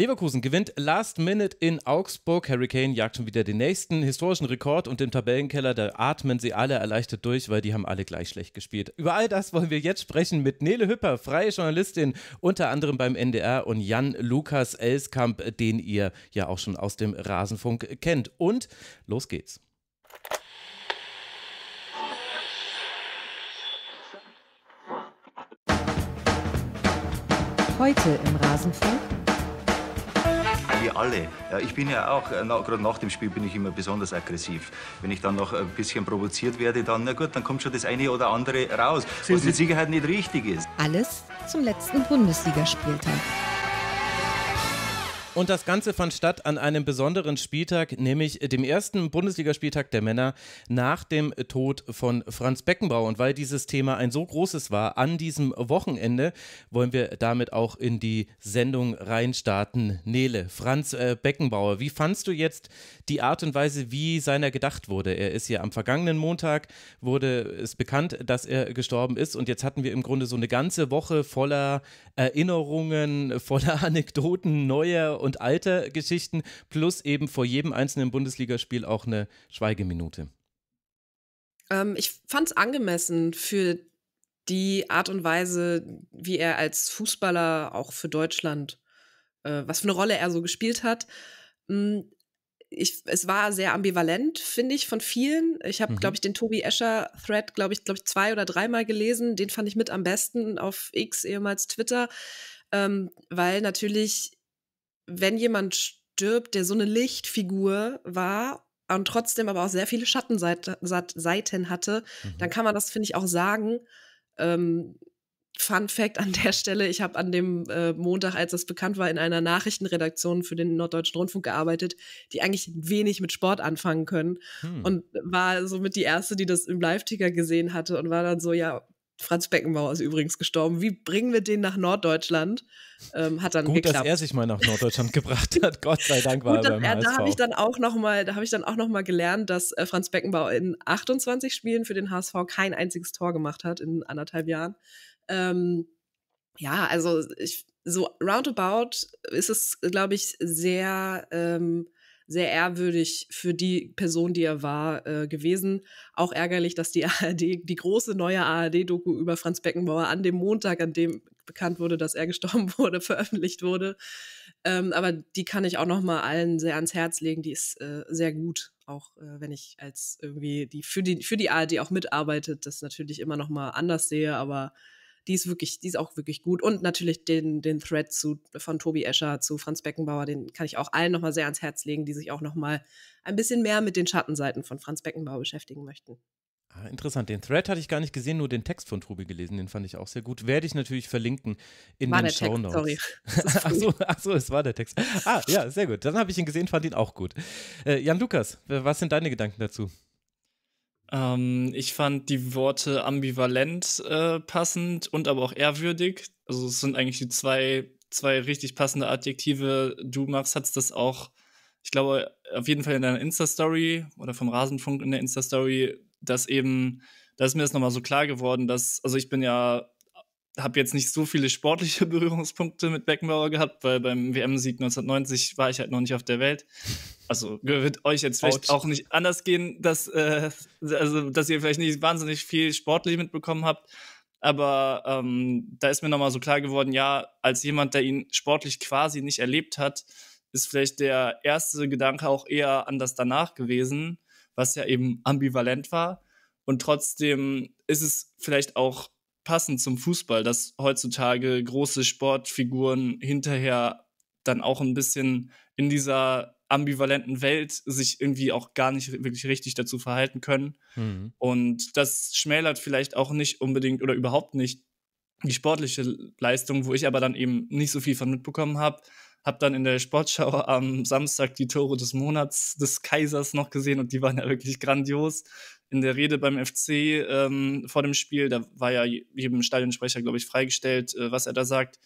Leverkusen gewinnt Last Minute in Augsburg. Harry Kane jagt schon wieder den nächsten historischen Rekord und im Tabellenkeller, da atmen sie alle erleichtert durch, weil die haben alle gleich schlecht gespielt. Über all das wollen wir jetzt sprechen mit Nele Hüpper, freie Journalistin, unter anderem beim NDR und Jan Lukas Elskamp, den ihr ja auch schon aus dem Rasenfunk kennt. Und los geht's. Heute im Rasenfunk wir alle. Ich bin ja auch, äh, gerade nach dem Spiel bin ich immer besonders aggressiv. Wenn ich dann noch ein äh, bisschen provoziert werde, dann, na gut, dann kommt schon das eine oder andere raus, was mit Sicherheit nicht richtig ist. Alles zum letzten Bundesligaspieltag. Und das Ganze fand statt an einem besonderen Spieltag, nämlich dem ersten Bundesligaspieltag der Männer nach dem Tod von Franz Beckenbauer. Und weil dieses Thema ein so großes war an diesem Wochenende, wollen wir damit auch in die Sendung reinstarten. Nele, Franz äh, Beckenbauer, wie fandst du jetzt die Art und Weise, wie seiner gedacht wurde? Er ist ja am vergangenen Montag, wurde es bekannt, dass er gestorben ist. Und jetzt hatten wir im Grunde so eine ganze Woche voller Erinnerungen, voller Anekdoten, neuer und und alter Geschichten plus eben vor jedem einzelnen Bundesligaspiel auch eine Schweigeminute? Ähm, ich fand es angemessen für die Art und Weise, wie er als Fußballer auch für Deutschland, äh, was für eine Rolle er so gespielt hat. Hm, ich, es war sehr ambivalent, finde ich, von vielen. Ich habe, mhm. glaube ich, den Tobi Escher-Thread, glaube ich, glaube ich, zwei oder dreimal gelesen. Den fand ich mit am besten auf X, ehemals Twitter, ähm, weil natürlich wenn jemand stirbt, der so eine Lichtfigur war und trotzdem aber auch sehr viele Schattenseiten hatte, mhm. dann kann man das, finde ich, auch sagen. Ähm, Fun Fact an der Stelle, ich habe an dem äh, Montag, als das bekannt war, in einer Nachrichtenredaktion für den Norddeutschen Rundfunk gearbeitet, die eigentlich wenig mit Sport anfangen können. Hm. Und war somit die erste, die das im Live-Ticker gesehen hatte und war dann so, ja, Franz Beckenbauer ist übrigens gestorben. Wie bringen wir den nach Norddeutschland? Ähm, hat dann Gut, geklappt. dass er sich mal nach Norddeutschland gebracht hat. Gott sei Dank war Gut, er beim er, äh, Da habe ich dann auch noch mal, da habe ich dann auch noch mal gelernt, dass äh, Franz Beckenbauer in 28 Spielen für den HSV kein einziges Tor gemacht hat in anderthalb Jahren. Ähm, ja, also ich, so roundabout ist es, glaube ich, sehr ähm, sehr ehrwürdig für die Person, die er war, äh, gewesen. Auch ärgerlich, dass die ARD, die große neue ARD-Doku über Franz Beckenbauer an dem Montag, an dem bekannt wurde, dass er gestorben wurde, veröffentlicht wurde. Ähm, aber die kann ich auch noch mal allen sehr ans Herz legen. Die ist äh, sehr gut, auch äh, wenn ich als irgendwie die für die für die ARD auch mitarbeitet, das natürlich immer noch mal anders sehe, aber die ist wirklich, die ist auch wirklich gut. Und natürlich den, den Thread zu, von Tobi Escher zu Franz Beckenbauer, den kann ich auch allen nochmal sehr ans Herz legen, die sich auch nochmal ein bisschen mehr mit den Schattenseiten von Franz Beckenbauer beschäftigen möchten. Ah, interessant. Den Thread hatte ich gar nicht gesehen, nur den Text von Tobi gelesen. Den fand ich auch sehr gut. Werde ich natürlich verlinken in war den Show Notes. Sorry. ach, so, ach so, es war der Text. Ah, ja, sehr gut. Dann habe ich ihn gesehen, fand ihn auch gut. Äh, Jan Lukas, was sind deine Gedanken dazu? Ähm, ich fand die Worte ambivalent äh, passend und aber auch ehrwürdig. Also es sind eigentlich die zwei, zwei richtig passende Adjektive. Du, Max, hattest das auch, ich glaube, auf jeden Fall in deiner Insta-Story oder vom Rasenfunk in der Insta-Story, dass eben, da ist mir das nochmal so klar geworden, dass, also ich bin ja habe jetzt nicht so viele sportliche Berührungspunkte mit Beckenbauer gehabt, weil beim WM-Sieg 1990 war ich halt noch nicht auf der Welt. Also wird euch jetzt vielleicht Out. auch nicht anders gehen, dass, äh, also, dass ihr vielleicht nicht wahnsinnig viel sportlich mitbekommen habt. Aber ähm, da ist mir nochmal so klar geworden, ja, als jemand, der ihn sportlich quasi nicht erlebt hat, ist vielleicht der erste Gedanke auch eher an das danach gewesen, was ja eben ambivalent war. Und trotzdem ist es vielleicht auch passend zum Fußball, dass heutzutage große Sportfiguren hinterher dann auch ein bisschen in dieser ambivalenten Welt sich irgendwie auch gar nicht wirklich richtig dazu verhalten können. Mhm. Und das schmälert vielleicht auch nicht unbedingt oder überhaupt nicht die sportliche Leistung, wo ich aber dann eben nicht so viel von mitbekommen habe. Hab dann in der Sportschau am Samstag die Tore des Monats des Kaisers noch gesehen und die waren ja wirklich grandios in der Rede beim FC ähm, vor dem Spiel, da war ja jedem Stadionsprecher, glaube ich, freigestellt, äh, was er da sagt,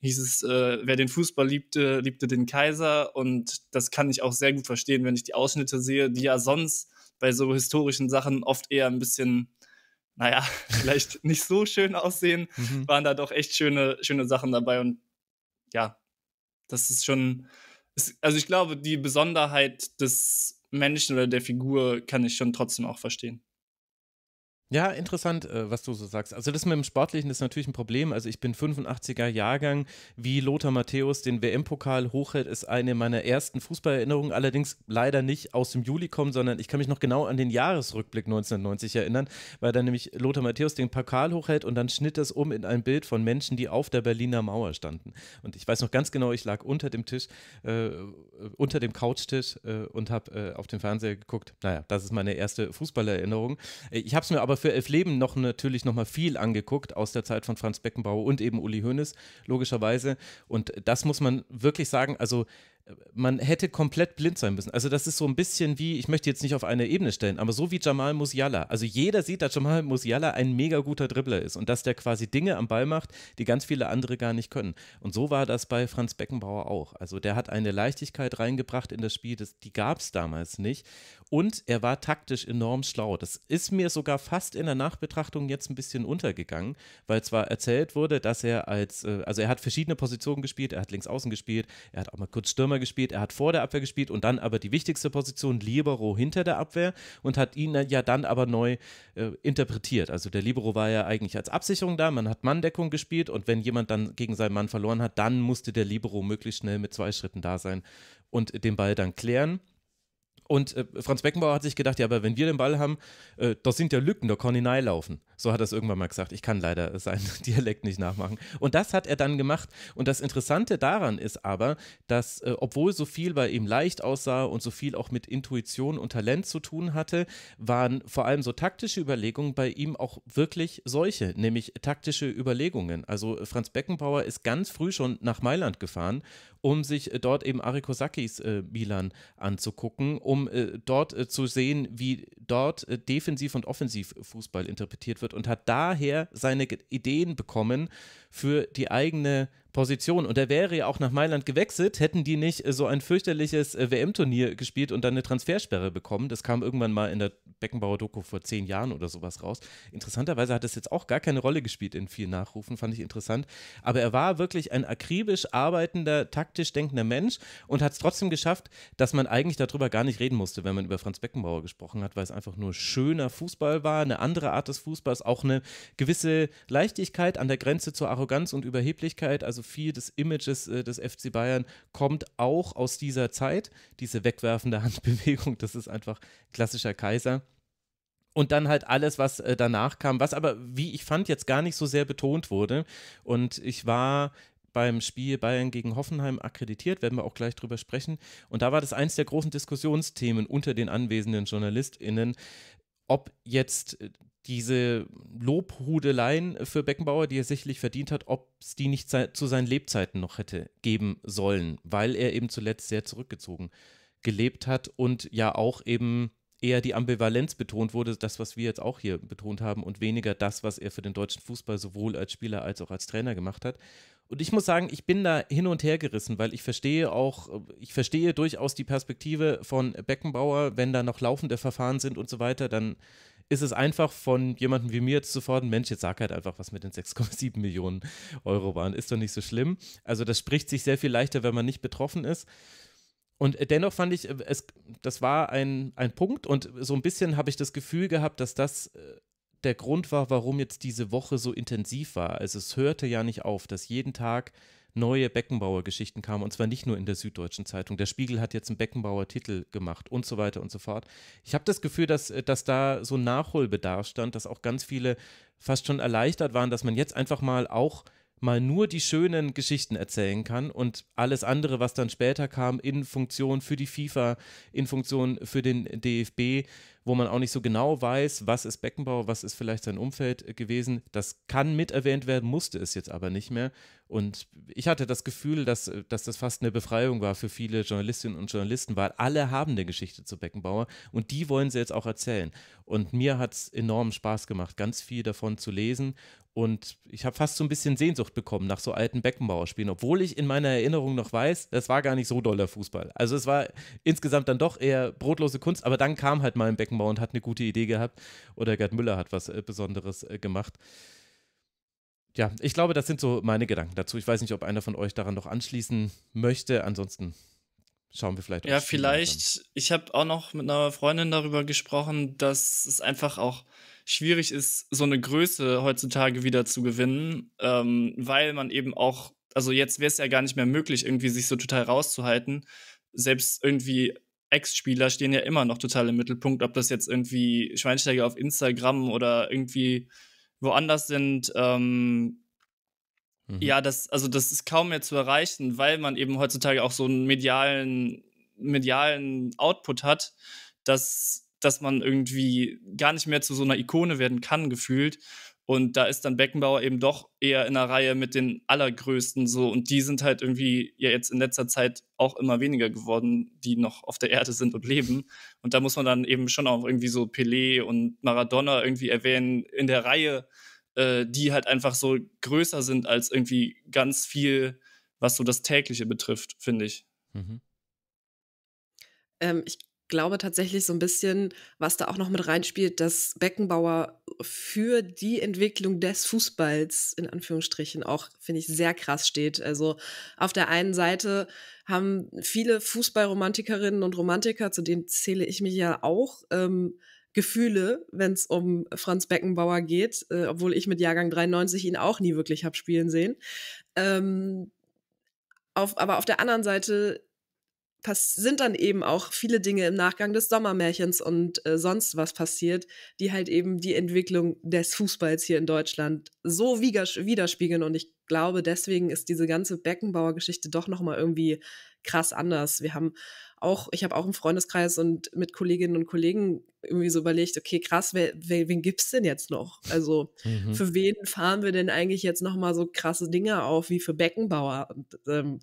hieß es, äh, wer den Fußball liebte, liebte den Kaiser. Und das kann ich auch sehr gut verstehen, wenn ich die Ausschnitte sehe, die ja sonst bei so historischen Sachen oft eher ein bisschen, naja, vielleicht nicht so schön aussehen, mhm. waren da doch echt schöne, schöne Sachen dabei. Und ja, das ist schon, also ich glaube, die Besonderheit des Menschen oder der Figur kann ich schon trotzdem auch verstehen. Ja, interessant, äh, was du so sagst. Also das mit dem Sportlichen ist natürlich ein Problem. Also ich bin 85er Jahrgang, wie Lothar Matthäus den WM-Pokal hochhält, ist eine meiner ersten Fußballerinnerungen. Allerdings leider nicht aus dem Juli kommen, sondern ich kann mich noch genau an den Jahresrückblick 1990 erinnern, weil dann nämlich Lothar Matthäus den Pokal hochhält und dann schnitt das um in ein Bild von Menschen, die auf der Berliner Mauer standen. Und ich weiß noch ganz genau, ich lag unter dem Tisch, äh, unter dem Couchtisch äh, und habe äh, auf den Fernseher geguckt. Naja, das ist meine erste Fußballerinnerung. Äh, ich habe es mir aber für Elf Leben noch natürlich noch mal viel angeguckt aus der Zeit von Franz Beckenbauer und eben Uli Hoeneß, logischerweise. Und das muss man wirklich sagen, also man hätte komplett blind sein müssen. Also das ist so ein bisschen wie, ich möchte jetzt nicht auf eine Ebene stellen, aber so wie Jamal Musiala. Also jeder sieht, dass Jamal Musiala ein mega guter Dribbler ist und dass der quasi Dinge am Ball macht, die ganz viele andere gar nicht können. Und so war das bei Franz Beckenbauer auch. Also der hat eine Leichtigkeit reingebracht in das Spiel, das, die gab es damals nicht. Und er war taktisch enorm schlau. Das ist mir sogar fast in der Nachbetrachtung jetzt ein bisschen untergegangen, weil zwar erzählt wurde, dass er als, äh, also er hat verschiedene Positionen gespielt, er hat links außen gespielt, er hat auch mal kurz Stürmer Stürmer gespielt, er hat vor der Abwehr gespielt und dann aber die wichtigste Position, Libero, hinter der Abwehr und hat ihn äh, ja dann aber neu äh, interpretiert. Also der Libero war ja eigentlich als Absicherung da, man hat Manndeckung gespielt und wenn jemand dann gegen seinen Mann verloren hat, dann musste der Libero möglichst schnell mit zwei Schritten da sein und den Ball dann klären. Und äh, Franz Beckenbauer hat sich gedacht, ja, aber wenn wir den Ball haben, äh, das sind ja Lücken, da kann ich laufen. So hat er es irgendwann mal gesagt. Ich kann leider seinen Dialekt nicht nachmachen. Und das hat er dann gemacht. Und das Interessante daran ist aber, dass äh, obwohl so viel bei ihm leicht aussah und so viel auch mit Intuition und Talent zu tun hatte, waren vor allem so taktische Überlegungen bei ihm auch wirklich solche, nämlich taktische Überlegungen. Also Franz Beckenbauer ist ganz früh schon nach Mailand gefahren, um sich äh, dort eben Arikosakis äh, Milan anzugucken, um äh, dort äh, zu sehen, wie dort äh, defensiv und offensiv Fußball interpretiert wird und hat daher seine Ideen bekommen für die eigene Position. Und er wäre ja auch nach Mailand gewechselt, hätten die nicht äh, so ein fürchterliches äh, WM-Turnier gespielt und dann eine Transfersperre bekommen. Das kam irgendwann mal in der Beckenbauer-Doku vor zehn Jahren oder sowas raus. Interessanterweise hat das jetzt auch gar keine Rolle gespielt in vielen Nachrufen, fand ich interessant. Aber er war wirklich ein akribisch arbeitender, taktisch denkender Mensch und hat es trotzdem geschafft, dass man eigentlich darüber gar nicht reden musste, wenn man über Franz Beckenbauer gesprochen hat, weil es einfach nur schöner Fußball war, eine andere Art des Fußballs, auch eine gewisse Leichtigkeit an der Grenze zur Arroganz und Überheblichkeit. Also also viel des Images äh, des FC Bayern kommt auch aus dieser Zeit. Diese wegwerfende Handbewegung, das ist einfach klassischer Kaiser. Und dann halt alles, was äh, danach kam, was aber, wie ich fand, jetzt gar nicht so sehr betont wurde. Und ich war beim Spiel Bayern gegen Hoffenheim akkreditiert, werden wir auch gleich drüber sprechen. Und da war das eins der großen Diskussionsthemen unter den anwesenden JournalistInnen, ob jetzt äh, diese Lobhudeleien für Beckenbauer, die er sicherlich verdient hat, ob es die nicht zu seinen Lebzeiten noch hätte geben sollen, weil er eben zuletzt sehr zurückgezogen gelebt hat und ja auch eben eher die Ambivalenz betont wurde, das, was wir jetzt auch hier betont haben, und weniger das, was er für den deutschen Fußball sowohl als Spieler als auch als Trainer gemacht hat. Und ich muss sagen, ich bin da hin und her gerissen, weil ich verstehe auch, ich verstehe durchaus die Perspektive von Beckenbauer, wenn da noch laufende Verfahren sind und so weiter, dann ist es einfach von jemandem wie mir jetzt zu fordern, Mensch, jetzt sag halt einfach, was mit den 6,7 Millionen Euro waren. Ist doch nicht so schlimm. Also das spricht sich sehr viel leichter, wenn man nicht betroffen ist. Und dennoch fand ich, äh, es, das war ein, ein Punkt und so ein bisschen habe ich das Gefühl gehabt, dass das äh, der Grund war, warum jetzt diese Woche so intensiv war. Also es hörte ja nicht auf, dass jeden Tag neue Beckenbauer-Geschichten kamen. Und zwar nicht nur in der Süddeutschen Zeitung. Der Spiegel hat jetzt einen Beckenbauer-Titel gemacht und so weiter und so fort. Ich habe das Gefühl, dass, äh, dass da so ein Nachholbedarf stand, dass auch ganz viele fast schon erleichtert waren, dass man jetzt einfach mal auch mal nur die schönen Geschichten erzählen kann und alles andere, was dann später kam, in Funktion für die FIFA, in Funktion für den DFB, wo man auch nicht so genau weiß, was ist Beckenbauer, was ist vielleicht sein Umfeld gewesen, das kann mit erwähnt werden, musste es jetzt aber nicht mehr. Und ich hatte das Gefühl, dass, äh, dass das fast eine Befreiung war für viele Journalistinnen und Journalisten, weil alle haben eine Geschichte zu Beckenbauer und die wollen sie jetzt auch erzählen. Und mir hat es enormen Spaß gemacht, ganz viel davon zu lesen. Und ich habe fast so ein bisschen Sehnsucht bekommen nach so alten Beckenbauer-Spielen, obwohl ich in meiner Erinnerung noch weiß, das war gar nicht so doller Fußball. Also es war insgesamt dann doch eher brotlose Kunst, aber dann kam halt mal ein Beckenbauer und hat eine gute Idee gehabt oder Gerd Müller hat was äh, Besonderes äh, gemacht ja, ich glaube, das sind so meine Gedanken dazu. Ich weiß nicht, ob einer von euch daran noch anschließen möchte. Ansonsten schauen wir vielleicht. Ja, vielleicht. Ich habe auch noch mit einer Freundin darüber gesprochen, dass es einfach auch schwierig ist, so eine Größe heutzutage wieder zu gewinnen, ähm, weil man eben auch, also jetzt wäre es ja gar nicht mehr möglich, irgendwie sich so total rauszuhalten. Selbst irgendwie Ex-Spieler stehen ja immer noch total im Mittelpunkt, ob das jetzt irgendwie Schweinsteiger auf Instagram oder irgendwie woanders sind, ähm, mhm. ja, das, also das ist kaum mehr zu erreichen, weil man eben heutzutage auch so einen medialen, medialen Output hat, dass, dass man irgendwie gar nicht mehr zu so einer Ikone werden kann, gefühlt. Und da ist dann Beckenbauer eben doch eher in der Reihe mit den allergrößten so. Und die sind halt irgendwie ja jetzt in letzter Zeit auch immer weniger geworden, die noch auf der Erde sind und leben. Und da muss man dann eben schon auch irgendwie so Pelé und Maradona irgendwie erwähnen in der Reihe, äh, die halt einfach so größer sind als irgendwie ganz viel, was so das Tägliche betrifft, finde ich. Mhm. Ähm, ich glaube tatsächlich so ein bisschen, was da auch noch mit reinspielt, dass Beckenbauer für die Entwicklung des Fußballs in Anführungsstrichen auch, finde ich, sehr krass steht. Also auf der einen Seite haben viele Fußballromantikerinnen und Romantiker, zu denen zähle ich mich ja auch, ähm, Gefühle, wenn es um Franz Beckenbauer geht, äh, obwohl ich mit Jahrgang 93 ihn auch nie wirklich hab spielen sehen. Ähm, auf, aber auf der anderen Seite sind dann eben auch viele Dinge im Nachgang des Sommermärchens und äh, sonst was passiert, die halt eben die Entwicklung des Fußballs hier in Deutschland so widerspiegeln. Und ich glaube, deswegen ist diese ganze Beckenbauer-Geschichte doch nochmal irgendwie krass anders. Wir haben auch, ich habe auch im Freundeskreis und mit Kolleginnen und Kollegen irgendwie so überlegt, okay, krass, wer, wer, wen gibt's denn jetzt noch? Also mhm. für wen fahren wir denn eigentlich jetzt nochmal so krasse Dinge auf wie für Beckenbauer? Und, ähm,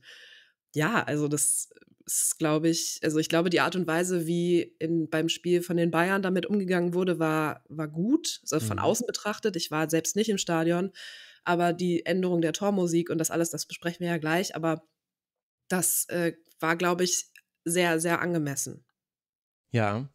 ja, also das ist, glaube ich, also ich glaube, die Art und Weise, wie in, beim Spiel von den Bayern damit umgegangen wurde, war, war gut, also von mhm. außen betrachtet. Ich war selbst nicht im Stadion, aber die Änderung der Tormusik und das alles, das besprechen wir ja gleich, aber das äh, war, glaube ich, sehr, sehr angemessen. Ja.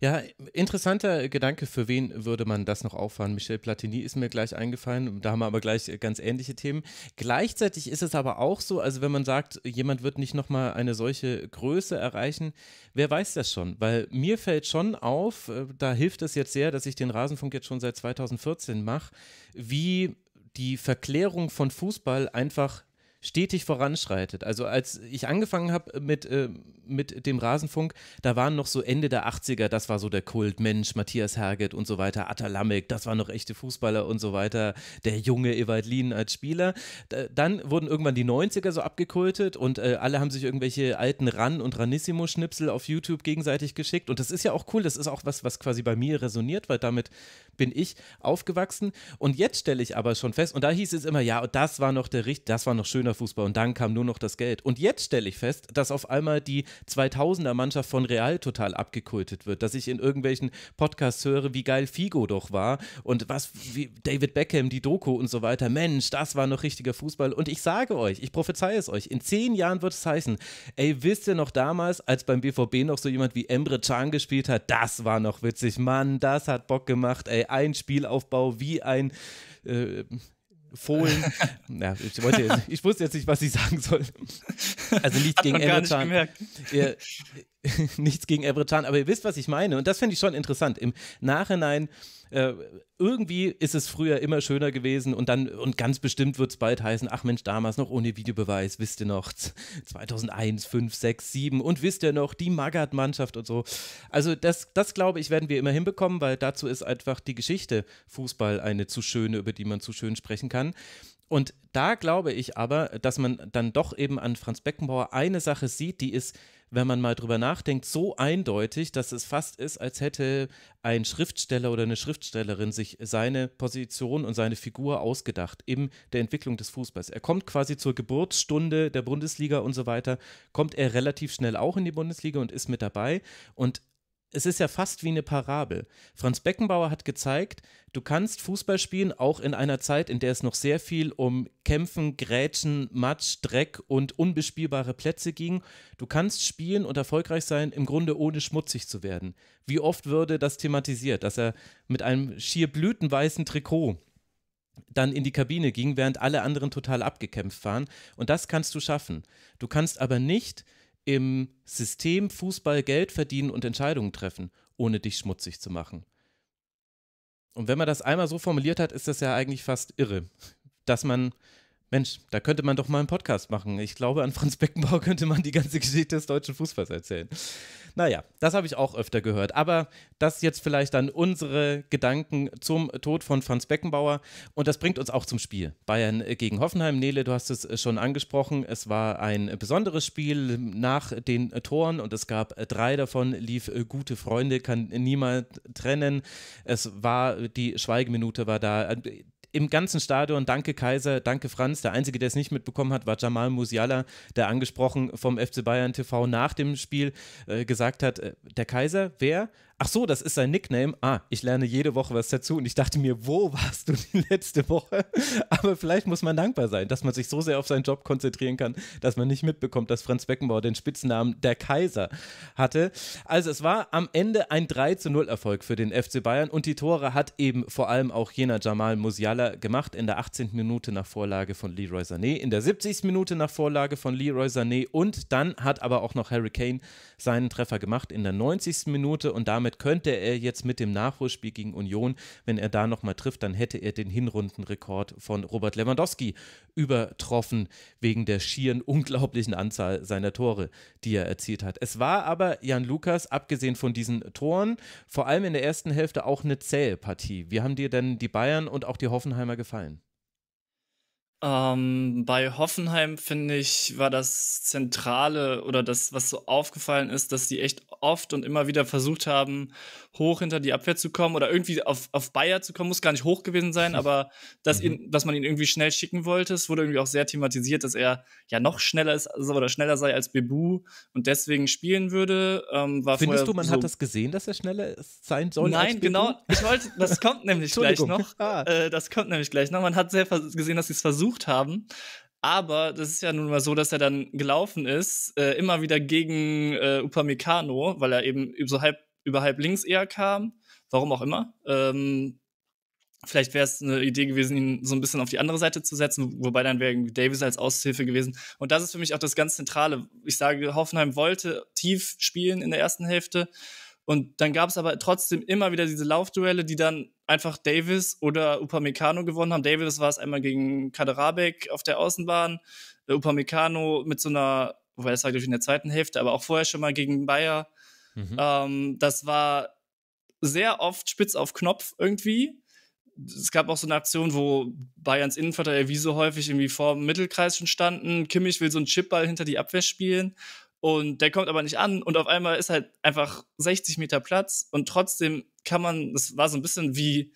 Ja, interessanter Gedanke, für wen würde man das noch auffahren? Michel Platini ist mir gleich eingefallen, da haben wir aber gleich äh, ganz ähnliche Themen. Gleichzeitig ist es aber auch so, also wenn man sagt, jemand wird nicht nochmal eine solche Größe erreichen, wer weiß das schon? Weil mir fällt schon auf, äh, da hilft es jetzt sehr, dass ich den Rasenfunk jetzt schon seit 2014 mache, wie die Verklärung von Fußball einfach stetig voranschreitet. Also als ich angefangen habe mit, äh, mit dem Rasenfunk, da waren noch so Ende der 80er, das war so der Kult, Mensch, Matthias Herget und so weiter, Atalamek, das waren noch echte Fußballer und so weiter, der junge Ewald Lien als Spieler. Da, dann wurden irgendwann die 90er so abgekultet und äh, alle haben sich irgendwelche alten Ran- und Ranissimo-Schnipsel auf YouTube gegenseitig geschickt und das ist ja auch cool, das ist auch was, was quasi bei mir resoniert, weil damit bin ich aufgewachsen und jetzt stelle ich aber schon fest und da hieß es immer, ja, das war noch der richtig, das war noch schöner Fußball und dann kam nur noch das Geld. Und jetzt stelle ich fest, dass auf einmal die 2000er Mannschaft von Real total abgekultet wird, dass ich in irgendwelchen Podcasts höre, wie geil Figo doch war und was wie David Beckham, die Doku und so weiter. Mensch, das war noch richtiger Fußball. Und ich sage euch, ich prophezeie es euch, in zehn Jahren wird es heißen, ey, wisst ihr noch damals, als beim BVB noch so jemand wie Emre Can gespielt hat, das war noch witzig, Mann, das hat Bock gemacht, ey, ein Spielaufbau wie ein äh, Fohlen. ja, ich, wollte, ich, wusste jetzt nicht, was ich sagen soll. Also nichts gegen Everton. Nicht nichts gegen Everton, aber ihr wisst, was ich meine. Und das finde ich schon interessant. Im Nachhinein äh, irgendwie ist es früher immer schöner gewesen und dann, und ganz bestimmt wird es bald heißen, ach Mensch, damals noch ohne Videobeweis, wisst ihr noch, 2001, 5, 6, 7 und wisst ihr noch, die Magath-Mannschaft und so. Also das, das glaube ich, werden wir immer hinbekommen, weil dazu ist einfach die Geschichte Fußball eine zu schöne, über die man zu schön sprechen kann. Und da glaube ich aber, dass man dann doch eben an Franz Beckenbauer eine Sache sieht, die ist wenn man mal drüber nachdenkt, so eindeutig, dass es fast ist, als hätte ein Schriftsteller oder eine Schriftstellerin sich seine Position und seine Figur ausgedacht in der Entwicklung des Fußballs. Er kommt quasi zur Geburtsstunde der Bundesliga und so weiter, kommt er relativ schnell auch in die Bundesliga und ist mit dabei und es ist ja fast wie eine Parabel. Franz Beckenbauer hat gezeigt, du kannst Fußball spielen, auch in einer Zeit, in der es noch sehr viel um Kämpfen, Grätschen, Matsch, Dreck und unbespielbare Plätze ging. Du kannst spielen und erfolgreich sein, im Grunde ohne schmutzig zu werden. Wie oft würde das thematisiert, dass er mit einem schier blütenweißen Trikot dann in die Kabine ging, während alle anderen total abgekämpft waren. Und das kannst du schaffen. Du kannst aber nicht im System Fußball Geld verdienen und Entscheidungen treffen, ohne dich schmutzig zu machen. Und wenn man das einmal so formuliert hat, ist das ja eigentlich fast irre, dass man Mensch, da könnte man doch mal einen Podcast machen. Ich glaube, an Franz Beckenbauer könnte man die ganze Geschichte des deutschen Fußballs erzählen. Naja, das habe ich auch öfter gehört. Aber das jetzt vielleicht dann unsere Gedanken zum Tod von Franz Beckenbauer. Und das bringt uns auch zum Spiel. Bayern äh, gegen Hoffenheim. Nele, du hast es äh, schon angesprochen. Es war ein besonderes Spiel nach den Toren und es gab äh, drei davon. Lief gute Freunde, kann niemand trennen. Es war, die Schweigeminute war da im ganzen Stadion, danke Kaiser, danke Franz. Der Einzige, der es nicht mitbekommen hat, war Jamal Musiala, der angesprochen vom FC Bayern TV nach dem Spiel äh, gesagt hat, äh, der Kaiser, wer? ach so, das ist sein Nickname. Ah, ich lerne jede Woche was dazu. Und ich dachte mir, wo warst du die letzte Woche? Aber vielleicht muss man dankbar sein, dass man sich so sehr auf seinen Job konzentrieren kann, dass man nicht mitbekommt, dass Franz Beckenbauer den Spitznamen der Kaiser hatte. Also es war am Ende ein 3 zu 0 Erfolg für den FC Bayern und die Tore hat eben vor allem auch jener Jamal Musiala gemacht in der 18. Minute nach Vorlage von Leroy Sané, in der 70. Minute nach Vorlage von Leroy Sané und dann hat aber auch noch Harry Kane seinen Treffer gemacht in der 90. Minute und damit könnte er jetzt mit dem Nachholspiel gegen Union, wenn er da nochmal trifft, dann hätte er den Hinrundenrekord von Robert Lewandowski übertroffen wegen der schieren unglaublichen Anzahl seiner Tore, die er erzielt hat. Es war aber Jan Lukas, abgesehen von diesen Toren, vor allem in der ersten Hälfte auch eine zähe Partie. Wie haben dir denn die Bayern und auch die Hoffenheimer gefallen? Ähm, bei Hoffenheim, finde ich, war das Zentrale oder das, was so aufgefallen ist, dass sie echt oft und immer wieder versucht haben, hoch hinter die Abwehr zu kommen oder irgendwie auf, auf Bayer zu kommen, muss gar nicht hoch gewesen sein, mhm. aber dass, mhm. ihn, dass man ihn irgendwie schnell schicken wollte. Es wurde irgendwie auch sehr thematisiert, dass er ja noch schneller ist also, oder schneller sei als Bebu und deswegen spielen würde. Ähm, war Findest du, man so hat das gesehen, dass er schneller sein soll? Nein, genau. Ich wollte, das kommt nämlich gleich noch. Ah. Äh, das kommt nämlich gleich noch. Man hat sehr gesehen, dass sie es versucht versucht haben. Aber das ist ja nun mal so, dass er dann gelaufen ist, äh, immer wieder gegen äh, Upamecano, weil er eben so halb, über halb links eher kam, warum auch immer. Ähm, vielleicht wäre es eine Idee gewesen, ihn so ein bisschen auf die andere Seite zu setzen, wobei dann wäre Davis als Aushilfe gewesen. Und das ist für mich auch das ganz Zentrale. Ich sage, Hoffenheim wollte tief spielen in der ersten Hälfte und dann gab es aber trotzdem immer wieder diese Laufduelle, die dann einfach Davis oder Upamecano gewonnen haben. Davis war es einmal gegen Kaderabek auf der Außenbahn, äh, Upamecano mit so einer, wobei das war durch in der zweiten Hälfte, aber auch vorher schon mal gegen Bayer. Mhm. Ähm, das war sehr oft spitz auf Knopf irgendwie. Es gab auch so eine Aktion, wo Bayerns Innenverteidiger wie so häufig irgendwie vor dem Mittelkreis schon standen. Kimmich will so einen Chipball hinter die Abwehr spielen und der kommt aber nicht an und auf einmal ist halt einfach 60 Meter Platz und trotzdem kann man, das war so ein bisschen wie,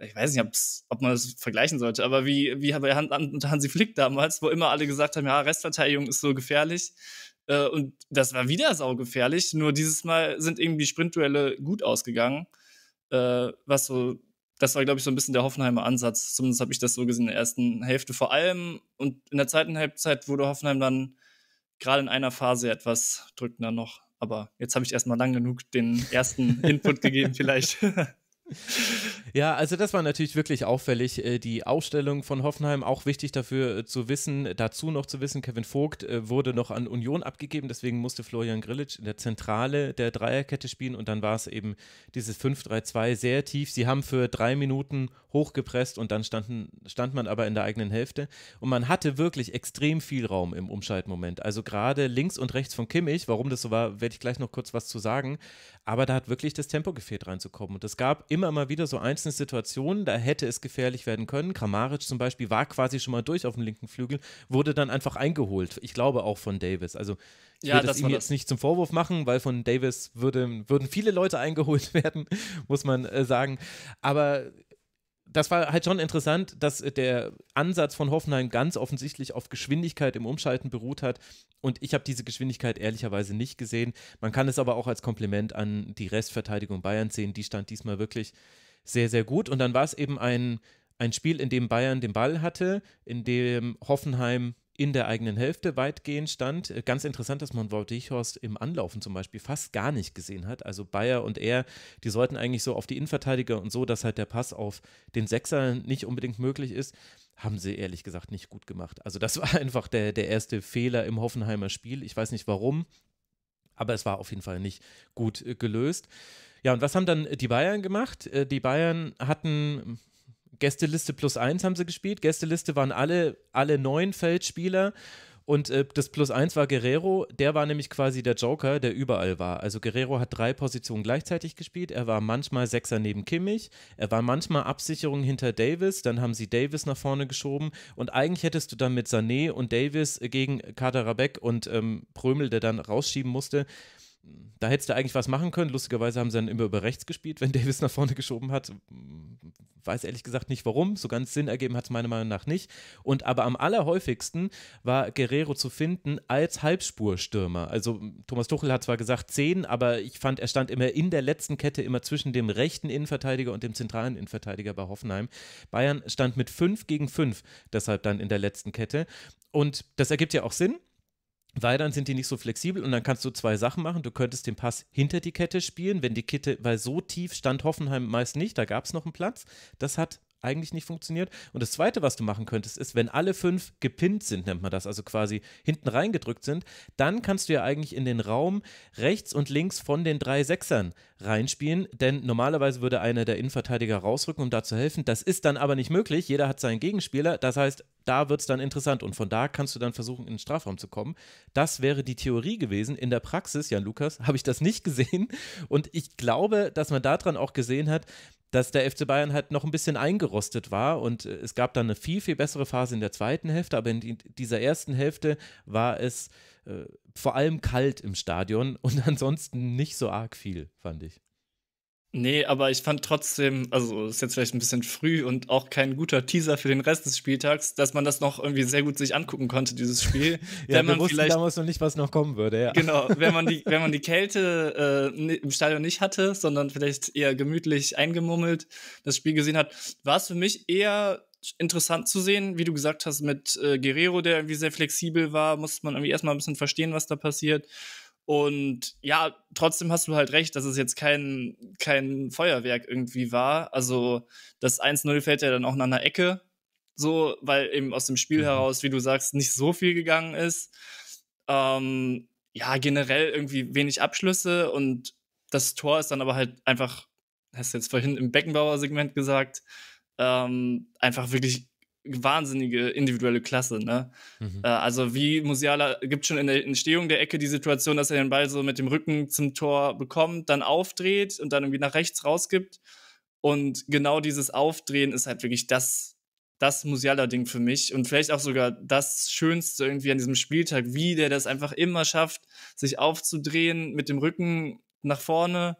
ich weiß nicht, ob man das vergleichen sollte, aber wie, wie bei Hansi Flick damals, wo immer alle gesagt haben, ja, Restverteidigung ist so gefährlich. Äh, und das war wieder sau gefährlich, nur dieses Mal sind irgendwie Sprintduelle gut ausgegangen. Äh, was so, das war, glaube ich, so ein bisschen der Hoffenheimer Ansatz. Zumindest habe ich das so gesehen in der ersten Hälfte vor allem. Und in der zweiten Halbzeit wurde Hoffenheim dann gerade in einer Phase etwas drückender noch. Aber jetzt habe ich erstmal lang genug den ersten Input gegeben, vielleicht. Ja, also das war natürlich wirklich auffällig. Äh, die Ausstellung von Hoffenheim, auch wichtig dafür äh, zu wissen, dazu noch zu wissen, Kevin Vogt äh, wurde noch an Union abgegeben, deswegen musste Florian Grillitsch in der Zentrale der Dreierkette spielen und dann war es eben dieses 5-3-2 sehr tief. Sie haben für drei Minuten hochgepresst und dann standen, stand man aber in der eigenen Hälfte und man hatte wirklich extrem viel Raum im Umschaltmoment. Also gerade links und rechts von Kimmich, warum das so war, werde ich gleich noch kurz was zu sagen, aber da hat wirklich das Tempo gefehlt reinzukommen und es gab immer mal wieder so ein, es ne Situationen, da hätte es gefährlich werden können. Kramaric zum Beispiel war quasi schon mal durch auf dem linken Flügel, wurde dann einfach eingeholt. Ich glaube auch von Davis. Also ich ja, würde das ihm das. jetzt nicht zum Vorwurf machen, weil von Davis würde, würden viele Leute eingeholt werden, muss man äh, sagen. Aber das war halt schon interessant, dass der Ansatz von Hoffenheim ganz offensichtlich auf Geschwindigkeit im Umschalten beruht hat. Und ich habe diese Geschwindigkeit ehrlicherweise nicht gesehen. Man kann es aber auch als Kompliment an die Restverteidigung Bayern sehen. Die stand diesmal wirklich sehr, sehr gut. Und dann war es eben ein, ein Spiel, in dem Bayern den Ball hatte, in dem Hoffenheim in der eigenen Hälfte weitgehend stand. Äh, ganz interessant, dass man Wout Dichhorst im Anlaufen zum Beispiel fast gar nicht gesehen hat. Also Bayer und er, die sollten eigentlich so auf die Innenverteidiger und so, dass halt der Pass auf den Sechser nicht unbedingt möglich ist, haben sie ehrlich gesagt nicht gut gemacht. Also das war einfach der, der erste Fehler im Hoffenheimer Spiel. Ich weiß nicht warum, aber es war auf jeden Fall nicht gut äh, gelöst. Ja, und was haben dann äh, die Bayern gemacht? Äh, die Bayern hatten Gästeliste plus eins haben sie gespielt. Gästeliste waren alle, alle neun Feldspieler. Und äh, das Plus 1 war Guerrero, der war nämlich quasi der Joker, der überall war. Also Guerrero hat drei Positionen gleichzeitig gespielt. Er war manchmal Sechser neben Kimmich, er war manchmal Absicherung hinter Davis, dann haben sie Davis nach vorne geschoben und eigentlich hättest du dann mit Sané und Davis gegen Kaderabek und ähm, Prömel, der dann rausschieben musste, da hättest du eigentlich was machen können. Lustigerweise haben sie dann immer über rechts gespielt, wenn Davis nach vorne geschoben hat. Mm, weiß ehrlich gesagt nicht warum. So ganz Sinn ergeben hat es meiner Meinung nach nicht. Und aber am allerhäufigsten war Guerrero zu finden als Halbspurstürmer. Also mm, Thomas Tuchel hat zwar gesagt 10, aber ich fand, er stand immer in der letzten Kette, immer zwischen dem rechten Innenverteidiger und dem zentralen Innenverteidiger bei Hoffenheim. Bayern stand mit 5 gegen 5 deshalb dann in der letzten Kette. Und das ergibt ja auch Sinn weil dann sind die nicht so flexibel und dann kannst du zwei Sachen machen. Du könntest den Pass hinter die Kette spielen, wenn die Kette, weil so tief stand Hoffenheim meist nicht, da gab es noch einen Platz. Das hat eigentlich nicht funktioniert. Und das Zweite, was du machen könntest, ist, wenn alle fünf gepinnt sind, nennt man das, also quasi hinten reingedrückt sind, dann kannst du ja eigentlich in den Raum rechts und links von den drei Sechsern reinspielen, denn normalerweise würde einer der Innenverteidiger rausrücken, um da zu helfen. Das ist dann aber nicht möglich. Jeder hat seinen Gegenspieler. Das heißt, da wird es dann interessant und von da kannst du dann versuchen, in den Strafraum zu kommen. Das wäre die Theorie gewesen. In der Praxis, Jan Lukas, habe ich das nicht gesehen und ich glaube, dass man daran auch gesehen hat, dass der FC Bayern halt noch ein bisschen eingerostet war und äh, es gab dann eine viel, viel bessere Phase in der zweiten Hälfte, aber in dieser ersten Hälfte war es äh, vor allem kalt im Stadion und ansonsten nicht so arg viel, fand ich. Nee, aber ich fand trotzdem, also ist jetzt vielleicht ein bisschen früh und auch kein guter Teaser für den Rest des Spieltags, dass man das noch irgendwie sehr gut sich angucken konnte, dieses Spiel. ja, wenn man wir wussten damals noch nicht, was noch kommen würde, ja. Genau, wenn man die, wenn man die Kälte äh, im Stadion nicht hatte, sondern vielleicht eher gemütlich eingemummelt das Spiel gesehen hat, war es für mich eher interessant zu sehen, wie du gesagt hast, mit äh, Guerrero, der irgendwie sehr flexibel war, musste man irgendwie erstmal ein bisschen verstehen, was da passiert. Und ja, trotzdem hast du halt recht, dass es jetzt kein, kein Feuerwerk irgendwie war. Also das 1-0 fällt ja dann auch nach einer Ecke, so, weil eben aus dem Spiel mhm. heraus, wie du sagst, nicht so viel gegangen ist. Ähm, ja, generell irgendwie wenig Abschlüsse und das Tor ist dann aber halt einfach, hast du jetzt vorhin im Beckenbauer-Segment gesagt, ähm, einfach wirklich wahnsinnige individuelle Klasse, ne? Mhm. Äh, also wie Musiala gibt schon in der Entstehung der Ecke die Situation, dass er den Ball so mit dem Rücken zum Tor bekommt, dann aufdreht und dann irgendwie nach rechts rausgibt. Und genau dieses Aufdrehen ist halt wirklich das, das Musiala-Ding für mich und vielleicht auch sogar das Schönste irgendwie an diesem Spieltag, wie der das einfach immer schafft, sich aufzudrehen mit dem Rücken nach vorne.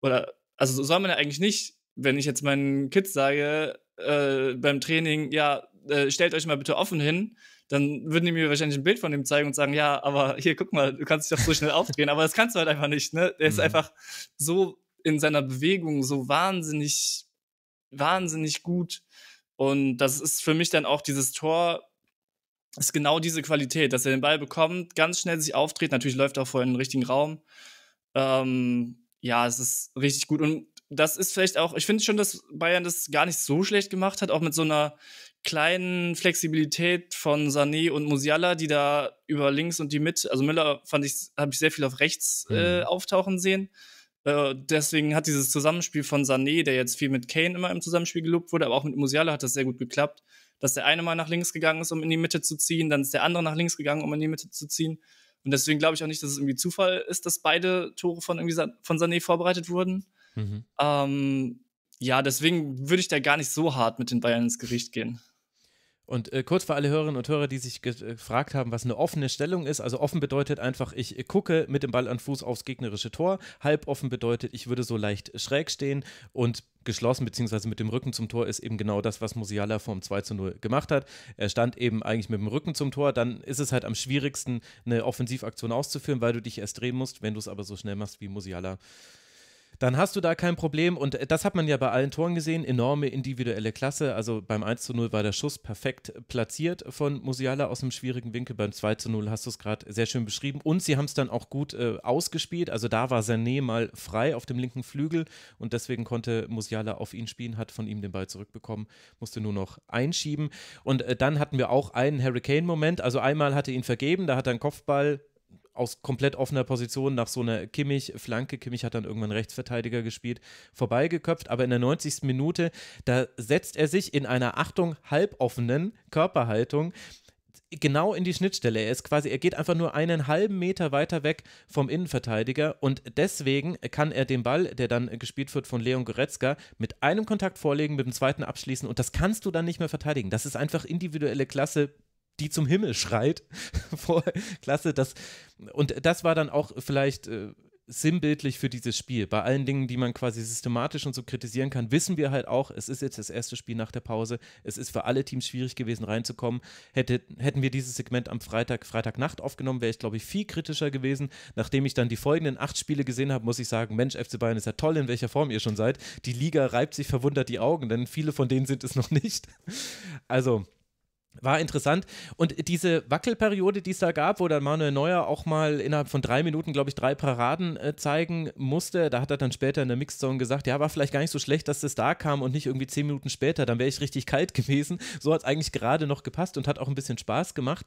Oder, also so soll man ja eigentlich nicht, wenn ich jetzt meinen Kids sage, äh, beim Training, ja, äh, stellt euch mal bitte offen hin, dann würden die mir wahrscheinlich ein Bild von ihm zeigen und sagen, ja, aber hier, guck mal, du kannst dich doch so schnell aufdrehen, aber das kannst du halt einfach nicht, ne? Der mhm. ist einfach so in seiner Bewegung so wahnsinnig, wahnsinnig gut. Und das ist für mich dann auch dieses Tor, ist genau diese Qualität, dass er den Ball bekommt, ganz schnell sich auftritt, natürlich läuft er auch vorher in den richtigen Raum. Ähm, ja, es ist richtig gut. Und das ist vielleicht auch, ich finde schon, dass Bayern das gar nicht so schlecht gemacht hat, auch mit so einer kleinen Flexibilität von Sané und Musiala, die da über links und die mit, also Müller fand ich, habe ich sehr viel auf rechts äh, mhm. auftauchen sehen. Äh, deswegen hat dieses Zusammenspiel von Sané, der jetzt viel mit Kane immer im Zusammenspiel gelobt wurde, aber auch mit Musiala hat das sehr gut geklappt, dass der eine mal nach links gegangen ist, um in die Mitte zu ziehen, dann ist der andere nach links gegangen, um in die Mitte zu ziehen. Und deswegen glaube ich auch nicht, dass es irgendwie Zufall ist, dass beide Tore von, irgendwie Sa von Sané vorbereitet wurden. Mhm. Ähm, ja, deswegen würde ich da gar nicht so hart mit den Bayern ins Gericht gehen. Und äh, kurz für alle Hörerinnen und Hörer, die sich äh, gefragt haben, was eine offene Stellung ist. Also offen bedeutet einfach, ich äh, gucke mit dem Ball an Fuß aufs gegnerische Tor. Halboffen bedeutet, ich würde so leicht schräg stehen und geschlossen bzw. mit dem Rücken zum Tor ist eben genau das, was Musiala vom 2 zu 0 gemacht hat. Er stand eben eigentlich mit dem Rücken zum Tor, dann ist es halt am schwierigsten, eine Offensivaktion auszuführen, weil du dich erst drehen musst. Wenn du es aber so schnell machst wie Musiala, dann hast du da kein Problem. Und äh, das hat man ja bei allen Toren gesehen, enorme individuelle Klasse. Also beim 1 zu 0 war der Schuss perfekt platziert von Musiala aus einem schwierigen Winkel. Beim 2 zu 0 hast du es gerade sehr schön beschrieben. Und sie haben es dann auch gut äh, ausgespielt. Also da war Sané mal frei auf dem linken Flügel und deswegen konnte Musiala auf ihn spielen, hat von ihm den Ball zurückbekommen, musste nur noch einschieben. Und äh, dann hatten wir auch einen Hurricane-Moment. Also einmal hatte ihn vergeben, da hat er einen Kopfball aus komplett offener Position nach so einer Kimmich-Flanke, Kimmich hat dann irgendwann Rechtsverteidiger gespielt, vorbeigeköpft, aber in der 90. Minute, da setzt er sich in einer, Achtung, halboffenen Körperhaltung genau in die Schnittstelle. Er ist quasi, er geht einfach nur einen halben Meter weiter weg vom Innenverteidiger und deswegen kann er den Ball, der dann gespielt wird von Leon Goretzka, mit einem Kontakt vorlegen, mit dem zweiten abschließen und das kannst du dann nicht mehr verteidigen. Das ist einfach individuelle Klasse die zum Himmel schreit. Klasse, das und das war dann auch vielleicht äh, sinnbildlich für dieses Spiel. Bei allen Dingen, die man quasi systematisch und so kritisieren kann, wissen wir halt auch, es ist jetzt das erste Spiel nach der Pause. Es ist für alle Teams schwierig gewesen, reinzukommen. Hätte, hätten wir dieses Segment am Freitag, Freitagnacht aufgenommen, wäre ich, glaube ich, viel kritischer gewesen. Nachdem ich dann die folgenden acht Spiele gesehen habe, muss ich sagen, Mensch, FC Bayern ist ja toll, in welcher Form ihr schon seid. Die Liga reibt sich verwundert die Augen, denn viele von denen sind es noch nicht. Also, war interessant. Und diese Wackelperiode, die es da gab, wo dann Manuel Neuer auch mal innerhalb von drei Minuten, glaube ich, drei Paraden äh, zeigen musste, da hat er dann später in der Mixzone gesagt, ja, war vielleicht gar nicht so schlecht, dass das da kam und nicht irgendwie zehn Minuten später, dann wäre ich richtig kalt gewesen. So hat es eigentlich gerade noch gepasst und hat auch ein bisschen Spaß gemacht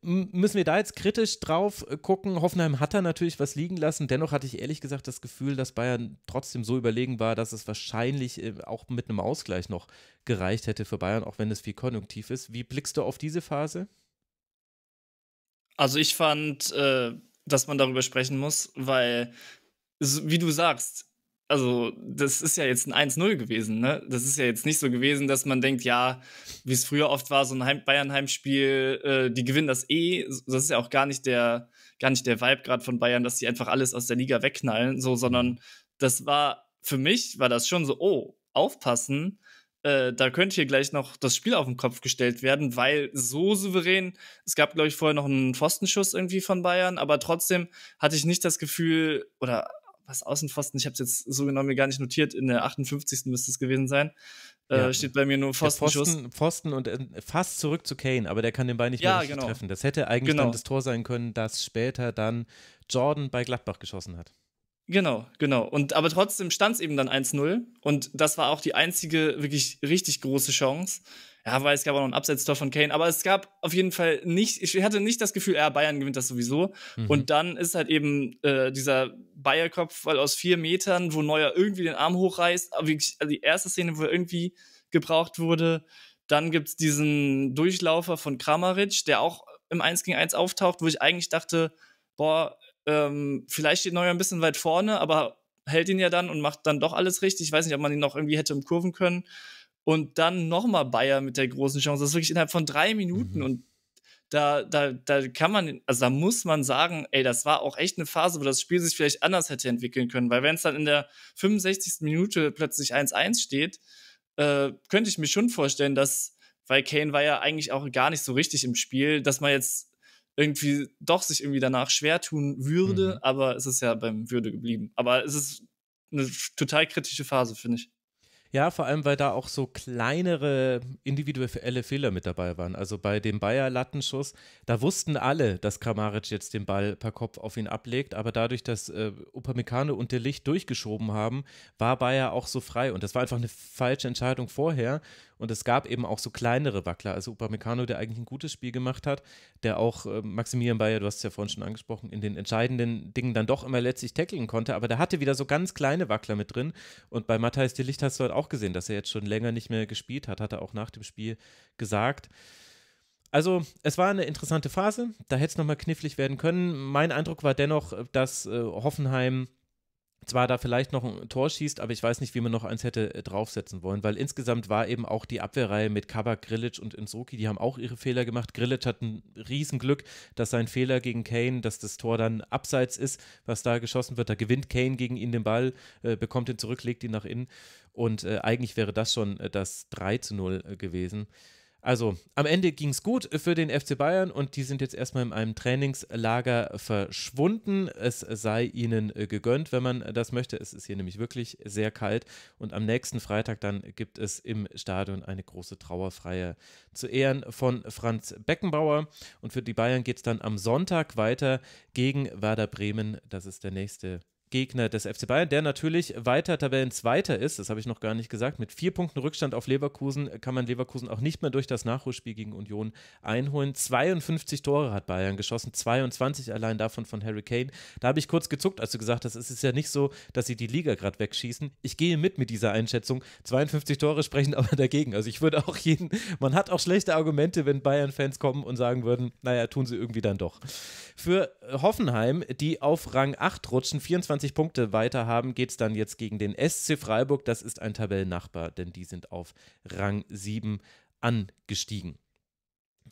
müssen wir da jetzt kritisch drauf äh, gucken? Hoffenheim hat da natürlich was liegen lassen. Dennoch hatte ich ehrlich gesagt das Gefühl, dass Bayern trotzdem so überlegen war, dass es wahrscheinlich äh, auch mit einem Ausgleich noch gereicht hätte für Bayern, auch wenn es viel konjunktiv ist. Wie blickst du auf diese Phase? Also ich fand, äh, dass man darüber sprechen muss, weil, wie du sagst, also das ist ja jetzt ein 1-0 gewesen, ne? Das ist ja jetzt nicht so gewesen, dass man denkt, ja, wie es früher oft war, so ein Heim Bayern-Heimspiel, äh, die gewinnen das eh. Das ist ja auch gar nicht der, gar nicht der Vibe gerade von Bayern, dass die einfach alles aus der Liga wegknallen, so, sondern das war, für mich war das schon so, oh, aufpassen, äh, da könnte hier gleich noch das Spiel auf den Kopf gestellt werden, weil so souverän, es gab, glaube ich, vorher noch einen Pfostenschuss irgendwie von Bayern, aber trotzdem hatte ich nicht das Gefühl, oder was Außenpfosten, ich habe es jetzt so genau mir gar nicht notiert, in der 58. müsste es gewesen sein. Äh, ja. Äh, steht bei mir nur Pfostenschuss. Pfosten, Pfosten und äh, fast zurück zu Kane, aber der kann den Ball nicht ja, mehr richtig genau. treffen. Das hätte eigentlich genau. dann das Tor sein können, das später dann Jordan bei Gladbach geschossen hat. Genau, genau. Und aber trotzdem stand es eben dann 1-0 und das war auch die einzige wirklich richtig große Chance ja, weil es gab auch noch ein Abseitstor von Kane, aber es gab auf jeden Fall nicht, ich hatte nicht das Gefühl, ja, Bayern gewinnt das sowieso. Mhm. Und dann ist halt eben äh, dieser Bayerkopf, weil aus vier Metern, wo Neuer irgendwie den Arm hochreißt, also die erste Szene, wo er irgendwie gebraucht wurde. Dann gibt es diesen Durchlaufer von Kramaric, der auch im 1 gegen 1 auftaucht, wo ich eigentlich dachte, boah, ähm, vielleicht steht Neuer ein bisschen weit vorne, aber hält ihn ja dann und macht dann doch alles richtig. Ich weiß nicht, ob man ihn noch irgendwie hätte umkurven können und dann nochmal Bayern mit der großen Chance. Das ist wirklich innerhalb von drei Minuten mhm. und da, da, da kann man, also da muss man sagen, ey, das war auch echt eine Phase, wo das Spiel sich vielleicht anders hätte entwickeln können, weil wenn es dann in der 65. Minute plötzlich 1-1 steht, äh, könnte ich mir schon vorstellen, dass, weil Kane war ja eigentlich auch gar nicht so richtig im Spiel, dass man jetzt irgendwie doch sich irgendwie danach schwer tun würde, mhm. aber es ist ja beim Würde geblieben. Aber es ist eine total kritische Phase, finde ich. Ja, vor allem, weil da auch so kleinere individuelle Fehler mit dabei waren. Also bei dem Bayer-Lattenschuss, da wussten alle, dass Kramaric jetzt den Ball per Kopf auf ihn ablegt, aber dadurch, dass äh, Upamecano und der Licht durchgeschoben haben, war Bayer auch so frei. Und das war einfach eine falsche Entscheidung vorher. Und es gab eben auch so kleinere Wackler. Also Upamecano, der eigentlich ein gutes Spiel gemacht hat, der auch äh, Maximilian Bayer, du hast es ja vorhin schon angesprochen, in den entscheidenden Dingen dann doch immer letztlich tackeln konnte. Aber der hatte wieder so ganz kleine Wackler mit drin. Und bei Matthias de Licht hast du halt auch gesehen, dass er jetzt schon länger nicht mehr gespielt hat, hat er auch nach dem Spiel gesagt. Also, es war eine interessante Phase. Da hätte es nochmal knifflig werden können. Mein Eindruck war dennoch, dass äh, Hoffenheim zwar da vielleicht noch ein Tor schießt, aber ich weiß nicht, wie man noch eins hätte äh, draufsetzen wollen, weil insgesamt war eben auch die Abwehrreihe mit Kaba, Grilic und Inzruki, die haben auch ihre Fehler gemacht. Grilic hat ein Riesenglück, dass sein Fehler gegen Kane, dass das Tor dann abseits ist, was da geschossen wird. Da gewinnt Kane gegen ihn den Ball, äh, bekommt ihn zurück, legt ihn nach innen und äh, eigentlich wäre das schon äh, das 3 zu 0 äh, gewesen. Also, am Ende ging es gut für den FC Bayern und die sind jetzt erstmal in einem Trainingslager verschwunden. Es sei ihnen äh, gegönnt, wenn man das möchte. Es ist hier nämlich wirklich sehr kalt und am nächsten Freitag dann gibt es im Stadion eine große Trauerfreie zu Ehren von Franz Beckenbauer. Und für die Bayern geht es dann am Sonntag weiter gegen Werder Bremen. Das ist der nächste Gegner des FC Bayern, der natürlich weiter Tabellenzweiter ist, das habe ich noch gar nicht gesagt, mit vier Punkten Rückstand auf Leverkusen kann man Leverkusen auch nicht mehr durch das Nachholspiel gegen Union einholen. 52 Tore hat Bayern geschossen, 22 allein davon von Harry Kane. Da habe ich kurz gezuckt, als du gesagt hast, es ist ja nicht so, dass sie die Liga gerade wegschießen. Ich gehe mit mit dieser Einschätzung. 52 Tore sprechen aber dagegen. Also ich würde auch jeden, man hat auch schlechte Argumente, wenn Bayern-Fans kommen und sagen würden, naja, tun sie irgendwie dann doch. Für Hoffenheim, die auf Rang 8 rutschen, 24 21 Punkte weiter haben, geht es dann jetzt gegen den SC Freiburg. Das ist ein Tabellennachbar, denn die sind auf Rang 7 angestiegen.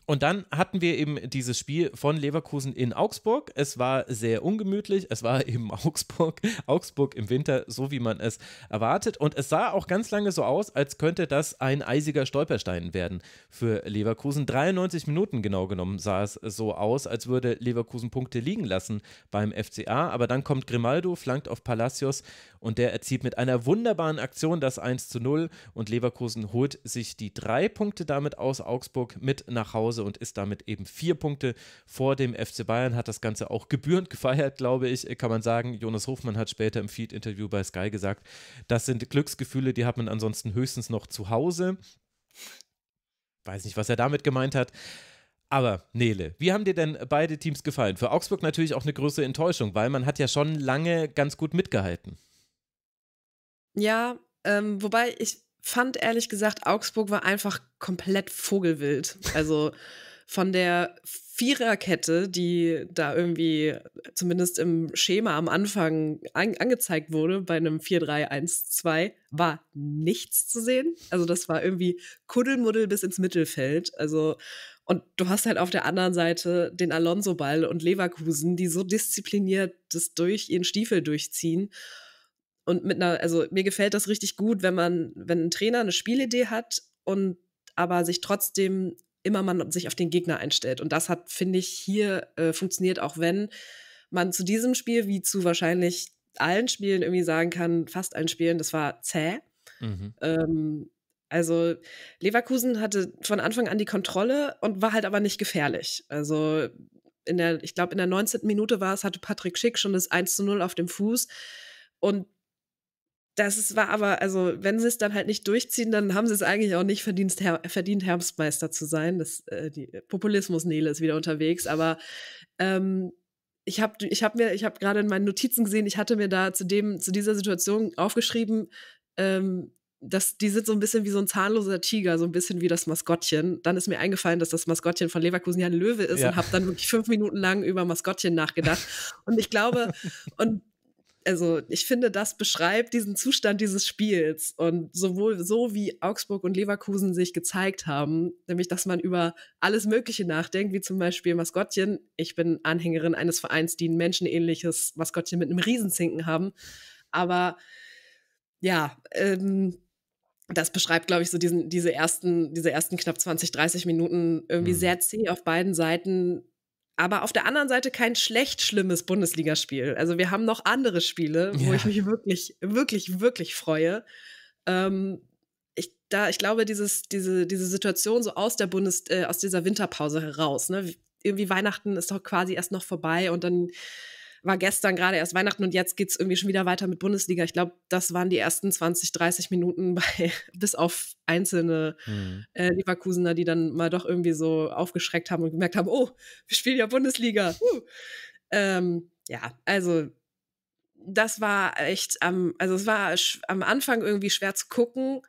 Und dann hatten wir eben dieses Spiel von Leverkusen in Augsburg. Es war sehr ungemütlich. Es war eben Augsburg, Augsburg im Winter, so wie man es erwartet. Und es sah auch ganz lange so aus, als könnte das ein eisiger Stolperstein werden für Leverkusen. 93 Minuten genau genommen sah es so aus, als würde Leverkusen Punkte liegen lassen beim FCA. Aber dann kommt Grimaldo, flankt auf Palacios und der erzielt mit einer wunderbaren Aktion das 1 zu 0. Und Leverkusen holt sich die drei Punkte damit aus Augsburg mit nach Hause Hause und ist damit eben vier Punkte vor dem FC Bayern, hat das Ganze auch gebührend gefeiert, glaube ich, kann man sagen. Jonas Hofmann hat später im Feed-Interview bei Sky gesagt, das sind Glücksgefühle, die hat man ansonsten höchstens noch zu Hause. Weiß nicht, was er damit gemeint hat. Aber Nele, wie haben dir denn beide Teams gefallen? Für Augsburg natürlich auch eine große Enttäuschung, weil man hat ja schon lange ganz gut mitgehalten. Ja, ähm, wobei ich fand ehrlich gesagt, Augsburg war einfach komplett vogelwild. Also von der Viererkette, die da irgendwie zumindest im Schema am Anfang an angezeigt wurde, bei einem 4-3-1-2, war nichts zu sehen. Also das war irgendwie Kuddelmuddel bis ins Mittelfeld. Also und du hast halt auf der anderen Seite den Alonso-Ball und Leverkusen, die so diszipliniert das durch ihren Stiefel durchziehen und mit einer, also mir gefällt das richtig gut, wenn man, wenn ein Trainer eine Spielidee hat und aber sich trotzdem immer man sich auf den Gegner einstellt. Und das hat, finde ich, hier äh, funktioniert, auch wenn man zu diesem Spiel wie zu wahrscheinlich allen Spielen irgendwie sagen kann, fast allen Spielen, das war zäh. Mhm. Ähm, also Leverkusen hatte von Anfang an die Kontrolle und war halt aber nicht gefährlich. Also in der, ich glaube, in der 19. Minute war es, hatte Patrick Schick schon das 1 zu 0 auf dem Fuß. Und das war aber, also wenn sie es dann halt nicht durchziehen, dann haben sie es eigentlich auch nicht verdient, Her verdient Herbstmeister zu sein. Das äh, die äh, Populismus-Nele ist wieder unterwegs, aber ähm, ich habe ich hab mir, ich habe gerade in meinen Notizen gesehen, ich hatte mir da zu dem, zu dieser Situation aufgeschrieben, ähm, dass die sind so ein bisschen wie so ein zahnloser Tiger, so ein bisschen wie das Maskottchen. Dann ist mir eingefallen, dass das Maskottchen von Leverkusen ja ein Löwe ist ja. und habe dann wirklich fünf Minuten lang über Maskottchen nachgedacht. Und ich glaube, und also ich finde, das beschreibt diesen Zustand dieses Spiels und sowohl so wie Augsburg und Leverkusen sich gezeigt haben, nämlich dass man über alles Mögliche nachdenkt, wie zum Beispiel Maskottchen. Ich bin Anhängerin eines Vereins, die ein menschenähnliches Maskottchen mit einem Riesenzinken haben, aber ja, ähm, das beschreibt, glaube ich, so diesen, diese ersten, diese ersten knapp 20, 30 Minuten irgendwie mhm. sehr zäh auf beiden Seiten aber auf der anderen Seite kein schlecht schlimmes Bundesligaspiel. Also wir haben noch andere Spiele, wo ich mich wirklich, wirklich, wirklich freue. Ähm, ich, da, ich glaube, dieses, diese, diese Situation so aus der Bundes, äh, aus dieser Winterpause heraus, ne? Irgendwie Weihnachten ist doch quasi erst noch vorbei und dann war gestern gerade erst Weihnachten und jetzt geht es irgendwie schon wieder weiter mit Bundesliga. Ich glaube, das waren die ersten 20, 30 Minuten bei, bis auf einzelne mhm. äh, Leverkusener, die dann mal doch irgendwie so aufgeschreckt haben und gemerkt haben, oh, wir spielen ja Bundesliga. Uh. Ähm, ja, also das war echt am, ähm, also es war am Anfang irgendwie schwer zu gucken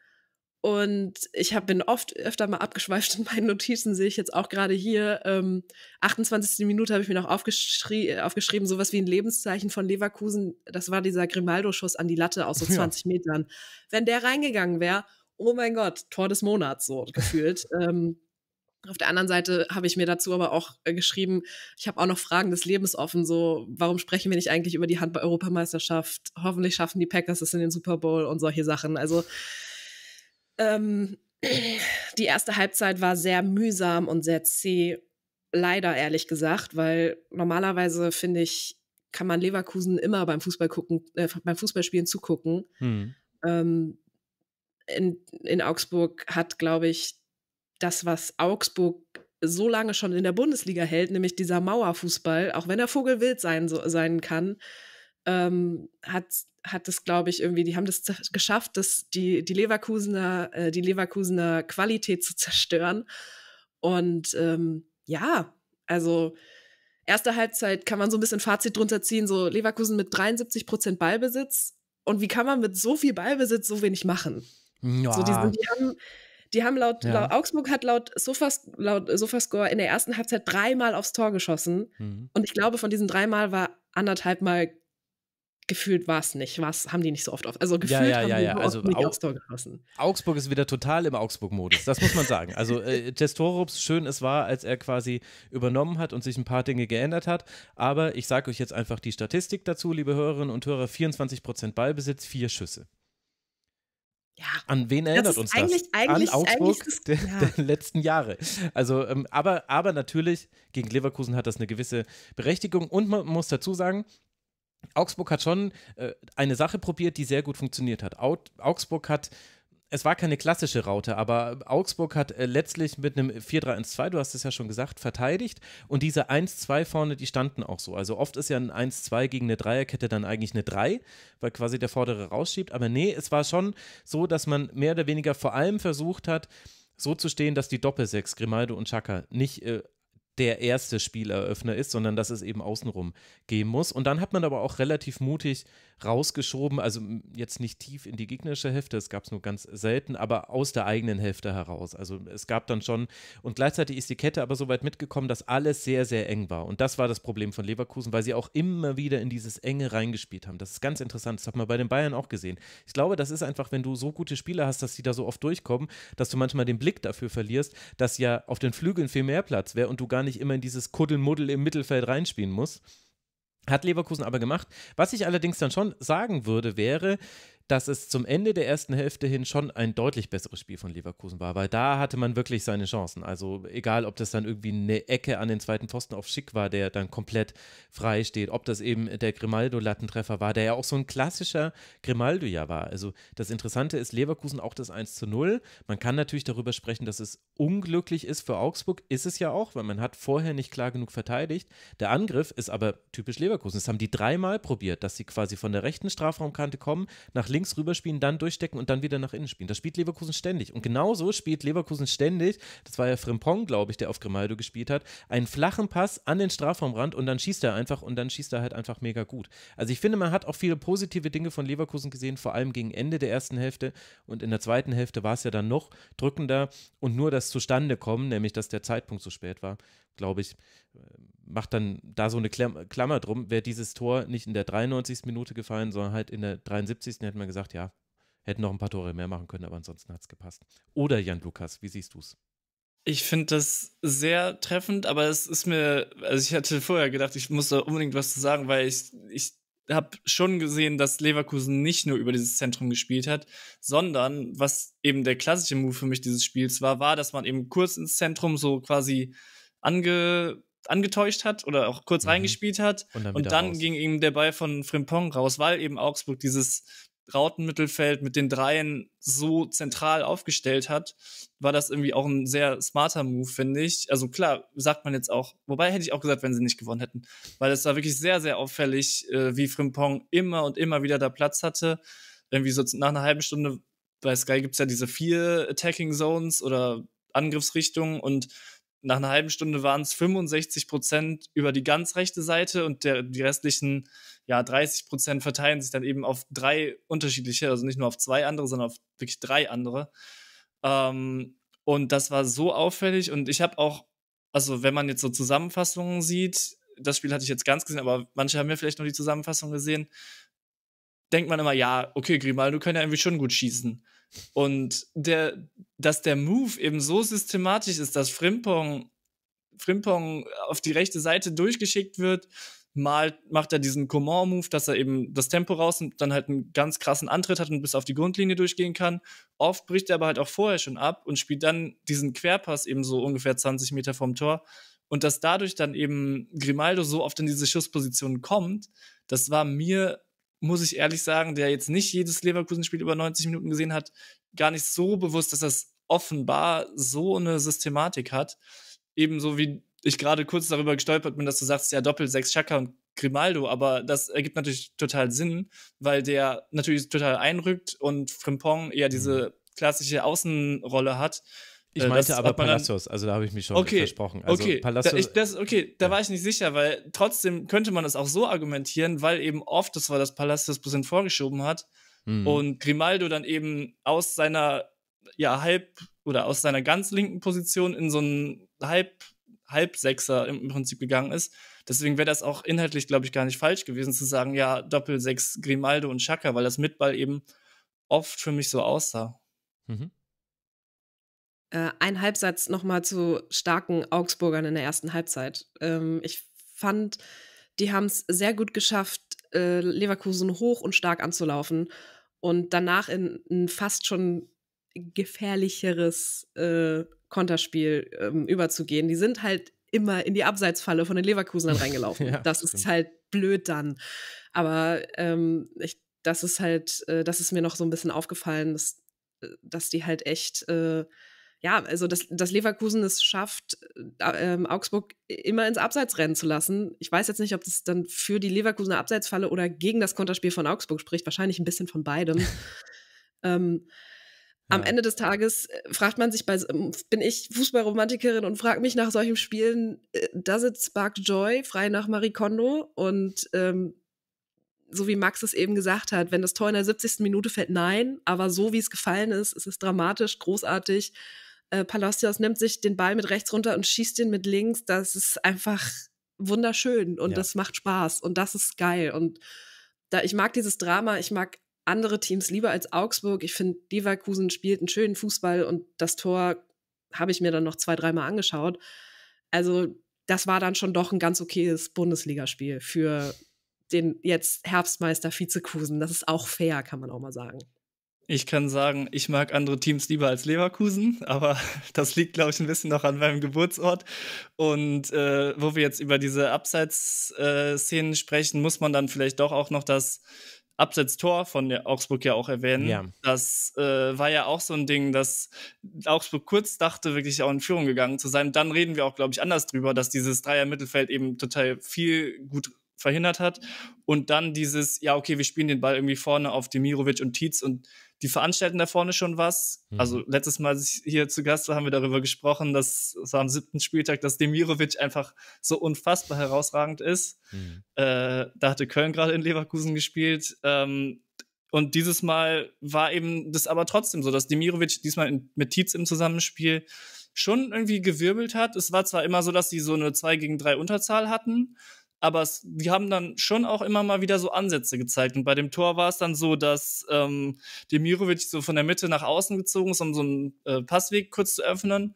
und ich hab, bin oft öfter mal abgeschweift in meinen Notizen, sehe ich jetzt auch gerade hier. Ähm, 28. Minute habe ich mir noch aufgeschrie äh, aufgeschrieben, sowas wie ein Lebenszeichen von Leverkusen. Das war dieser Grimaldo-Schuss an die Latte aus so 20 ja. Metern. Wenn der reingegangen wäre, oh mein Gott, Tor des Monats, so gefühlt. ähm, auf der anderen Seite habe ich mir dazu aber auch äh, geschrieben, ich habe auch noch Fragen des Lebens offen. So, warum sprechen wir nicht eigentlich über die Handball-Europameisterschaft? Hoffentlich schaffen die Packers es in den Super Bowl und solche Sachen. Also ähm, die erste Halbzeit war sehr mühsam und sehr zäh. Leider, ehrlich gesagt, weil normalerweise finde ich, kann man Leverkusen immer beim Fußball gucken, äh, beim Fußballspielen zugucken. Hm. Ähm, in, in Augsburg hat, glaube ich, das, was Augsburg so lange schon in der Bundesliga hält, nämlich dieser Mauerfußball, auch wenn er Vogelwild sein, so, sein kann, ähm, hat, hat das, glaube ich, irgendwie, die haben das geschafft, dass die, die Leverkusener, äh, die Leverkusener Qualität zu zerstören. Und ähm, ja, also erste Halbzeit kann man so ein bisschen Fazit drunter ziehen, so Leverkusen mit 73 Prozent Ballbesitz. Und wie kann man mit so viel Ballbesitz so wenig machen? Ja. So, die, die haben, die haben laut, ja. laut, Augsburg hat laut, Sofas, laut Sofascore in der ersten Halbzeit dreimal aufs Tor geschossen. Mhm. Und ich glaube, von diesen dreimal war anderthalb Mal gefühlt war es nicht, Was haben die nicht so oft auf. Also gefühlt ja, ja, haben ja, die ja. Also nicht Au Ausdauer gefasst. Augsburg ist wieder total im Augsburg-Modus, das muss man sagen. also äh, Testorups, schön es war, als er quasi übernommen hat und sich ein paar Dinge geändert hat. Aber ich sage euch jetzt einfach die Statistik dazu, liebe Hörerinnen und Hörer, 24% Ballbesitz, vier Schüsse. Ja. An wen erinnert das uns eigentlich, das? Eigentlich, An Augsburg eigentlich ist, der, ja. der, letzten Jahre. Also, ähm, aber, aber natürlich, gegen Leverkusen hat das eine gewisse Berechtigung. Und man muss dazu sagen, Augsburg hat schon äh, eine Sache probiert, die sehr gut funktioniert hat. Aut Augsburg hat es war keine klassische Raute, aber Augsburg hat äh, letztlich mit einem 4-3-1-2, du hast es ja schon gesagt, verteidigt. Und diese 1-2 vorne, die standen auch so. Also oft ist ja ein 1-2 gegen eine Dreierkette dann eigentlich eine 3, weil quasi der Vordere rausschiebt. Aber nee, es war schon so, dass man mehr oder weniger vor allem versucht hat, so zu stehen, dass die Doppelsechs, Grimaldo und Chaka, nicht äh, der erste Spieleröffner ist, sondern dass es eben außenrum gehen muss. Und dann hat man aber auch relativ mutig rausgeschoben, also jetzt nicht tief in die gegnerische Hälfte, das gab es nur ganz selten, aber aus der eigenen Hälfte heraus. Also es gab dann schon, und gleichzeitig ist die Kette aber so weit mitgekommen, dass alles sehr, sehr eng war. Und das war das Problem von Leverkusen, weil sie auch immer wieder in dieses Enge reingespielt haben. Das ist ganz interessant, das hat man bei den Bayern auch gesehen. Ich glaube, das ist einfach, wenn du so gute Spieler hast, dass die da so oft durchkommen, dass du manchmal den Blick dafür verlierst, dass ja auf den Flügeln viel mehr Platz wäre und du gar nicht immer in dieses Kuddelmuddel im Mittelfeld reinspielen musst. Hat Leverkusen aber gemacht. Was ich allerdings dann schon sagen würde, wäre, dass es zum Ende der ersten Hälfte hin schon ein deutlich besseres Spiel von Leverkusen war, weil da hatte man wirklich seine Chancen. Also egal, ob das dann irgendwie eine Ecke an den zweiten Pfosten auf Schick war, der dann komplett frei steht, ob das eben der Grimaldo-Lattentreffer war, der ja auch so ein klassischer Grimaldo ja war. Also das Interessante ist, Leverkusen auch das 1 zu 0. Man kann natürlich darüber sprechen, dass es unglücklich ist für Augsburg, ist es ja auch, weil man hat vorher nicht klar genug verteidigt. Der Angriff ist aber typisch Leverkusen. Das haben die dreimal probiert, dass sie quasi von der rechten Strafraumkante kommen, nach links links rüberspielen, dann durchstecken und dann wieder nach innen spielen. Das spielt Leverkusen ständig. Und genauso spielt Leverkusen ständig, das war ja Frimpong, glaube ich, der auf Grimaldo gespielt hat, einen flachen Pass an den Strafraumrand und dann schießt er einfach und dann schießt er halt einfach mega gut. Also ich finde, man hat auch viele positive Dinge von Leverkusen gesehen, vor allem gegen Ende der ersten Hälfte und in der zweiten Hälfte war es ja dann noch drückender und nur das Zustandekommen, nämlich dass der Zeitpunkt so spät war, glaube ich, macht dann da so eine Klammer drum. Wäre dieses Tor nicht in der 93. Minute gefallen, sondern halt in der 73. hätte man gesagt, ja, hätten noch ein paar Tore mehr machen können, aber ansonsten hat es gepasst. Oder Jan Lukas, wie siehst du es? Ich finde das sehr treffend, aber es ist mir, also ich hatte vorher gedacht, ich muss da unbedingt was zu sagen, weil ich, ich habe schon gesehen, dass Leverkusen nicht nur über dieses Zentrum gespielt hat, sondern was eben der klassische Move für mich dieses Spiels war, war, dass man eben kurz ins Zentrum so quasi ange angetäuscht hat oder auch kurz mhm. reingespielt hat. Und dann, und dann ging ihm der Ball von Frimpong raus, weil eben Augsburg dieses Rautenmittelfeld mit den Dreien so zentral aufgestellt hat, war das irgendwie auch ein sehr smarter Move, finde ich. Also klar, sagt man jetzt auch, wobei hätte ich auch gesagt, wenn sie nicht gewonnen hätten, weil es war wirklich sehr, sehr auffällig, äh, wie Frimpong immer und immer wieder da Platz hatte. Irgendwie so nach einer halben Stunde bei Sky gibt es ja diese vier Attacking Zones oder Angriffsrichtungen und nach einer halben Stunde waren es 65 Prozent über die ganz rechte Seite und der, die restlichen ja, 30 Prozent verteilen sich dann eben auf drei unterschiedliche, also nicht nur auf zwei andere, sondern auf wirklich drei andere. Ähm, und das war so auffällig und ich habe auch, also wenn man jetzt so Zusammenfassungen sieht, das Spiel hatte ich jetzt ganz gesehen, aber manche haben mir ja vielleicht noch die Zusammenfassung gesehen, denkt man immer, ja, okay, Grimaldo kann ja irgendwie schon gut schießen. Und der, dass der Move eben so systematisch ist, dass Frimpong, Frimpong auf die rechte Seite durchgeschickt wird, mal macht er diesen Coman-Move, dass er eben das Tempo raus und dann halt einen ganz krassen Antritt hat und bis auf die Grundlinie durchgehen kann. Oft bricht er aber halt auch vorher schon ab und spielt dann diesen Querpass eben so ungefähr 20 Meter vom Tor. Und dass dadurch dann eben Grimaldo so oft in diese Schussposition kommt, das war mir muss ich ehrlich sagen, der jetzt nicht jedes Leverkusen-Spiel über 90 Minuten gesehen hat, gar nicht so bewusst, dass das offenbar so eine Systematik hat. Ebenso wie ich gerade kurz darüber gestolpert bin, dass du sagst, ja, Doppel-Sechs Chaka und Grimaldo, aber das ergibt natürlich total Sinn, weil der natürlich total einrückt und Frimpong eher diese mhm. klassische Außenrolle hat ich äh, meinte aber Palacios, also da habe ich mich schon okay, versprochen. Also okay, Palacios, da, ich, das, okay, da ja. war ich nicht sicher, weil trotzdem könnte man das auch so argumentieren, weil eben oft, das war das Palacios bisschen vorgeschoben hat mhm. und Grimaldo dann eben aus seiner ja halb oder aus seiner ganz linken Position in so einen halb Halbsechser im Prinzip gegangen ist. Deswegen wäre das auch inhaltlich, glaube ich, gar nicht falsch gewesen zu sagen, ja, Doppelsechs Grimaldo und Chaka, weil das Mitball eben oft für mich so aussah. Mhm äh, einen Halbsatz nochmal zu starken Augsburgern in der ersten Halbzeit. Ähm, ich fand, die haben es sehr gut geschafft, äh, Leverkusen hoch und stark anzulaufen und danach in ein fast schon gefährlicheres äh, Konterspiel ähm, überzugehen. Die sind halt immer in die Abseitsfalle von den Leverkusenern reingelaufen. ja, das ist halt blöd dann. Aber ähm, ich, das ist halt, äh, das ist mir noch so ein bisschen aufgefallen, dass, äh, dass die halt echt äh, ja, also dass, dass Leverkusen es schafft, äh, Augsburg immer ins Abseitsrennen zu lassen. Ich weiß jetzt nicht, ob das dann für die Leverkusener Abseitsfalle oder gegen das Konterspiel von Augsburg spricht. Wahrscheinlich ein bisschen von beidem. ähm, ja. Am Ende des Tages äh, fragt man sich bei, ähm, bin ich Fußballromantikerin und frage mich nach solchen Spielen, äh, does it spark joy, frei nach Marie Kondo? Und ähm, so wie Max es eben gesagt hat, wenn das Tor in der 70. Minute fällt, nein, aber so wie es gefallen ist, ist es dramatisch, großartig äh, Palacios nimmt sich den Ball mit rechts runter und schießt den mit links. Das ist einfach wunderschön und ja. das macht Spaß und das ist geil. Und da, ich mag dieses Drama, ich mag andere Teams lieber als Augsburg. Ich finde, Leverkusen spielt einen schönen Fußball und das Tor habe ich mir dann noch zwei, dreimal angeschaut. Also, das war dann schon doch ein ganz okayes Bundesligaspiel für den jetzt Herbstmeister Vizekusen. Das ist auch fair, kann man auch mal sagen. Ich kann sagen, ich mag andere Teams lieber als Leverkusen, aber das liegt, glaube ich, ein bisschen noch an meinem Geburtsort. Und äh, wo wir jetzt über diese Abseits-Szenen äh, sprechen, muss man dann vielleicht doch auch noch das Abseits-Tor von Augsburg ja auch erwähnen. Ja. Das äh, war ja auch so ein Ding, dass Augsburg kurz dachte, wirklich auch in Führung gegangen zu sein. Dann reden wir auch, glaube ich, anders drüber, dass dieses Dreier-Mittelfeld eben total viel gut verhindert hat. Und dann dieses, ja, okay, wir spielen den Ball irgendwie vorne auf Demirovic und Tietz und die veranstalten da vorne schon was. Mhm. Also letztes Mal, hier zu Gast haben wir darüber gesprochen, dass es am siebten Spieltag, dass Demirovic einfach so unfassbar herausragend ist. Mhm. Äh, da hatte Köln gerade in Leverkusen gespielt. Ähm, und dieses Mal war eben das aber trotzdem so, dass Demirovic diesmal in, mit Tietz im Zusammenspiel schon irgendwie gewirbelt hat. Es war zwar immer so, dass sie so eine 2 gegen 3 Unterzahl hatten, aber es, die haben dann schon auch immer mal wieder so Ansätze gezeigt. Und bei dem Tor war es dann so, dass ähm, Demirovic so von der Mitte nach außen gezogen ist, um so einen äh, Passweg kurz zu öffnen.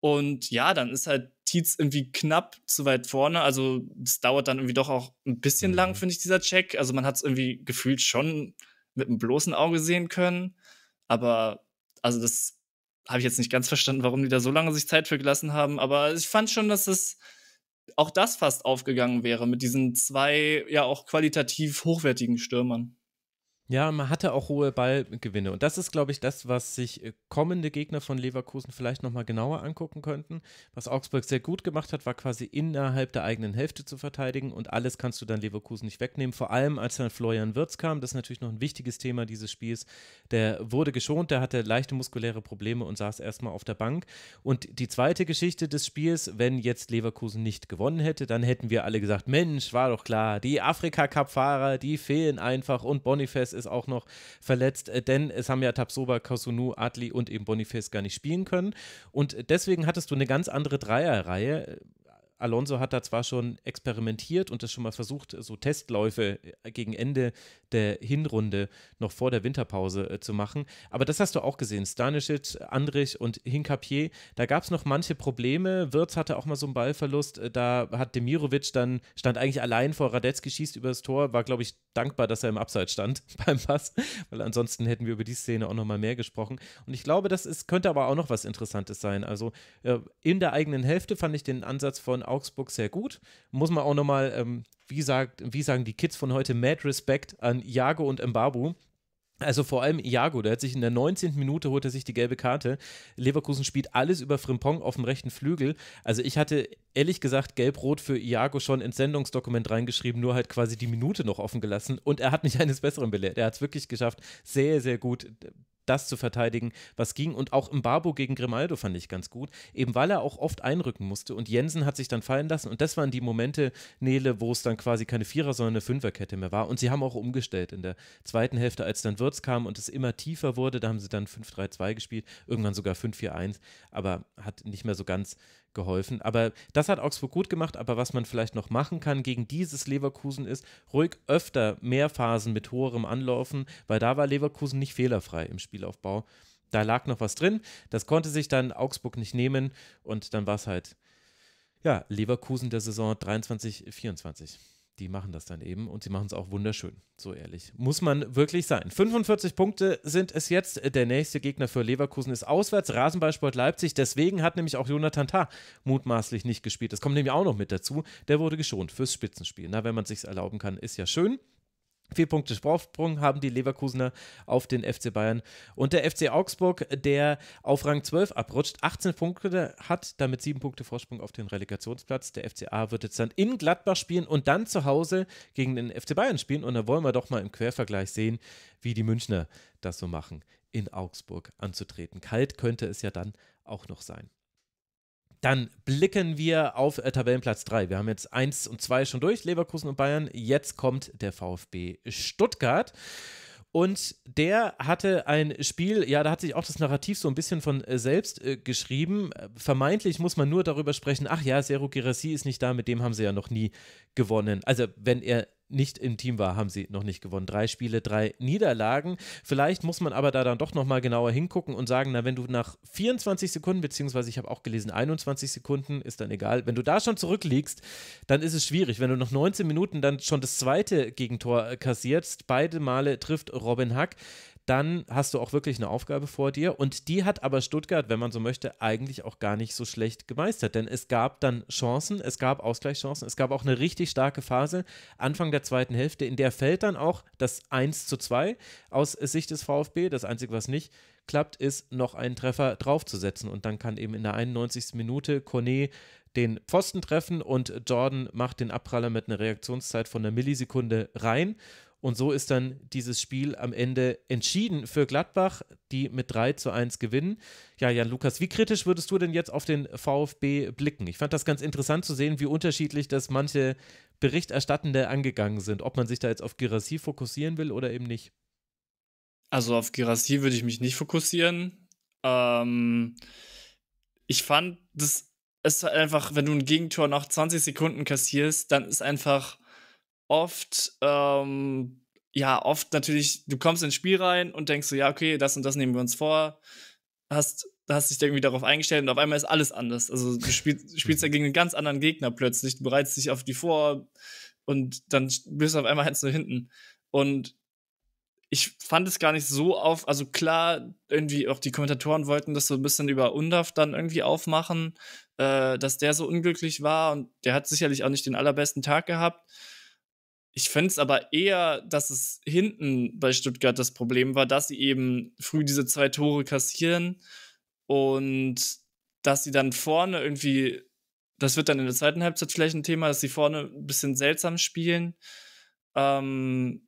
Und ja, dann ist halt Tietz irgendwie knapp zu weit vorne. Also es dauert dann irgendwie doch auch ein bisschen mhm. lang, finde ich, dieser Check. Also man hat es irgendwie gefühlt schon mit einem bloßen Auge sehen können. Aber also das habe ich jetzt nicht ganz verstanden, warum die da so lange sich Zeit für gelassen haben. Aber ich fand schon, dass es das auch das fast aufgegangen wäre mit diesen zwei ja auch qualitativ hochwertigen Stürmern. Ja, man hatte auch hohe Ballgewinne. Und das ist, glaube ich, das, was sich äh, kommende Gegner von Leverkusen vielleicht nochmal genauer angucken könnten. Was Augsburg sehr gut gemacht hat, war quasi innerhalb der eigenen Hälfte zu verteidigen und alles kannst du dann Leverkusen nicht wegnehmen. Vor allem, als dann Florian Wirtz kam, das ist natürlich noch ein wichtiges Thema dieses Spiels. Der wurde geschont, der hatte leichte muskuläre Probleme und saß erstmal auf der Bank. Und die zweite Geschichte des Spiels, wenn jetzt Leverkusen nicht gewonnen hätte, dann hätten wir alle gesagt: Mensch, war doch klar, die Afrika-Cup-Fahrer, die fehlen einfach und Boniface Diaz ist auch noch verletzt, äh, denn es haben ja Tabsoba, Kosunu, Adli und eben Boniface gar nicht spielen können. Und deswegen hattest du eine ganz andere Dreierreihe. Alonso hat da zwar schon experimentiert und das schon mal versucht, so Testläufe äh, gegen Ende der Hinrunde noch vor der Winterpause äh, zu machen, aber das hast du auch gesehen. Stanisic, Andrich und Hinkapier, da gab es noch manche Probleme. Wirtz hatte auch mal so einen Ballverlust. Äh, da hat Demirovic dann, stand eigentlich allein vor Radetzky, schießt über das Tor, war, glaube ich, dankbar, dass er im Abseits stand beim Pass, weil ansonsten hätten wir über die Szene auch noch mal mehr gesprochen. Und ich glaube, das ist, könnte aber auch noch was Interessantes sein. Also äh, in der eigenen Hälfte fand ich den Ansatz von Augsburg sehr gut. Muss man auch nochmal, ähm, wie, wie sagen die Kids von heute, mad Respect an Jago und Mbabu. Also vor allem Iago, der hat sich in der 19. Minute holt er sich die gelbe Karte. Leverkusen spielt alles über Frimpong auf dem rechten Flügel. Also ich hatte ehrlich gesagt gelb-rot für Iago schon ins Sendungsdokument reingeschrieben, nur halt quasi die Minute noch offen gelassen. Und er hat mich eines Besseren belehrt. Er hat es wirklich geschafft, sehr, sehr gut das zu verteidigen, was ging. Und auch im Barbo gegen Grimaldo fand ich ganz gut, eben weil er auch oft einrücken musste. Und Jensen hat sich dann fallen lassen. Und das waren die Momente, Nele, wo es dann quasi keine Vierer, sondern eine Fünferkette mehr war. Und sie haben auch umgestellt in der zweiten Hälfte, als dann Würz kam und es immer tiefer wurde. Da haben sie dann 5-3-2 gespielt, irgendwann sogar 5-4-1, aber hat nicht mehr so ganz geholfen. Aber das hat Augsburg gut gemacht. Aber was man vielleicht noch machen kann gegen dieses Leverkusen ist, ruhig öfter mehr Phasen mit hoherem Anlaufen, weil da war Leverkusen nicht fehlerfrei im Spielaufbau. Da lag noch was drin. Das konnte sich dann Augsburg nicht nehmen. Und dann war es halt, ja, Leverkusen der Saison 23, 24 die machen das dann eben und sie machen es auch wunderschön, so ehrlich. Muss man wirklich sein. 45 Punkte sind es jetzt. Der nächste Gegner für Leverkusen ist auswärts, Rasenballsport Leipzig. Deswegen hat nämlich auch Jonathan Tah mutmaßlich nicht gespielt. Das kommt nämlich auch noch mit dazu. Der wurde geschont fürs Spitzenspiel. Na, wenn man es sich erlauben kann, ist ja schön. Vier Punkte Vorsprung haben die Leverkusener auf den FC Bayern. Und der FC Augsburg, der auf Rang 12 abrutscht, 18 Punkte hat, damit sieben Punkte Vorsprung auf den Relegationsplatz. Der FCA wird jetzt dann in Gladbach spielen und dann zu Hause gegen den FC Bayern spielen. Und da wollen wir doch mal im Quervergleich sehen, wie die Münchner das so machen, in Augsburg anzutreten. Kalt könnte es ja dann auch noch sein. Dann blicken wir auf äh, Tabellenplatz 3. Wir haben jetzt 1 und 2 schon durch, Leverkusen und Bayern. Jetzt kommt der VfB Stuttgart. Und der hatte ein Spiel, ja, da hat sich auch das Narrativ so ein bisschen von äh, selbst äh, geschrieben. Vermeintlich muss man nur darüber sprechen, ach ja, Seru Girassi ist nicht da, mit dem haben sie ja noch nie gewonnen. Also wenn er nicht im Team war, haben sie noch nicht gewonnen. Drei Spiele, drei Niederlagen. Vielleicht muss man aber da dann doch nochmal genauer hingucken und sagen, na, wenn du nach 24 Sekunden, beziehungsweise ich habe auch gelesen, 21 Sekunden, ist dann egal, wenn du da schon zurückliegst, dann ist es schwierig. Wenn du nach 19 Minuten dann schon das zweite Gegentor äh, kassierst, beide Male trifft Robin Hack, dann hast du auch wirklich eine Aufgabe vor dir. Und die hat aber Stuttgart, wenn man so möchte, eigentlich auch gar nicht so schlecht gemeistert. Denn es gab dann Chancen, es gab Ausgleichschancen, es gab auch eine richtig starke Phase Anfang der zweiten Hälfte, in der fällt dann auch das 1 zu 2 aus Sicht des VfB. Das Einzige, was nicht klappt, ist, noch einen Treffer draufzusetzen. Und dann kann eben in der 91. Minute Cornet den Pfosten treffen und Jordan macht den Abpraller mit einer Reaktionszeit von einer Millisekunde rein. Und so ist dann dieses Spiel am Ende entschieden für Gladbach, die mit 3 zu 1 gewinnen. Ja, Jan Lukas, wie kritisch würdest du denn jetzt auf den VfB blicken? Ich fand das ganz interessant zu sehen, wie unterschiedlich das manche Berichterstattende angegangen sind, ob man sich da jetzt auf Girassi fokussieren will oder eben nicht. Also auf Girassi würde ich mich nicht fokussieren. Ähm, ich fand, das ist halt einfach, wenn du ein Gegentor nach 20 Sekunden kassierst, dann ist einfach oft, ähm, ja, oft natürlich, du kommst ins Spiel rein und denkst so, ja, okay, das und das nehmen wir uns vor, hast, hast dich irgendwie darauf eingestellt und auf einmal ist alles anders. Also du spielst, spielst ja mhm. gegen einen ganz anderen Gegner plötzlich, du bereitest dich auf die vor und dann bist du auf einmal halt nur hinten. Und ich fand es gar nicht so auf, also klar, irgendwie auch die Kommentatoren wollten das so ein bisschen über Undaf dann irgendwie aufmachen, äh, dass der so unglücklich war und der hat sicherlich auch nicht den allerbesten Tag gehabt. Ich finde es aber eher, dass es hinten bei Stuttgart das Problem war, dass sie eben früh diese zwei Tore kassieren und dass sie dann vorne irgendwie, das wird dann in der zweiten Halbzeit vielleicht ein Thema, dass sie vorne ein bisschen seltsam spielen. Ähm,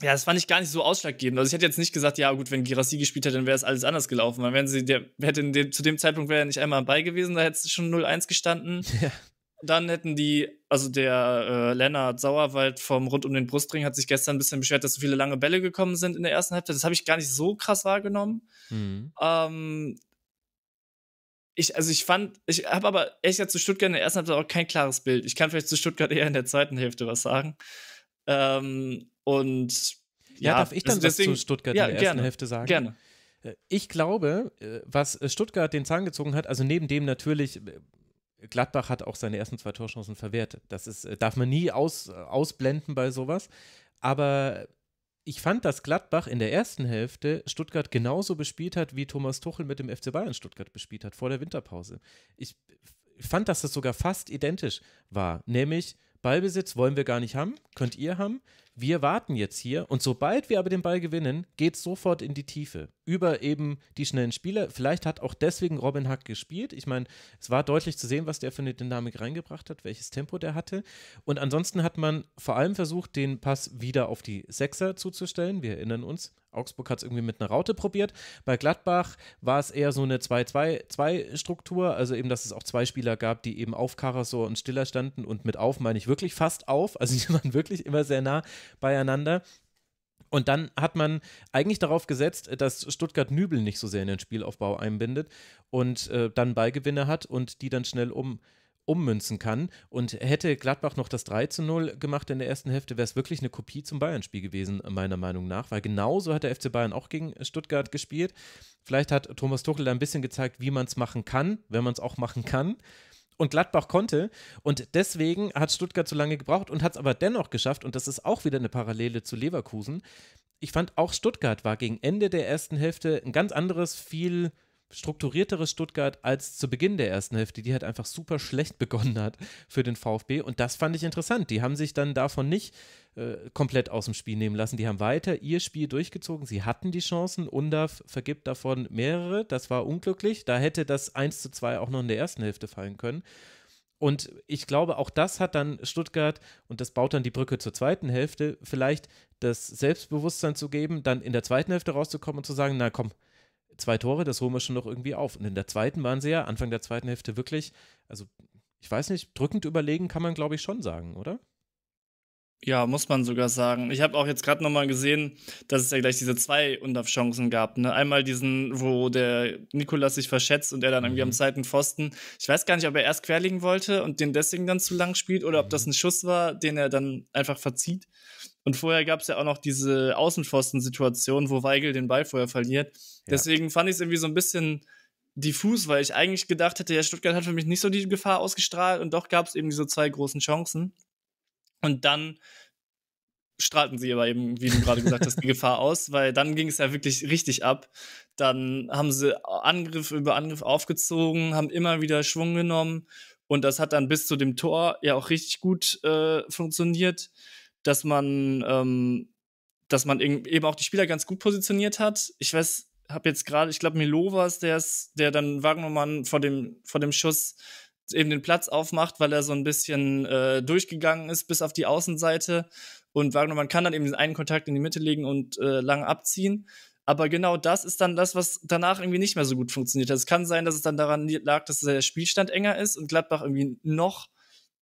ja, das fand ich gar nicht so ausschlaggebend. Also ich hätte jetzt nicht gesagt, ja gut, wenn Girassi gespielt hätte, dann wäre es alles anders gelaufen. Weil wenn sie, der hätte in dem, zu dem Zeitpunkt wäre er nicht einmal dabei gewesen, da hätte es schon 0-1 gestanden. Ja dann hätten die, also der äh, Lennart Sauerwald vom Rund um den Brustring hat sich gestern ein bisschen beschwert, dass so viele lange Bälle gekommen sind in der ersten Halbzeit. Das habe ich gar nicht so krass wahrgenommen. Mhm. Ähm, ich, also ich fand, ich habe aber echt ja zu Stuttgart in der ersten Halbzeit auch kein klares Bild. Ich kann vielleicht zu Stuttgart eher in der zweiten Hälfte was sagen. Ähm, und ja, ja, darf ich dann also deswegen, was zu Stuttgart ja, in der gerne, ersten Hälfte sagen? Gerne. Äh, ich glaube, äh, was Stuttgart den Zahn gezogen hat, also neben dem natürlich äh, Gladbach hat auch seine ersten zwei Torchancen verwehrt. Das ist, äh, darf man nie aus, äh, ausblenden bei sowas. Aber ich fand, dass Gladbach in der ersten Hälfte Stuttgart genauso bespielt hat, wie Thomas Tuchel mit dem FC Bayern Stuttgart bespielt hat vor der Winterpause. Ich fand, dass das sogar fast identisch war. Nämlich Ballbesitz wollen wir gar nicht haben, könnt ihr haben. Wir warten jetzt hier und sobald wir aber den Ball gewinnen, geht es sofort in die Tiefe. Über eben die schnellen Spieler. Vielleicht hat auch deswegen Robin Hack gespielt. Ich meine, es war deutlich zu sehen, was der für eine Dynamik reingebracht hat, welches Tempo der hatte. Und ansonsten hat man vor allem versucht, den Pass wieder auf die Sechser zuzustellen. Wir erinnern uns, Augsburg hat es irgendwie mit einer Raute probiert. Bei Gladbach war es eher so eine 2-2-2-Struktur, also eben, dass es auch zwei Spieler gab, die eben auf Karasor und Stiller standen und mit auf meine ich wirklich fast auf, also die waren wirklich immer sehr nah beieinander. Und dann hat man eigentlich darauf gesetzt, dass Stuttgart Nübel nicht so sehr in den Spielaufbau einbindet und äh, dann Ballgewinne hat und die dann schnell um ummünzen kann. Und hätte Gladbach noch das 3 zu 0 gemacht in der ersten Hälfte, wäre es wirklich eine Kopie zum Bayern-Spiel gewesen, meiner Meinung nach. Weil genauso hat der FC Bayern auch gegen Stuttgart gespielt. Vielleicht hat Thomas Tuchel da ein bisschen gezeigt, wie man es machen kann, wenn man es auch machen kann und Gladbach konnte. Und deswegen hat Stuttgart so lange gebraucht und hat es aber dennoch geschafft. Und das ist auch wieder eine Parallele zu Leverkusen. Ich fand auch Stuttgart war gegen Ende der ersten Hälfte ein ganz anderes, viel strukturierteres Stuttgart als zu Beginn der ersten Hälfte, die halt einfach super schlecht begonnen hat für den VfB. Und das fand ich interessant. Die haben sich dann davon nicht äh, komplett aus dem Spiel nehmen lassen. Die haben weiter ihr Spiel durchgezogen. Sie hatten die Chancen. Undav vergibt davon mehrere. Das war unglücklich. Da hätte das 1 zu 2 auch noch in der ersten Hälfte fallen können. Und ich glaube, auch das hat dann Stuttgart, und das baut dann die Brücke zur zweiten Hälfte, vielleicht das Selbstbewusstsein zu geben, dann in der zweiten Hälfte rauszukommen und zu sagen, na komm, zwei Tore, das holen wir schon noch irgendwie auf. Und in der zweiten waren sie ja, Anfang der zweiten Hälfte wirklich, also ich weiß nicht, drückend überlegen kann man, glaube ich, schon sagen, oder? Ja, muss man sogar sagen. Ich habe auch jetzt gerade nochmal gesehen, dass es ja gleich diese zwei undav gab. Ne? Einmal diesen, wo der Nikolas sich verschätzt und er dann irgendwie am mhm. zweiten Pfosten. Ich weiß gar nicht, ob er erst querlegen wollte und den deswegen dann zu lang spielt oder mhm. ob das mhm. ein Schuss war, den er dann einfach verzieht. Und vorher gab es ja auch noch diese Außenpfosten-Situation, wo Weigel den Ball vorher verliert. Ja. Deswegen fand ich es irgendwie so ein bisschen diffus, weil ich eigentlich gedacht hätte, ja, Stuttgart hat für mich nicht so die Gefahr ausgestrahlt und doch gab es eben diese zwei großen Chancen. Und dann strahlten sie aber eben, wie du gerade gesagt hast, die Gefahr aus, weil dann ging es ja wirklich richtig ab. Dann haben sie Angriff über Angriff aufgezogen, haben immer wieder Schwung genommen und das hat dann bis zu dem Tor ja auch richtig gut äh, funktioniert dass man, ähm, dass man eben auch die Spieler ganz gut positioniert hat. Ich weiß, habe jetzt gerade, ich glaube, Milovas, der ist, der dann Wagnermann vor dem, vor dem Schuss eben den Platz aufmacht, weil er so ein bisschen äh, durchgegangen ist bis auf die Außenseite. Und Wagnermann kann dann eben den einen Kontakt in die Mitte legen und äh, lang abziehen. Aber genau das ist dann das, was danach irgendwie nicht mehr so gut funktioniert hat. Es kann sein, dass es dann daran lag, dass der Spielstand enger ist und Gladbach irgendwie noch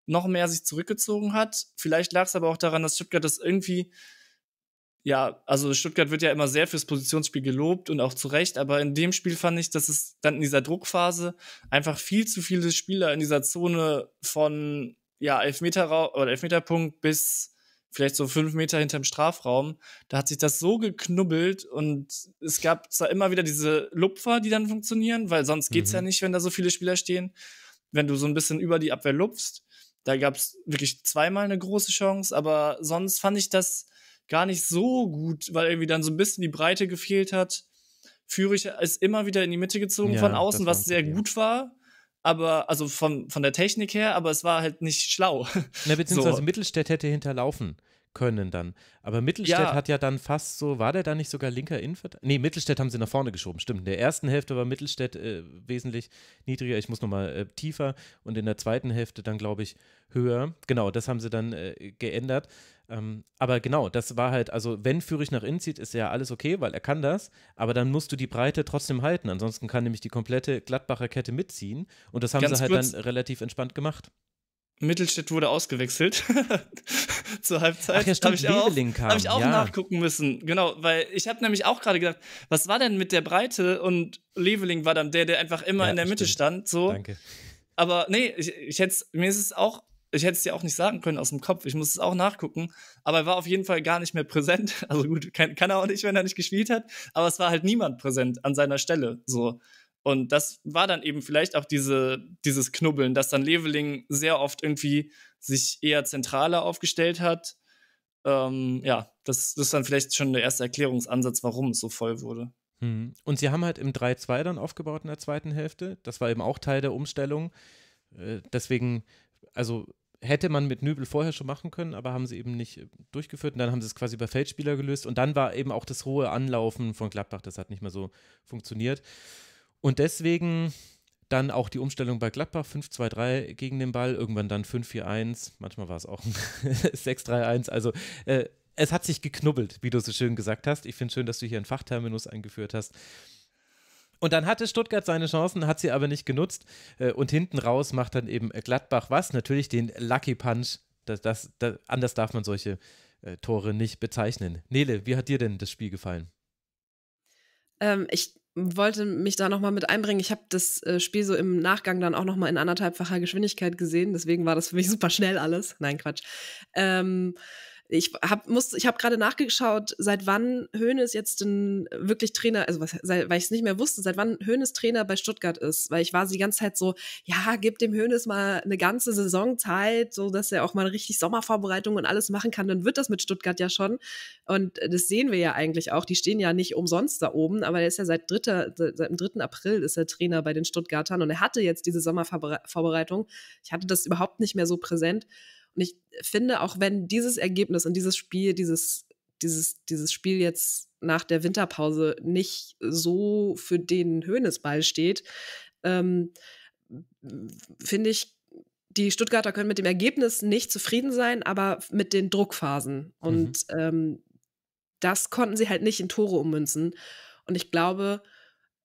noch mehr sich zurückgezogen hat. Vielleicht lag es aber auch daran, dass Stuttgart das irgendwie, ja, also Stuttgart wird ja immer sehr fürs Positionsspiel gelobt und auch zu Recht, aber in dem Spiel fand ich, dass es dann in dieser Druckphase einfach viel zu viele Spieler in dieser Zone von, ja, Elfmeter oder Elfmeterpunkt bis vielleicht so fünf Meter hinterm Strafraum. Da hat sich das so geknubbelt und es gab zwar immer wieder diese Lupfer, die dann funktionieren, weil sonst geht's mhm. ja nicht, wenn da so viele Spieler stehen, wenn du so ein bisschen über die Abwehr lupfst. Da gab es wirklich zweimal eine große Chance, aber sonst fand ich das gar nicht so gut, weil irgendwie dann so ein bisschen die Breite gefehlt hat. Fürich ist immer wieder in die Mitte gezogen ja, von außen, was sehr ja. gut war, aber also von, von der Technik her, aber es war halt nicht schlau. Na, beziehungsweise so. Mittelstädt hätte hinterlaufen können dann. Aber Mittelstädt ja. hat ja dann fast so, war der da nicht sogar linker Innenverteidiger? Nee, Mittelstädt haben sie nach vorne geschoben, stimmt. In der ersten Hälfte war Mittelstädt äh, wesentlich niedriger, ich muss nochmal äh, tiefer und in der zweiten Hälfte dann, glaube ich, höher. Genau, das haben sie dann äh, geändert. Ähm, aber genau, das war halt, also wenn Führig nach innen zieht, ist ja alles okay, weil er kann das, aber dann musst du die Breite trotzdem halten. Ansonsten kann nämlich die komplette Gladbacher Kette mitziehen und das haben Ganz sie halt kurz. dann relativ entspannt gemacht. Mittelstädt wurde ausgewechselt zur Halbzeit. Ach ja, habe ich, auch, hab ich auch ja. nachgucken müssen. Genau, weil ich habe nämlich auch gerade gedacht, was war denn mit der Breite und Leveling war dann der, der einfach immer ja, in der Mitte stand. So. Danke. Aber nee, ich, ich hätte mir ist es auch, ich hätte es dir auch nicht sagen können aus dem Kopf. Ich muss es auch nachgucken. Aber er war auf jeden Fall gar nicht mehr präsent. Also gut, kann, kann er auch nicht, wenn er nicht gespielt hat. Aber es war halt niemand präsent an seiner Stelle. So. Und das war dann eben vielleicht auch diese, dieses Knubbeln, dass dann Leveling sehr oft irgendwie sich eher zentraler aufgestellt hat. Ähm, ja, das, das ist dann vielleicht schon der erste Erklärungsansatz, warum es so voll wurde. Hm. Und sie haben halt im 3-2 dann aufgebaut in der zweiten Hälfte. Das war eben auch Teil der Umstellung. Äh, deswegen, also hätte man mit Nübel vorher schon machen können, aber haben sie eben nicht äh, durchgeführt und dann haben sie es quasi über Feldspieler gelöst und dann war eben auch das hohe Anlaufen von Gladbach, das hat nicht mehr so funktioniert. Und deswegen dann auch die Umstellung bei Gladbach, 5-2-3 gegen den Ball, irgendwann dann 5-4-1, manchmal war es auch 6-3-1. Also äh, es hat sich geknubbelt, wie du so schön gesagt hast. Ich finde schön, dass du hier einen Fachterminus eingeführt hast. Und dann hatte Stuttgart seine Chancen, hat sie aber nicht genutzt. Äh, und hinten raus macht dann eben Gladbach was? Natürlich den Lucky Punch. Das, das, das, anders darf man solche äh, Tore nicht bezeichnen. Nele, wie hat dir denn das Spiel gefallen? Ähm, ich wollte mich da nochmal mit einbringen. Ich habe das äh, Spiel so im Nachgang dann auch nochmal in anderthalbfacher Geschwindigkeit gesehen, deswegen war das für mich super schnell alles. Nein, Quatsch. Ähm, ich habe hab gerade nachgeschaut, seit wann Hoeneß jetzt denn wirklich Trainer, also was, weil ich es nicht mehr wusste, seit wann Hoeneß Trainer bei Stuttgart ist, weil ich war die ganze Zeit so, ja, gib dem Hoeneß mal eine ganze Saison Zeit, so dass er auch mal richtig Sommervorbereitung und alles machen kann, dann wird das mit Stuttgart ja schon und das sehen wir ja eigentlich auch, die stehen ja nicht umsonst da oben, aber er ist ja seit, dritter, seit dem 3. April ist er Trainer bei den Stuttgartern und er hatte jetzt diese Sommervorbereitung. Ich hatte das überhaupt nicht mehr so präsent. Und ich finde, auch wenn dieses Ergebnis und dieses Spiel, dieses, dieses, dieses Spiel jetzt nach der Winterpause nicht so für den Höhnesball steht, ähm, finde ich, die Stuttgarter können mit dem Ergebnis nicht zufrieden sein, aber mit den Druckphasen. Und mhm. ähm, das konnten sie halt nicht in Tore ummünzen. Und ich glaube,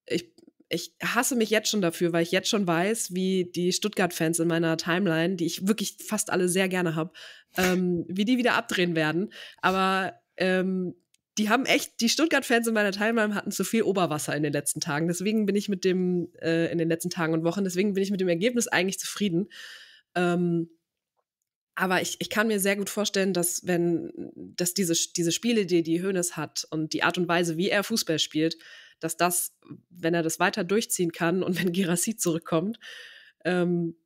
ich ich hasse mich jetzt schon dafür, weil ich jetzt schon weiß, wie die Stuttgart-Fans in meiner Timeline, die ich wirklich fast alle sehr gerne habe, ähm, wie die wieder abdrehen werden. Aber ähm, die haben echt, die Stuttgart-Fans in meiner Timeline hatten zu viel Oberwasser in den letzten Tagen. Deswegen bin ich mit dem, äh, in den letzten Tagen und Wochen, deswegen bin ich mit dem Ergebnis eigentlich zufrieden. Ähm, aber ich, ich kann mir sehr gut vorstellen, dass wenn, dass diese, diese Spiele, die die Hoeneß hat und die Art und Weise, wie er Fußball spielt, dass das, wenn er das weiter durchziehen kann und wenn Gerassi zurückkommt, ähm,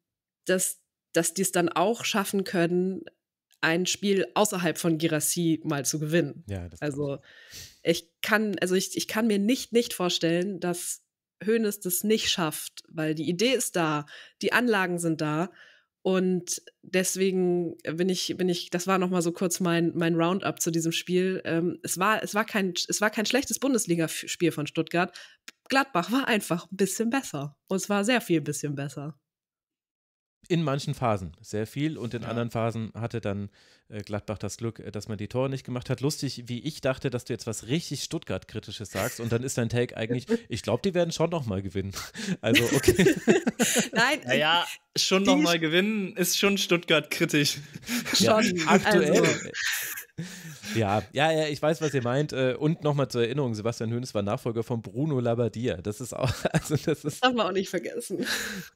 dass, dass die es dann auch schaffen können, ein Spiel außerhalb von Girassi mal zu gewinnen. Ja, also ich kann, also ich, ich kann mir nicht, nicht vorstellen, dass Hoeneß das nicht schafft, weil die Idee ist da, die Anlagen sind da und deswegen bin ich, bin ich, das war nochmal so kurz mein, mein Roundup zu diesem Spiel. Ähm, es, war, es, war kein, es war kein schlechtes Bundesligaspiel von Stuttgart. Gladbach war einfach ein bisschen besser. Und es war sehr viel ein bisschen besser. In manchen Phasen sehr viel und in ja. anderen Phasen hatte dann äh, Gladbach das Glück, äh, dass man die Tore nicht gemacht hat. Lustig, wie ich dachte, dass du jetzt was richtig Stuttgart-Kritisches sagst und dann ist dein Take eigentlich, ich glaube, die werden schon nochmal gewinnen. Also, okay. Nein. Naja, schon nochmal gewinnen ist schon Stuttgart-kritisch. Ja, schon. Aktuell. Also ja, ja, ja, ich weiß, was ihr meint. Äh, und nochmal zur Erinnerung, Sebastian Hönes war Nachfolger von Bruno Labbadia. Das ist auch, also das ist. Das darf man auch nicht vergessen.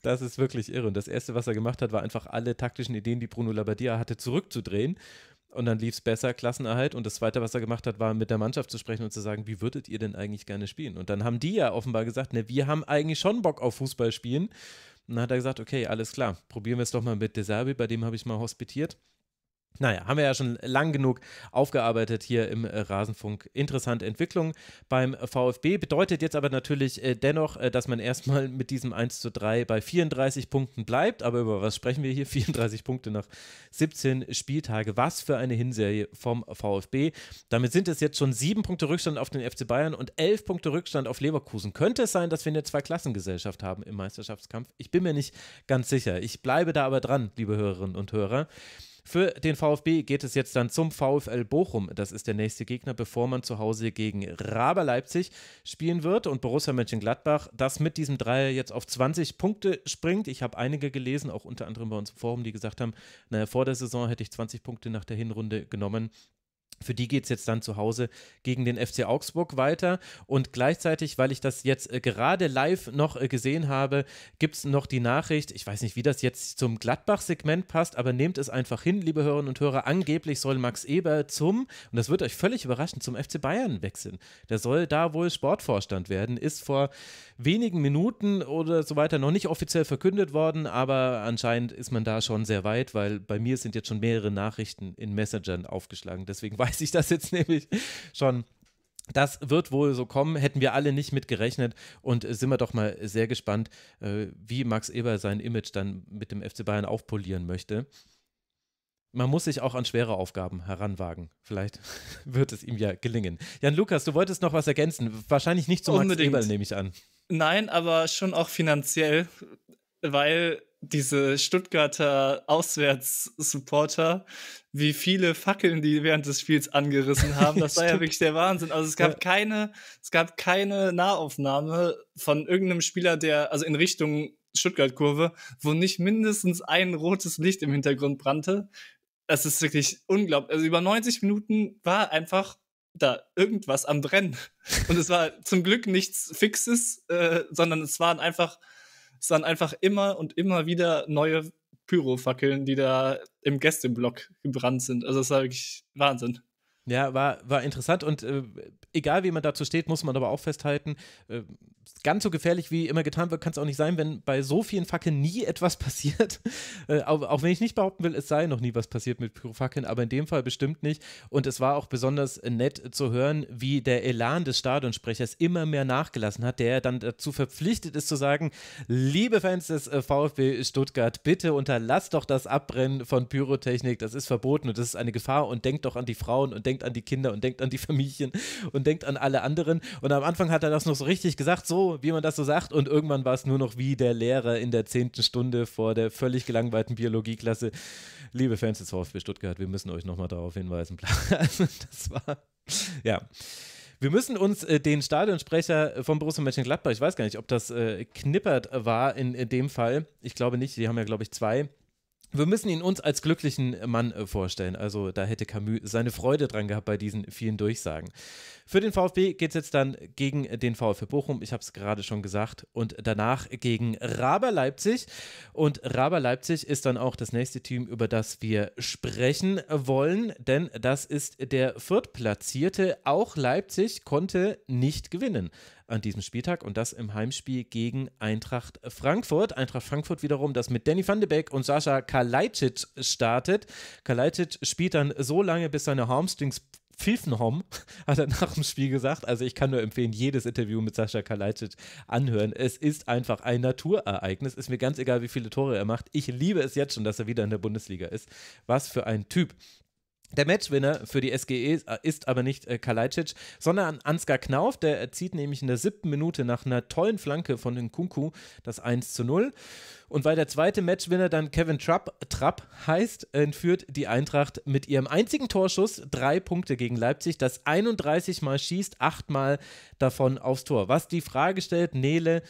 Das ist wirklich irre. Und das Erste, was er gemacht hat, war einfach alle taktischen Ideen, die Bruno Labbadia hatte, zurückzudrehen. Und dann lief es besser, Klassenerhalt. Und das Zweite, was er gemacht hat, war mit der Mannschaft zu sprechen und zu sagen, wie würdet ihr denn eigentlich gerne spielen? Und dann haben die ja offenbar gesagt, ne, wir haben eigentlich schon Bock auf Fußball spielen. Und dann hat er gesagt, okay, alles klar, probieren wir es doch mal mit Deserbi, bei dem habe ich mal hospitiert. Naja, haben wir ja schon lang genug aufgearbeitet hier im äh, Rasenfunk. Interessante Entwicklung beim VfB. Bedeutet jetzt aber natürlich äh, dennoch, äh, dass man erstmal mit diesem 1 zu 3 bei 34 Punkten bleibt. Aber über was sprechen wir hier? 34 Punkte nach 17 Spieltage. Was für eine Hinserie vom VfB. Damit sind es jetzt schon sieben Punkte Rückstand auf den FC Bayern und elf Punkte Rückstand auf Leverkusen. Könnte es sein, dass wir eine Zweiklassengesellschaft haben im Meisterschaftskampf? Ich bin mir nicht ganz sicher. Ich bleibe da aber dran, liebe Hörerinnen und Hörer. Für den VfB geht es jetzt dann zum VfL Bochum. Das ist der nächste Gegner, bevor man zu Hause gegen Raber Leipzig spielen wird. Und Borussia Mönchengladbach, das mit diesem Dreier jetzt auf 20 Punkte springt. Ich habe einige gelesen, auch unter anderem bei uns im Forum, die gesagt haben, naja, vor der Saison hätte ich 20 Punkte nach der Hinrunde genommen. Für die geht es jetzt dann zu Hause gegen den FC Augsburg weiter. Und gleichzeitig, weil ich das jetzt äh, gerade live noch äh, gesehen habe, gibt es noch die Nachricht, ich weiß nicht, wie das jetzt zum Gladbach-Segment passt, aber nehmt es einfach hin, liebe Hörerinnen und Hörer. Angeblich soll Max Eber zum, und das wird euch völlig überraschen, zum FC Bayern wechseln. Der soll da wohl Sportvorstand werden. Ist vor wenigen Minuten oder so weiter noch nicht offiziell verkündet worden, aber anscheinend ist man da schon sehr weit, weil bei mir sind jetzt schon mehrere Nachrichten in Messengern aufgeschlagen. Deswegen weiß weiß ich das jetzt nämlich schon. Das wird wohl so kommen, hätten wir alle nicht mit gerechnet und äh, sind wir doch mal sehr gespannt, äh, wie Max Eber sein Image dann mit dem FC Bayern aufpolieren möchte. Man muss sich auch an schwere Aufgaben heranwagen. Vielleicht wird es ihm ja gelingen. Jan Lukas, du wolltest noch was ergänzen. Wahrscheinlich nicht zu Unbedingt. Max Eberl, nehme ich an. Nein, aber schon auch finanziell, weil diese Stuttgarter Auswärtssupporter, wie viele Fackeln die während des Spiels angerissen haben. Das war ja wirklich der Wahnsinn. Also es gab ja. keine, es gab keine Nahaufnahme von irgendeinem Spieler, der, also in Richtung Stuttgart-Kurve, wo nicht mindestens ein rotes Licht im Hintergrund brannte. Das ist wirklich unglaublich. Also über 90 Minuten war einfach da irgendwas am Brennen. Und es war zum Glück nichts Fixes, äh, sondern es waren einfach es waren einfach immer und immer wieder neue Pyrofackeln, die da im Gästeblock gebrannt sind. Also das war wirklich Wahnsinn. Ja, war, war interessant und äh, egal wie man dazu steht, muss man aber auch festhalten, äh, ganz so gefährlich wie immer getan wird, kann es auch nicht sein, wenn bei so vielen Fackeln nie etwas passiert. Äh, auch, auch, wenn ich nicht behaupten will, es sei noch nie was passiert mit Pyrofackeln, aber in dem Fall bestimmt nicht. Und es war auch besonders nett zu hören, wie der Elan des Stadionsprechers immer mehr nachgelassen hat, der dann dazu verpflichtet ist zu sagen, liebe Fans des äh, VfB Stuttgart, bitte unterlasst doch das Abbrennen von Pyrotechnik, das ist verboten und das ist eine Gefahr und denkt doch an die Frauen und denkt denkt an die Kinder und denkt an die Familien und denkt an alle anderen. Und am Anfang hat er das noch so richtig gesagt, so wie man das so sagt. Und irgendwann war es nur noch wie der Lehrer in der zehnten Stunde vor der völlig gelangweilten Biologieklasse. Liebe Fans des VfB Stuttgart, wir müssen euch nochmal darauf hinweisen. Also das war, ja. Wir müssen uns äh, den Stadionsprecher von Borussia Mönchengladbach, ich weiß gar nicht, ob das äh, knippert war in, in, dem Fall. Ich glaube nicht, die haben ja, glaube ich, zwei wir müssen ihn uns als glücklichen Mann äh, vorstellen. Also da hätte Camus seine Freude dran gehabt bei diesen vielen Durchsagen. Für den VfB geht es jetzt dann gegen den VfB Bochum, ich habe es gerade schon gesagt, und danach gegen Raber Leipzig. Und Raber Leipzig ist dann auch das nächste Team, über das wir sprechen wollen, denn das ist der Viertplatzierte. Auch Leipzig konnte nicht gewinnen an diesem Spieltag und das im Heimspiel gegen Eintracht Frankfurt. Eintracht Frankfurt wiederum, das mit Danny van de Beek und Sascha Kalajdzic startet. Kalajdzic spielt dann so lange, bis seine Harmstrings Pfiffenhom, hat er nach dem Spiel gesagt. Also ich kann nur empfehlen, jedes Interview mit Sascha Kalajdzic anhören. Es ist einfach ein Naturereignis. Ist mir ganz egal, wie viele Tore er macht. Ich liebe es jetzt schon, dass er wieder in der Bundesliga ist. Was für ein Typ. Der Matchwinner für die SGE äh, ist aber nicht äh, Kalajdzic, sondern Ansgar Knauf. Der zieht nämlich in der siebten Minute nach einer tollen Flanke von Nkunku das 1 zu 0. Und weil der zweite Matchwinner dann Kevin Trapp, Trapp heißt, entführt die Eintracht mit ihrem einzigen Torschuss drei Punkte gegen Leipzig, das 31 Mal schießt, acht Mal davon aufs Tor. Was die Frage stellt, Nele,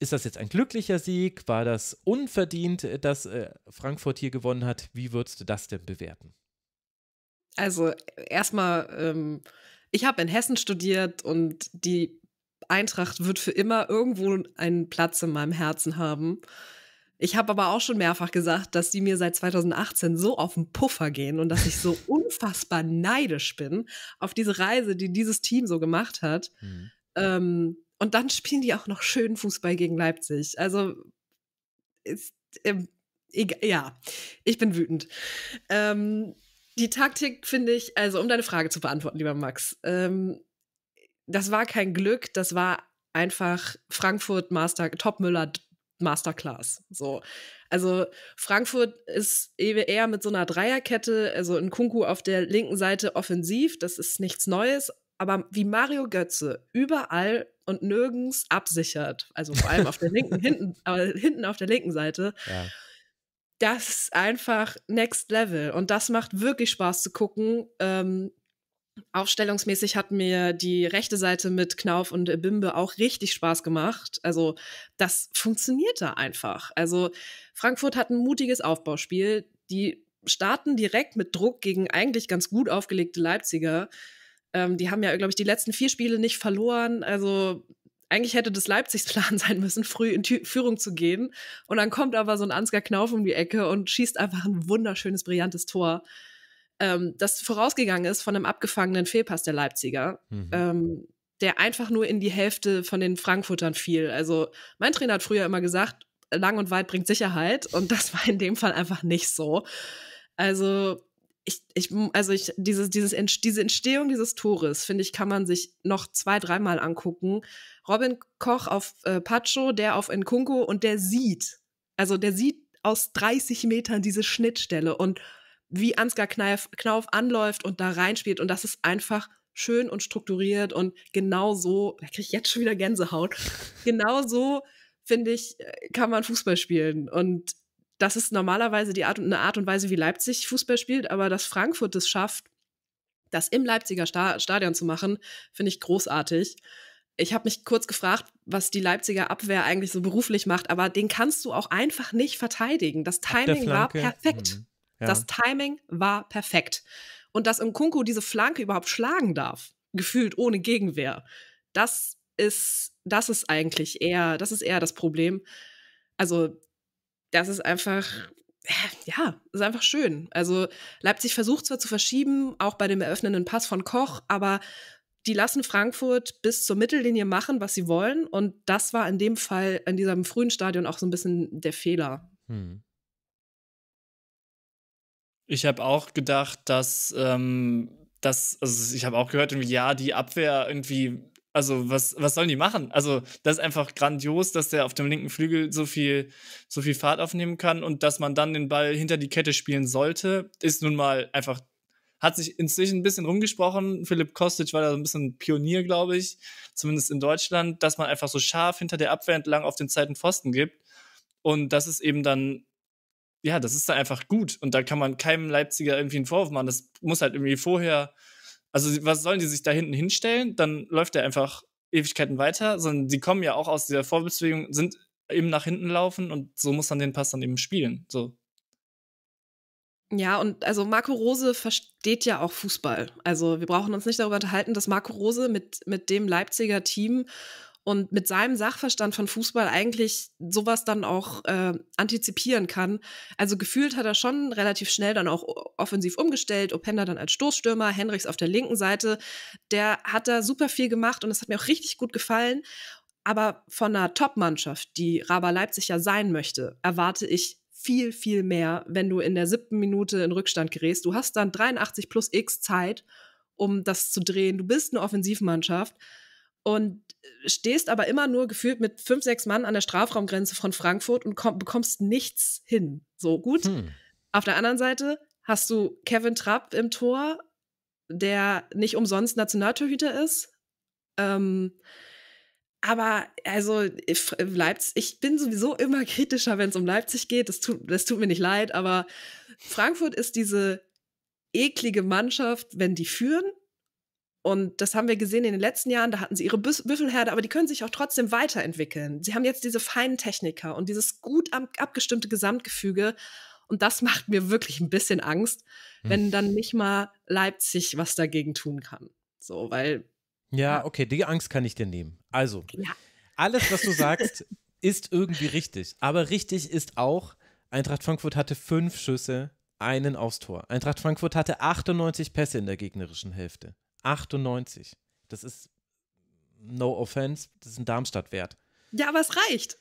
ist das jetzt ein glücklicher Sieg? War das unverdient, äh, dass äh, Frankfurt hier gewonnen hat? Wie würdest du das denn bewerten? Also erstmal, ähm, ich habe in Hessen studiert und die Eintracht wird für immer irgendwo einen Platz in meinem Herzen haben. Ich habe aber auch schon mehrfach gesagt, dass die mir seit 2018 so auf den Puffer gehen und dass ich so unfassbar neidisch bin auf diese Reise, die dieses Team so gemacht hat. Mhm. Ähm, und dann spielen die auch noch schön Fußball gegen Leipzig. Also ist, äh, ja, ich bin wütend. Ähm, die Taktik finde ich, also um deine Frage zu beantworten, lieber Max, ähm, das war kein Glück, das war einfach Frankfurt Master, Topmüller Masterclass. So. Also Frankfurt ist e-, eher mit so einer Dreierkette, also in Kunku auf der linken Seite offensiv, das ist nichts Neues, aber wie Mario Götze überall und nirgends absichert, also vor allem auf der linken, hinten, aber hinten auf der linken Seite. Ja das ist einfach Next Level. Und das macht wirklich Spaß zu gucken. Ähm, aufstellungsmäßig hat mir die rechte Seite mit Knauf und Bimbe auch richtig Spaß gemacht. Also das funktioniert da einfach. Also Frankfurt hat ein mutiges Aufbauspiel. Die starten direkt mit Druck gegen eigentlich ganz gut aufgelegte Leipziger. Ähm, die haben ja, glaube ich, die letzten vier Spiele nicht verloren. Also eigentlich hätte das Leipzigs Plan sein müssen, früh in Tü Führung zu gehen. Und dann kommt aber so ein Ansgar Knauf um die Ecke und schießt einfach ein wunderschönes, brillantes Tor, ähm, das vorausgegangen ist von einem abgefangenen Fehlpass der Leipziger, mhm. ähm, der einfach nur in die Hälfte von den Frankfurtern fiel. Also mein Trainer hat früher immer gesagt, lang und weit bringt Sicherheit. Und das war in dem Fall einfach nicht so. Also ich, ich, also ich, dieses, dieses, diese Entstehung dieses Tores, finde ich, kann man sich noch zwei, dreimal angucken. Robin Koch auf äh, Pacho, der auf Nkunku und der sieht, also der sieht aus 30 Metern diese Schnittstelle und wie Ansgar Kneif, Knauf anläuft und da reinspielt und das ist einfach schön und strukturiert und genau so, da kriege ich jetzt schon wieder Gänsehaut, genau so, finde ich, äh, kann man Fußball spielen und das ist normalerweise die Art und eine Art und Weise, wie Leipzig Fußball spielt, aber dass Frankfurt es schafft, das im Leipziger Stadion zu machen, finde ich großartig. Ich habe mich kurz gefragt, was die Leipziger Abwehr eigentlich so beruflich macht, aber den kannst du auch einfach nicht verteidigen. Das Timing war perfekt. Mhm. Ja. Das Timing war perfekt. Und dass Nkunku diese Flanke überhaupt schlagen darf, gefühlt ohne Gegenwehr, das ist, das ist eigentlich eher, das ist eher das Problem. Also das ist einfach, äh, ja, ist einfach schön. Also Leipzig versucht zwar zu verschieben, auch bei dem eröffnenden Pass von Koch, aber die lassen Frankfurt bis zur Mittellinie machen, was sie wollen. Und das war in dem Fall, in diesem frühen Stadion auch so ein bisschen der Fehler. Hm. Ich habe auch gedacht, dass ähm, das, also ich habe auch gehört, ja, die Abwehr irgendwie also, was, was sollen die machen? Also, das ist einfach grandios, dass der auf dem linken Flügel so viel, so viel Fahrt aufnehmen kann und dass man dann den Ball hinter die Kette spielen sollte, ist nun mal einfach, hat sich inzwischen ein bisschen rumgesprochen. Philipp Kostic war da so ein bisschen Pionier, glaube ich, zumindest in Deutschland, dass man einfach so scharf hinter der Abwehr entlang auf den zweiten Pfosten gibt. Und das ist eben dann ja, das ist dann einfach gut. Und da kann man keinem Leipziger irgendwie einen Vorwurf machen. Das muss halt irgendwie vorher also, was sollen die sich da hinten hinstellen? Dann läuft der einfach Ewigkeiten weiter, sondern die kommen ja auch aus dieser Vorbewegung, sind eben nach hinten laufen und so muss man den Pass dann eben spielen. So. Ja, und also Marco Rose versteht ja auch Fußball. Also wir brauchen uns nicht darüber unterhalten, dass Marco Rose mit, mit dem Leipziger Team und mit seinem Sachverstand von Fußball eigentlich sowas dann auch äh, antizipieren kann. Also gefühlt hat er schon relativ schnell dann auch offensiv umgestellt, Openda dann als Stoßstürmer, Henrichs auf der linken Seite. Der hat da super viel gemacht und es hat mir auch richtig gut gefallen. Aber von einer Top-Mannschaft, die Raber Leipzig ja sein möchte, erwarte ich viel, viel mehr, wenn du in der siebten Minute in Rückstand gerätst. Du hast dann 83 plus X Zeit, um das zu drehen. Du bist eine Offensivmannschaft. Und stehst aber immer nur gefühlt mit fünf, sechs Mann an der Strafraumgrenze von Frankfurt und komm, bekommst nichts hin. So gut. Hm. Auf der anderen Seite hast du Kevin Trapp im Tor, der nicht umsonst Nationaltorhüter ist. Ähm, aber also ich, Leipzig, ich bin sowieso immer kritischer, wenn es um Leipzig geht. Das tut, das tut mir nicht leid, aber Frankfurt ist diese eklige Mannschaft, wenn die führen, und das haben wir gesehen in den letzten Jahren. Da hatten sie ihre Büffelherde, aber die können sich auch trotzdem weiterentwickeln. Sie haben jetzt diese feinen Techniker und dieses gut abgestimmte Gesamtgefüge. Und das macht mir wirklich ein bisschen Angst, hm. wenn dann nicht mal Leipzig was dagegen tun kann. So, weil. Ja, okay, die Angst kann ich dir nehmen. Also, ja. alles, was du sagst, ist irgendwie richtig. Aber richtig ist auch, Eintracht Frankfurt hatte fünf Schüsse, einen aufs Tor. Eintracht Frankfurt hatte 98 Pässe in der gegnerischen Hälfte. 98. Das ist no offense, das ist ein Darmstadt-Wert. Ja, aber es reicht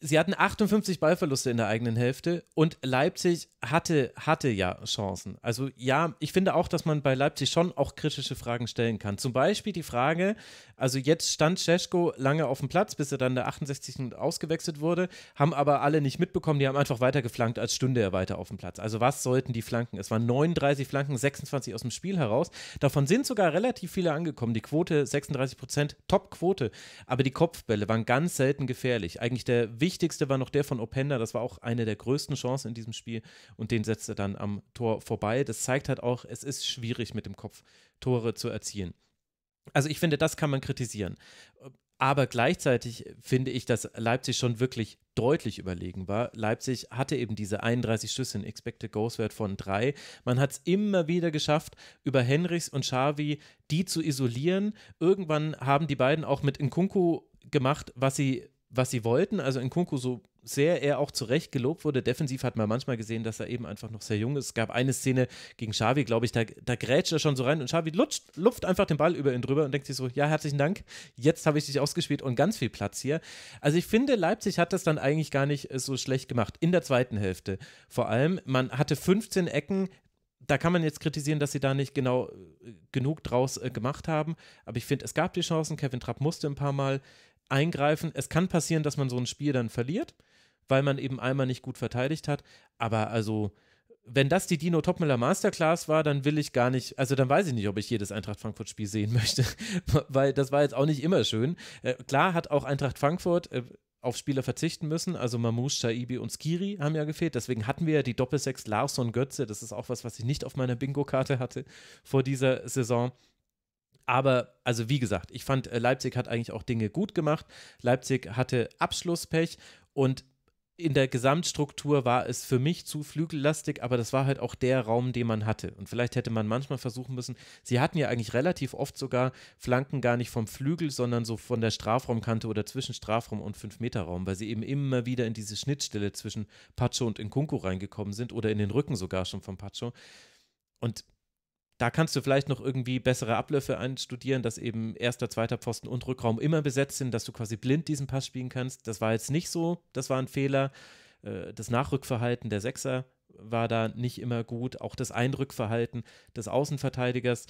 sie hatten 58 Ballverluste in der eigenen Hälfte und Leipzig hatte, hatte ja Chancen. Also ja, ich finde auch, dass man bei Leipzig schon auch kritische Fragen stellen kann. Zum Beispiel die Frage, also jetzt stand Cesko lange auf dem Platz, bis er dann der 68. ausgewechselt wurde, haben aber alle nicht mitbekommen, die haben einfach weiter geflankt, als stünde er weiter auf dem Platz. Also was sollten die Flanken? Es waren 39 Flanken, 26 aus dem Spiel heraus. Davon sind sogar relativ viele angekommen. Die Quote 36 Prozent, Top-Quote. Aber die Kopfbälle waren ganz selten gefährlich. Eigentlich der wichtigste wichtigste war noch der von Openda. Das war auch eine der größten Chancen in diesem Spiel und den setzt er dann am Tor vorbei. Das zeigt halt auch, es ist schwierig mit dem Kopf Tore zu erzielen. Also ich finde, das kann man kritisieren. Aber gleichzeitig finde ich, dass Leipzig schon wirklich deutlich überlegen war. Leipzig hatte eben diese 31 Schüsse in Expected Goals Wert von drei. Man hat es immer wieder geschafft, über Henrichs und Xavi die zu isolieren. Irgendwann haben die beiden auch mit Nkunku gemacht, was sie was sie wollten. Also in Kunku, so sehr er auch zu Recht gelobt wurde, defensiv hat man manchmal gesehen, dass er eben einfach noch sehr jung ist. Es gab eine Szene gegen Xavi, glaube ich, da, da grätscht er schon so rein und Xavi lutscht, lupft einfach den Ball über ihn drüber und denkt sich so, ja, herzlichen Dank, jetzt habe ich dich ausgespielt und ganz viel Platz hier. Also ich finde, Leipzig hat das dann eigentlich gar nicht äh, so schlecht gemacht, in der zweiten Hälfte. Vor allem, man hatte 15 Ecken, da kann man jetzt kritisieren, dass sie da nicht genau äh, genug draus äh, gemacht haben. Aber ich finde, es gab die Chancen. Kevin Trapp musste ein paar Mal eingreifen. Es kann passieren, dass man so ein Spiel dann verliert, weil man eben einmal nicht gut verteidigt hat. Aber also, wenn das die Dino Topmiller Masterclass war, dann will ich gar nicht, also dann weiß ich nicht, ob ich jedes Eintracht Frankfurt Spiel sehen möchte, weil das war jetzt auch nicht immer schön. Äh, klar hat auch Eintracht Frankfurt äh, auf Spieler verzichten müssen, also Mamouche, Shaibi und Skiri haben ja gefehlt, deswegen hatten wir ja die Doppelsechs Larsson Götze, das ist auch was, was ich nicht auf meiner Bingo-Karte hatte vor dieser Saison. Aber, also wie gesagt, ich fand, äh, Leipzig hat eigentlich auch Dinge gut gemacht. Leipzig hatte Abschlusspech und in der Gesamtstruktur war es für mich zu flügellastig, aber das war halt auch der Raum, den man hatte. Und vielleicht hätte man manchmal versuchen müssen, sie hatten ja eigentlich relativ oft sogar Flanken gar nicht vom Flügel, sondern so von der Strafraumkante oder zwischen Strafraum und fünf meter raum weil sie eben immer wieder in diese Schnittstelle zwischen Pacho und Nkunku reingekommen sind oder in den Rücken sogar schon von Pacho. Und da kannst du vielleicht noch irgendwie bessere Abläufe einstudieren, dass eben erster, zweiter Pfosten und Rückraum immer besetzt sind, dass du quasi blind diesen Pass spielen kannst. Das war jetzt nicht so, das war ein Fehler. Äh, das Nachrückverhalten der Sechser war da nicht immer gut. Auch das Einrückverhalten des Außenverteidigers.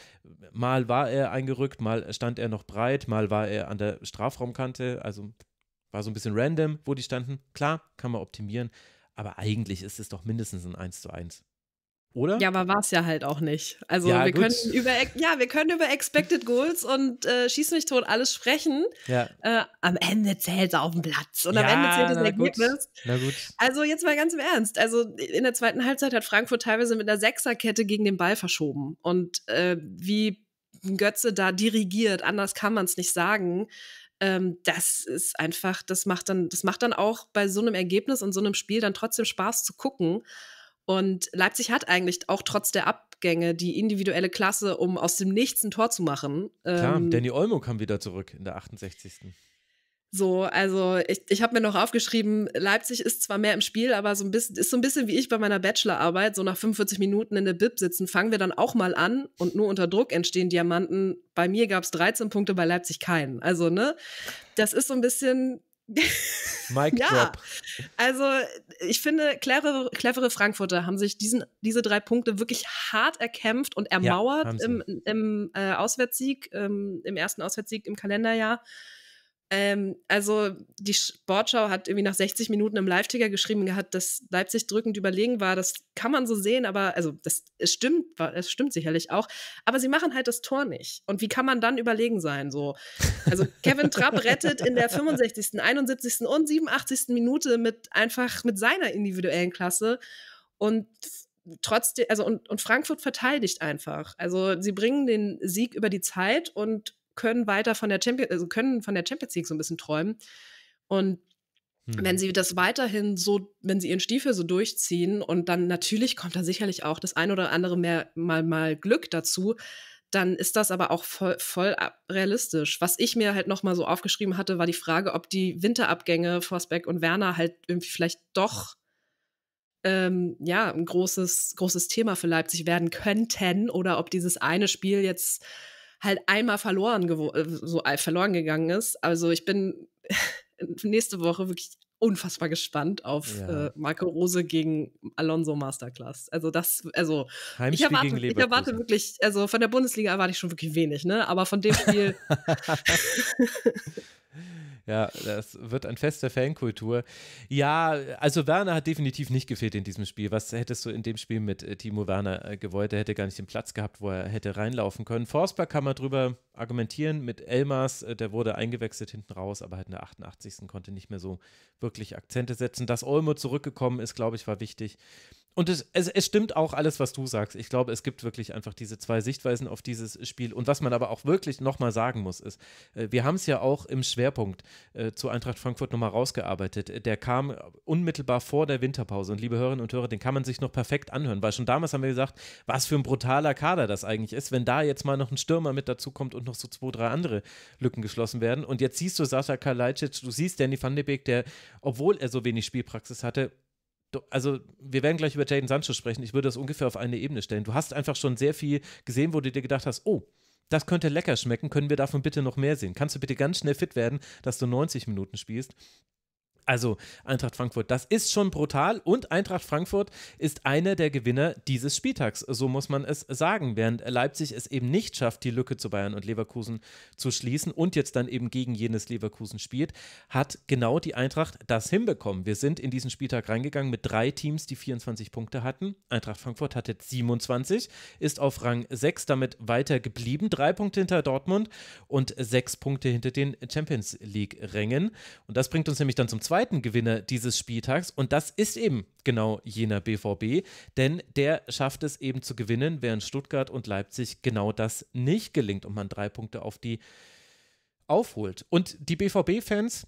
Mal war er eingerückt, mal stand er noch breit, mal war er an der Strafraumkante. Also war so ein bisschen random, wo die standen. Klar, kann man optimieren, aber eigentlich ist es doch mindestens ein 1 zu 1. Oder? Ja, aber war es ja halt auch nicht. Also ja, wir können über ja, wir können über Expected Goals und äh, Schieß mich tot alles sprechen. Ja. Äh, am Ende zählt es auf dem Platz und ja, am Ende zählt das na Ergebnis. Na gut. Also jetzt mal ganz im Ernst. Also in der zweiten Halbzeit hat Frankfurt teilweise mit einer Sechserkette gegen den Ball verschoben. Und äh, wie Götze da dirigiert, anders kann man es nicht sagen. Ähm, das ist einfach, das macht dann, das macht dann auch bei so einem Ergebnis und so einem Spiel dann trotzdem Spaß zu gucken. Und Leipzig hat eigentlich auch trotz der Abgänge die individuelle Klasse, um aus dem Nichts ein Tor zu machen. Klar, ähm, Danny Olmo kam wieder zurück in der 68. So, also ich, ich habe mir noch aufgeschrieben, Leipzig ist zwar mehr im Spiel, aber so ein bisschen, ist so ein bisschen wie ich bei meiner Bachelorarbeit, so nach 45 Minuten in der Bib sitzen, fangen wir dann auch mal an und nur unter Druck entstehen Diamanten. Bei mir gab es 13 Punkte, bei Leipzig keinen. Also, ne, das ist so ein bisschen Mike ja, also ich finde, clevere, clevere Frankfurter haben sich diesen, diese drei Punkte wirklich hart erkämpft und ermauert ja, im, im äh, Auswärtssieg, ähm, im ersten Auswärtssieg im Kalenderjahr. Ähm, also die Sportschau hat irgendwie nach 60 Minuten im Live-Ticker geschrieben gehabt, dass Leipzig drückend überlegen war. Das kann man so sehen, aber also das es stimmt, es stimmt sicherlich auch. Aber sie machen halt das Tor nicht. Und wie kann man dann überlegen sein? So, also Kevin Trapp rettet in der 65., 71. und 87. Minute mit einfach mit seiner individuellen Klasse und trotzdem, also und, und Frankfurt verteidigt einfach. Also sie bringen den Sieg über die Zeit und können weiter von der Champions, also können von der Champions League so ein bisschen träumen. Und hm. wenn mhm. sie das weiterhin so, wenn sie ihren Stiefel so durchziehen und dann natürlich kommt da sicherlich auch das ein oder andere mehr, mal, mal Glück dazu, dann ist das aber auch voll, voll realistisch. Was ich mir halt nochmal so aufgeschrieben hatte, war die Frage, ob die Winterabgänge Forsberg und Werner halt irgendwie vielleicht doch ähm, ja, ein großes, großes Thema für Leipzig werden könnten oder ob dieses eine Spiel jetzt halt einmal verloren, äh, so äh, verloren gegangen ist. Also ich bin nächste Woche wirklich unfassbar gespannt auf ja. äh, Marco Rose gegen Alonso Masterclass. Also das, also ich erwarte, ich erwarte wirklich, also von der Bundesliga erwarte ich schon wirklich wenig, ne? Aber von dem Spiel. Ja, das wird ein Fest der Fankultur. Ja, also Werner hat definitiv nicht gefehlt in diesem Spiel. Was hättest du in dem Spiel mit äh, Timo Werner äh, gewollt? Er hätte gar nicht den Platz gehabt, wo er hätte reinlaufen können. Forsberg kann man drüber argumentieren mit Elmas, äh, der wurde eingewechselt hinten raus, aber halt in der 88. konnte nicht mehr so wirklich wirklich Akzente setzen. Dass Olmo zurückgekommen ist, glaube ich, war wichtig und es, es, es, stimmt auch alles, was du sagst. Ich glaube, es gibt wirklich einfach diese zwei Sichtweisen auf dieses Spiel. Und was man aber auch wirklich nochmal sagen muss, ist, äh, wir haben es ja auch im Schwerpunkt äh, zu Eintracht Frankfurt nochmal rausgearbeitet. Der kam unmittelbar vor der Winterpause. Und liebe Hörerinnen und Hörer, den kann man sich noch perfekt anhören, weil schon damals haben wir gesagt, was für ein brutaler Kader das eigentlich ist, wenn da jetzt mal noch ein Stürmer mit dazukommt und noch so zwei, drei andere Lücken geschlossen werden. Und jetzt siehst du Sascha Kalajdzic, du siehst Danny van de Beek, der, obwohl er so wenig Spielpraxis hatte, also wir werden gleich über Jaden Sancho sprechen. Ich würde das ungefähr auf eine Ebene stellen. Du hast einfach schon sehr viel gesehen, wo du dir gedacht hast, oh, das könnte lecker schmecken, können wir davon bitte noch mehr sehen? Kannst du bitte ganz schnell fit werden, dass du 90 Minuten spielst? Also Eintracht Frankfurt, das ist schon brutal und Eintracht Frankfurt ist einer der Gewinner dieses Spieltags, so muss man es sagen, während Leipzig es eben nicht schafft, die Lücke zu Bayern und Leverkusen zu schließen und jetzt dann eben gegen jenes Leverkusen spielt, hat genau die Eintracht das hinbekommen. Wir sind in diesen Spieltag reingegangen mit drei Teams, die 24 Punkte hatten. Eintracht Frankfurt hatte 27, ist auf Rang 6 damit weiter geblieben, drei Punkte hinter Dortmund und sechs Punkte hinter den Champions League Rängen und das bringt uns nämlich dann zum zweiten zweiten Gewinner dieses Spieltags und das ist eben genau jener BVB, denn der schafft es eben zu gewinnen, während Stuttgart und Leipzig genau das nicht gelingt und man drei Punkte auf die aufholt. Und die BVB-Fans,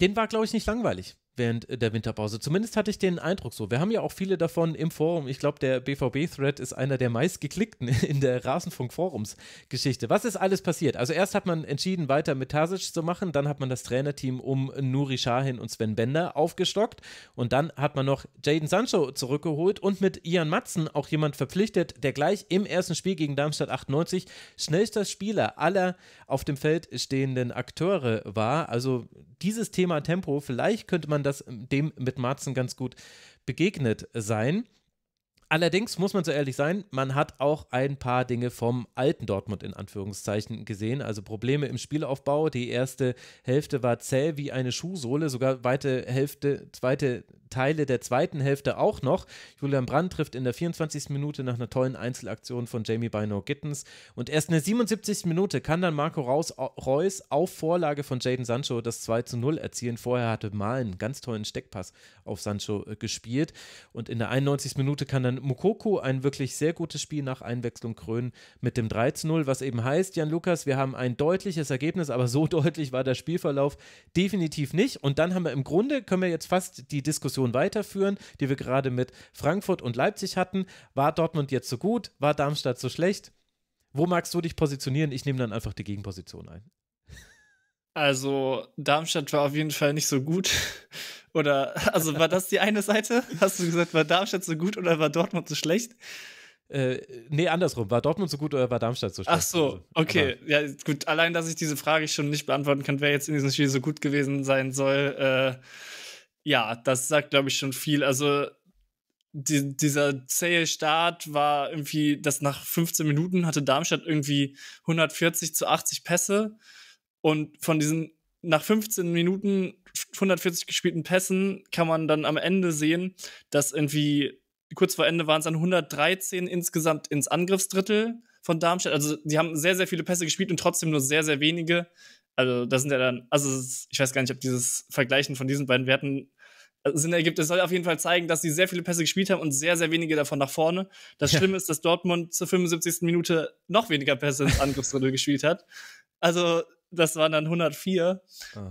denen war, glaube ich, nicht langweilig während äh, der Winterpause. Zumindest hatte ich den Eindruck so. Wir haben ja auch viele davon im Forum. Ich glaube, der BVB-Thread ist einer der meistgeklickten in der Rasenfunk-Forums-Geschichte. Was ist alles passiert? Also erst hat man entschieden, weiter mit Tasic zu machen. Dann hat man das Trainerteam um Nuri Sahin und Sven Bender aufgestockt. Und dann hat man noch Jaden Sancho zurückgeholt und mit Ian Matzen auch jemand verpflichtet, der gleich im ersten Spiel gegen Darmstadt 98 schnellster Spieler aller auf dem Feld stehenden Akteure war. Also dieses Thema Tempo, vielleicht könnte man das dem mit Marzen ganz gut begegnet sein. Allerdings muss man so ehrlich sein, man hat auch ein paar Dinge vom alten Dortmund in Anführungszeichen gesehen, also Probleme im Spielaufbau. Die erste Hälfte war zäh wie eine Schuhsohle, sogar weite Hälfte, zweite Teile der zweiten Hälfte auch noch. Julian Brandt trifft in der 24. Minute nach einer tollen Einzelaktion von Jamie Bino Gittens und erst in der 77. Minute kann dann Marco Reus auf Vorlage von Jaden Sancho das 2 zu 0 erzielen. Vorher hatte Malen einen ganz tollen Steckpass auf Sancho äh, gespielt und in der 91. Minute kann dann kann Mukoko ein wirklich sehr gutes Spiel nach Einwechslung krönen mit dem 3-0, was eben heißt, Jan Lukas, wir haben ein deutliches Ergebnis, aber so deutlich war der Spielverlauf definitiv nicht. Und dann haben wir im Grunde, können wir jetzt fast die Diskussion weiterführen, die wir gerade mit Frankfurt und Leipzig hatten. War Dortmund jetzt so gut? War Darmstadt so schlecht? Wo magst du dich positionieren? Ich nehme dann einfach die Gegenposition ein. Also Darmstadt war auf jeden Fall nicht so gut. Oder, also war das die eine Seite? Hast du gesagt, war Darmstadt so gut oder war Dortmund so schlecht? Äh, nee, andersrum. War Dortmund so gut oder war Darmstadt so schlecht? Ach so, also, okay. Aber genau. ja, gut. Allein, dass ich diese Frage schon nicht beantworten kann, wer jetzt in diesem Spiel so gut gewesen sein soll, äh, ja, das sagt, glaube ich, schon viel. Also, die, dieser zähe Start war irgendwie, dass nach 15 Minuten hatte Darmstadt irgendwie 140 zu 80 Pässe und von diesen nach 15 Minuten 140 gespielten Pässen kann man dann am Ende sehen, dass irgendwie kurz vor Ende waren es dann 113 insgesamt ins Angriffsdrittel von Darmstadt. Also die haben sehr, sehr viele Pässe gespielt und trotzdem nur sehr, sehr wenige. Also das sind ja dann, also ich weiß gar nicht, ob dieses Vergleichen von diesen beiden Werten äh, Sinn ergibt. Es soll auf jeden Fall zeigen, dass sie sehr viele Pässe gespielt haben und sehr, sehr wenige davon nach vorne. Das Schlimme ja. ist, dass Dortmund zur 75. Minute noch weniger Pässe ins Angriffsdrittel gespielt hat. Also das waren dann 104.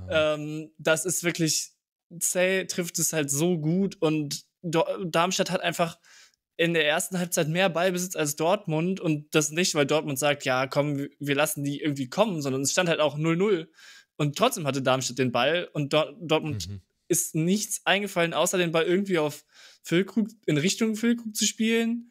Ähm, das ist wirklich, Zay trifft es halt so gut und Darmstadt hat einfach in der ersten Halbzeit mehr Ballbesitz als Dortmund und das nicht, weil Dortmund sagt, ja, komm, wir lassen die irgendwie kommen, sondern es stand halt auch 0-0 und trotzdem hatte Darmstadt den Ball und Dort Dortmund mhm. ist nichts eingefallen, außer den Ball irgendwie auf Füllkrug, in Richtung Füllkrug zu spielen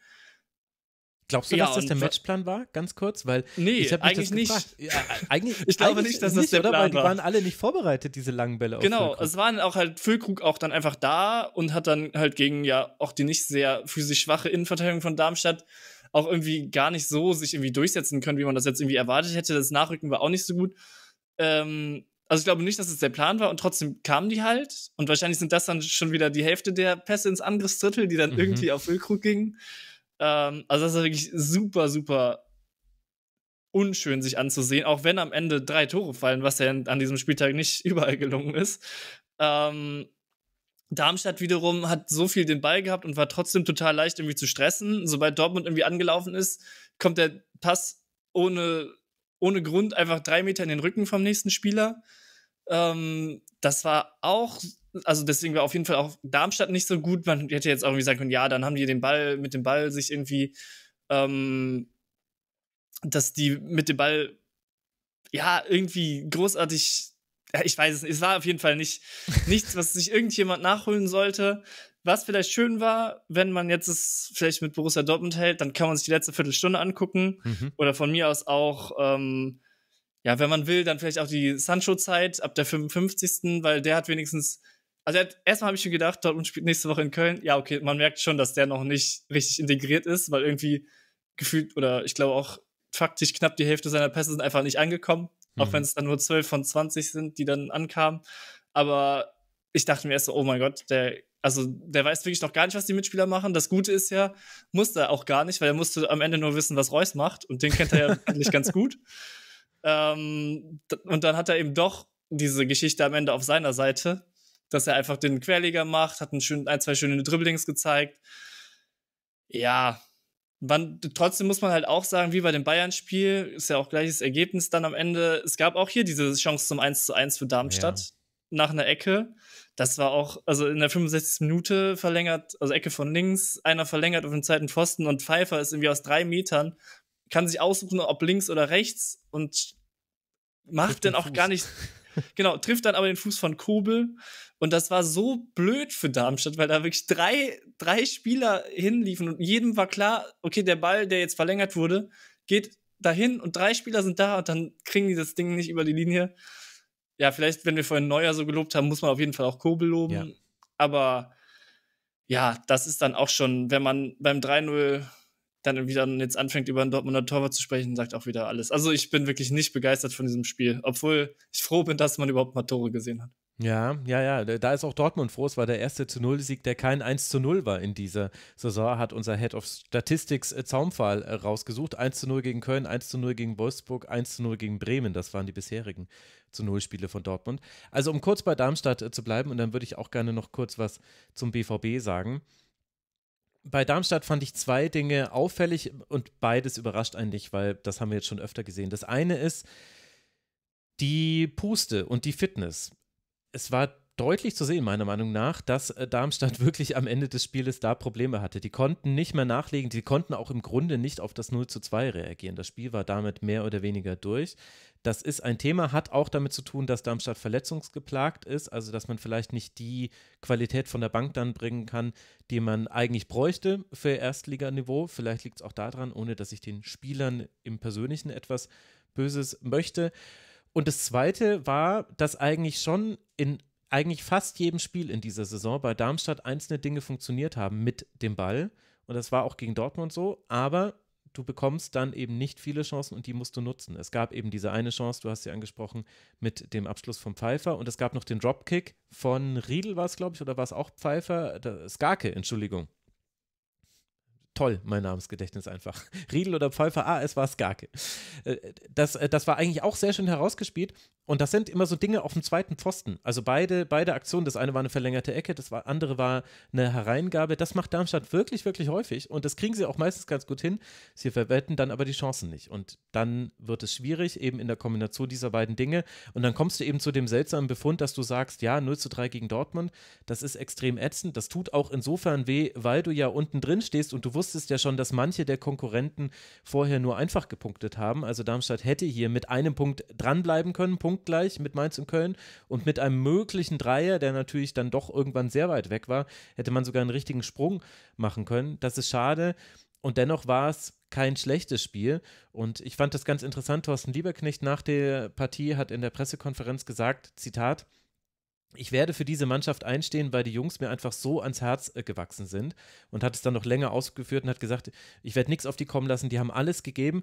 Glaubst du, ja, dass das der Matchplan war? Ganz kurz, weil nee, ich habe eigentlich nicht. Ja, äh, eigentlich, ich glaube eigentlich nicht, dass das nicht, der Plan oder? die waren alle nicht vorbereitet, diese langen Bälle. Genau, es waren auch halt Füllkrug auch dann einfach da und hat dann halt gegen ja auch die nicht sehr physisch schwache Innenverteidigung von Darmstadt auch irgendwie gar nicht so sich irgendwie durchsetzen können, wie man das jetzt irgendwie erwartet hätte. Das Nachrücken war auch nicht so gut. Ähm, also ich glaube nicht, dass es das der Plan war und trotzdem kamen die halt und wahrscheinlich sind das dann schon wieder die Hälfte der Pässe ins Angriffsdrittel, die dann mhm. irgendwie auf Füllkrug gingen. Ähm, also, das ist wirklich super, super unschön sich anzusehen, auch wenn am Ende drei Tore fallen, was ja an diesem Spieltag nicht überall gelungen ist. Ähm, Darmstadt wiederum hat so viel den Ball gehabt und war trotzdem total leicht irgendwie zu stressen. Sobald Dortmund irgendwie angelaufen ist, kommt der Pass ohne, ohne Grund einfach drei Meter in den Rücken vom nächsten Spieler. Ähm, das war auch also deswegen war auf jeden Fall auch Darmstadt nicht so gut. Man hätte jetzt auch irgendwie sagen können, ja, dann haben die den Ball mit dem Ball sich irgendwie, ähm, dass die mit dem Ball ja irgendwie großartig. Ja, ich weiß es nicht. Es war auf jeden Fall nicht nichts, was sich irgendjemand nachholen sollte. Was vielleicht schön war, wenn man jetzt es vielleicht mit Borussia Dortmund hält, dann kann man sich die letzte Viertelstunde angucken mhm. oder von mir aus auch. Ähm, ja, wenn man will, dann vielleicht auch die Sancho-Zeit ab der 55. Weil der hat wenigstens also erstmal habe ich schon gedacht, Dortmund spielt nächste Woche in Köln. Ja, okay, man merkt schon, dass der noch nicht richtig integriert ist, weil irgendwie gefühlt oder ich glaube auch faktisch knapp die Hälfte seiner Pässe sind einfach nicht angekommen, mhm. auch wenn es dann nur 12 von 20 sind, die dann ankamen. Aber ich dachte mir erst so, oh mein Gott, der, also der weiß wirklich noch gar nicht, was die Mitspieler machen. Das Gute ist ja, musste er auch gar nicht, weil er musste am Ende nur wissen, was Reus macht und den kennt er ja eigentlich ganz gut. Ähm, und dann hat er eben doch diese Geschichte am Ende auf seiner Seite dass er einfach den Querleger macht, hat ein, schön, ein zwei schöne Dribblings gezeigt. Ja, man, trotzdem muss man halt auch sagen, wie bei dem Bayern-Spiel, ist ja auch gleiches Ergebnis dann am Ende. Es gab auch hier diese Chance zum 1 zu 1 für Darmstadt ja. nach einer Ecke. Das war auch, also in der 65. Minute verlängert, also Ecke von links, einer verlängert auf den zweiten Pfosten und Pfeiffer ist irgendwie aus drei Metern, kann sich aussuchen, ob links oder rechts und macht dann auch Fuß. gar nicht, genau, trifft dann aber den Fuß von Kobel und das war so blöd für Darmstadt, weil da wirklich drei, drei Spieler hinliefen und jedem war klar, okay, der Ball, der jetzt verlängert wurde, geht dahin und drei Spieler sind da und dann kriegen die das Ding nicht über die Linie. Ja, vielleicht, wenn wir vorhin Neuer so gelobt haben, muss man auf jeden Fall auch Kobel loben. Ja. Aber ja, das ist dann auch schon, wenn man beim 3-0 dann wieder jetzt anfängt, über einen Dortmunder Torwart zu sprechen, sagt auch wieder alles. Also ich bin wirklich nicht begeistert von diesem Spiel, obwohl ich froh bin, dass man überhaupt mal Tore gesehen hat. Ja, ja, ja. Da ist auch Dortmund froh. Es war der erste zu Null Sieg, der kein 1 zu 0 war in dieser Saison, hat unser Head of Statistics äh, Zaunpfahl äh, rausgesucht. 1 zu 0 gegen Köln, 1 zu 0 gegen Wolfsburg, 1 zu 0 gegen Bremen. Das waren die bisherigen zu Null Spiele von Dortmund. Also um kurz bei Darmstadt äh, zu bleiben und dann würde ich auch gerne noch kurz was zum BVB sagen. Bei Darmstadt fand ich zwei Dinge auffällig und beides überrascht einen nicht, weil das haben wir jetzt schon öfter gesehen. Das eine ist, die Puste und die Fitness es war deutlich zu sehen, meiner Meinung nach, dass äh, Darmstadt wirklich am Ende des Spieles da Probleme hatte. Die konnten nicht mehr nachlegen, die konnten auch im Grunde nicht auf das 0 zu 2 reagieren. Das Spiel war damit mehr oder weniger durch. Das ist ein Thema, hat auch damit zu tun, dass Darmstadt verletzungsgeplagt ist, also dass man vielleicht nicht die Qualität von der Bank dann bringen kann, die man eigentlich bräuchte für Erstliganiveau. Vielleicht liegt es auch daran, ohne dass ich den Spielern im Persönlichen etwas Böses möchte. Und das Zweite war, dass eigentlich schon in eigentlich fast jedem Spiel in dieser Saison bei Darmstadt einzelne Dinge funktioniert haben mit dem Ball. Und das war auch gegen Dortmund so. Aber du bekommst dann eben nicht viele Chancen und die musst du nutzen. Es gab eben diese eine Chance, du hast sie angesprochen, mit dem Abschluss von Pfeiffer und es gab noch den Dropkick von Riedel war es, glaube ich, oder war es auch Pfeiffer? Skarke, Entschuldigung toll, mein Namensgedächtnis einfach. Riedel oder Pfeiffer, ah, es war Skake. Äh, das, äh, das war eigentlich auch sehr schön herausgespielt. Und das sind immer so Dinge auf dem zweiten Pfosten. Also beide, beide Aktionen, das eine war eine verlängerte Ecke, das war, andere war eine Hereingabe. Das macht Darmstadt wirklich, wirklich häufig. Und das kriegen sie auch meistens ganz gut hin. Sie verwetten dann aber die Chancen nicht. Und dann wird es schwierig, eben in der Kombination dieser beiden Dinge. Und dann kommst du eben zu dem seltsamen Befund, dass du sagst, ja, 0 zu 3 gegen Dortmund, das ist extrem ätzend. Das tut auch insofern weh, weil du ja unten drin stehst und du wusstest, wusstest ja schon, dass manche der Konkurrenten vorher nur einfach gepunktet haben. Also Darmstadt hätte hier mit einem Punkt dranbleiben können, punktgleich mit Mainz und Köln. Und mit einem möglichen Dreier, der natürlich dann doch irgendwann sehr weit weg war, hätte man sogar einen richtigen Sprung machen können. Das ist schade. Und dennoch war es kein schlechtes Spiel. Und ich fand das ganz interessant. Thorsten Lieberknecht nach der Partie hat in der Pressekonferenz gesagt, Zitat, ich werde für diese Mannschaft einstehen, weil die Jungs mir einfach so ans Herz äh, gewachsen sind und hat es dann noch länger ausgeführt und hat gesagt, ich werde nichts auf die kommen lassen, die haben alles gegeben.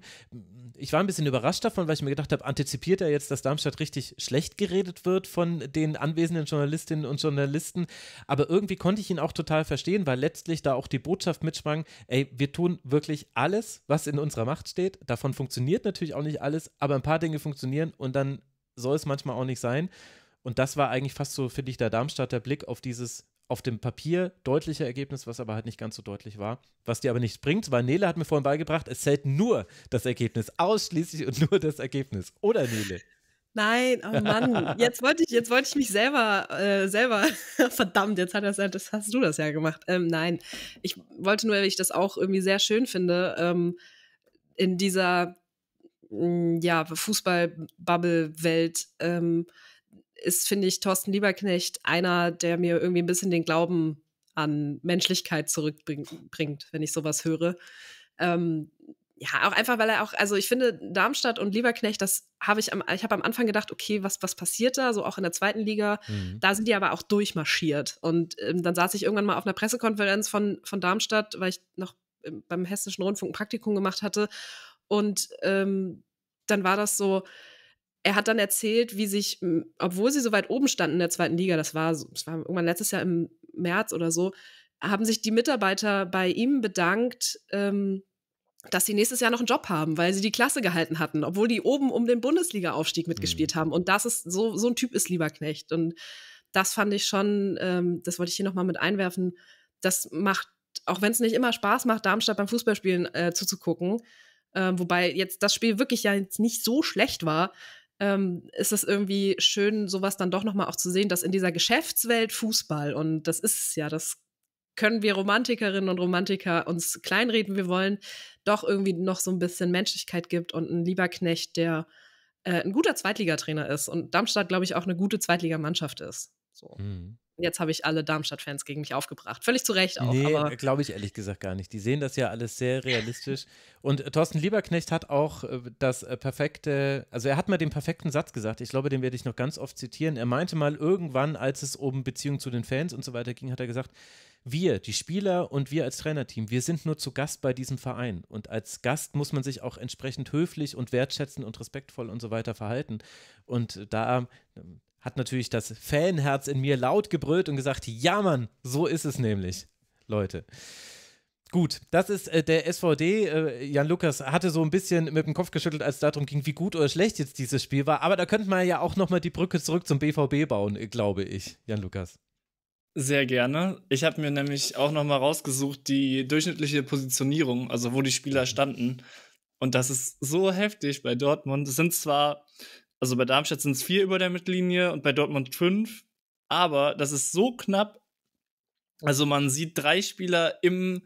Ich war ein bisschen überrascht davon, weil ich mir gedacht habe, antizipiert er jetzt, dass Darmstadt richtig schlecht geredet wird von den anwesenden Journalistinnen und Journalisten, aber irgendwie konnte ich ihn auch total verstehen, weil letztlich da auch die Botschaft mitsprang, ey, wir tun wirklich alles, was in unserer Macht steht. Davon funktioniert natürlich auch nicht alles, aber ein paar Dinge funktionieren und dann soll es manchmal auch nicht sein. Und das war eigentlich fast so, finde ich, der Darmstadter Blick auf dieses auf dem Papier deutliche Ergebnis, was aber halt nicht ganz so deutlich war. Was dir aber nichts bringt, weil Nele hat mir vorhin beigebracht, es zählt nur das Ergebnis, ausschließlich und nur das Ergebnis. Oder Nele? Nein, oh Mann, jetzt wollte ich, jetzt wollte ich mich selber, äh, selber, verdammt, jetzt hat das, das hast du das ja gemacht. Ähm, nein, ich wollte nur, weil ich das auch irgendwie sehr schön finde, ähm, in dieser, mh, mm, ja, Fußball-Bubble-Welt, ähm, ist, finde ich, Thorsten Lieberknecht einer, der mir irgendwie ein bisschen den Glauben an Menschlichkeit zurückbringt, wenn ich sowas höre. Ähm, ja, auch einfach, weil er auch, also ich finde, Darmstadt und Lieberknecht, das habe ich am, ich habe am Anfang gedacht, okay, was, was passiert da, so auch in der zweiten Liga. Mhm. Da sind die aber auch durchmarschiert. Und ähm, dann saß ich irgendwann mal auf einer Pressekonferenz von, von Darmstadt, weil ich noch beim Hessischen Rundfunk ein Praktikum gemacht hatte. Und ähm, dann war das so, er hat dann erzählt, wie sich, hm, obwohl sie so weit oben standen in der zweiten Liga, das war, das war irgendwann letztes Jahr im März oder so, haben sich die Mitarbeiter bei ihm bedankt, ähm, dass sie nächstes Jahr noch einen Job haben, weil sie die Klasse gehalten hatten, obwohl die oben um den Bundesliga-Aufstieg mitgespielt mhm. haben. Und das ist so, so ein Typ ist Lieberknecht. Und das fand ich schon, ähm, das wollte ich hier nochmal mit einwerfen. Das macht, auch wenn es nicht immer Spaß macht, Darmstadt beim Fußballspielen äh, zuzugucken. Äh, wobei jetzt das Spiel wirklich ja jetzt nicht so schlecht war ähm, ist es irgendwie schön, sowas dann doch nochmal auch zu sehen, dass in dieser Geschäftswelt Fußball, und das ist es ja, das können wir Romantikerinnen und Romantiker uns kleinreden, wir wollen, doch irgendwie noch so ein bisschen Menschlichkeit gibt und ein Lieberknecht, der äh, ein guter Zweitligatrainer ist und Darmstadt, glaube ich, auch eine gute Zweitligamannschaft ist. So. Mhm jetzt habe ich alle Darmstadt-Fans gegen mich aufgebracht. Völlig zu Recht auch. Nee, äh, glaube ich ehrlich gesagt gar nicht. Die sehen das ja alles sehr realistisch. Und äh, Thorsten Lieberknecht hat auch äh, das perfekte, also er hat mal den perfekten Satz gesagt. Ich glaube, den werde ich noch ganz oft zitieren. Er meinte mal irgendwann, als es um Beziehungen zu den Fans und so weiter ging, hat er gesagt, wir, die Spieler und wir als Trainerteam, wir sind nur zu Gast bei diesem Verein. Und als Gast muss man sich auch entsprechend höflich und wertschätzend und respektvoll und so weiter verhalten. Und da hat natürlich das Fanherz in mir laut gebrüllt und gesagt, ja Mann, so ist es nämlich, Leute. Gut, das ist äh, der SVD. Äh, Jan Lukas hatte so ein bisschen mit dem Kopf geschüttelt, als es darum ging, wie gut oder schlecht jetzt dieses Spiel war. Aber da könnte man ja auch nochmal die Brücke zurück zum BVB bauen, äh, glaube ich, Jan Lukas. Sehr gerne. Ich habe mir nämlich auch nochmal rausgesucht, die durchschnittliche Positionierung, also wo die Spieler standen. Und das ist so heftig bei Dortmund. Es sind zwar also bei Darmstadt sind es vier über der Mittellinie und bei Dortmund fünf. Aber das ist so knapp. Also man sieht drei Spieler im,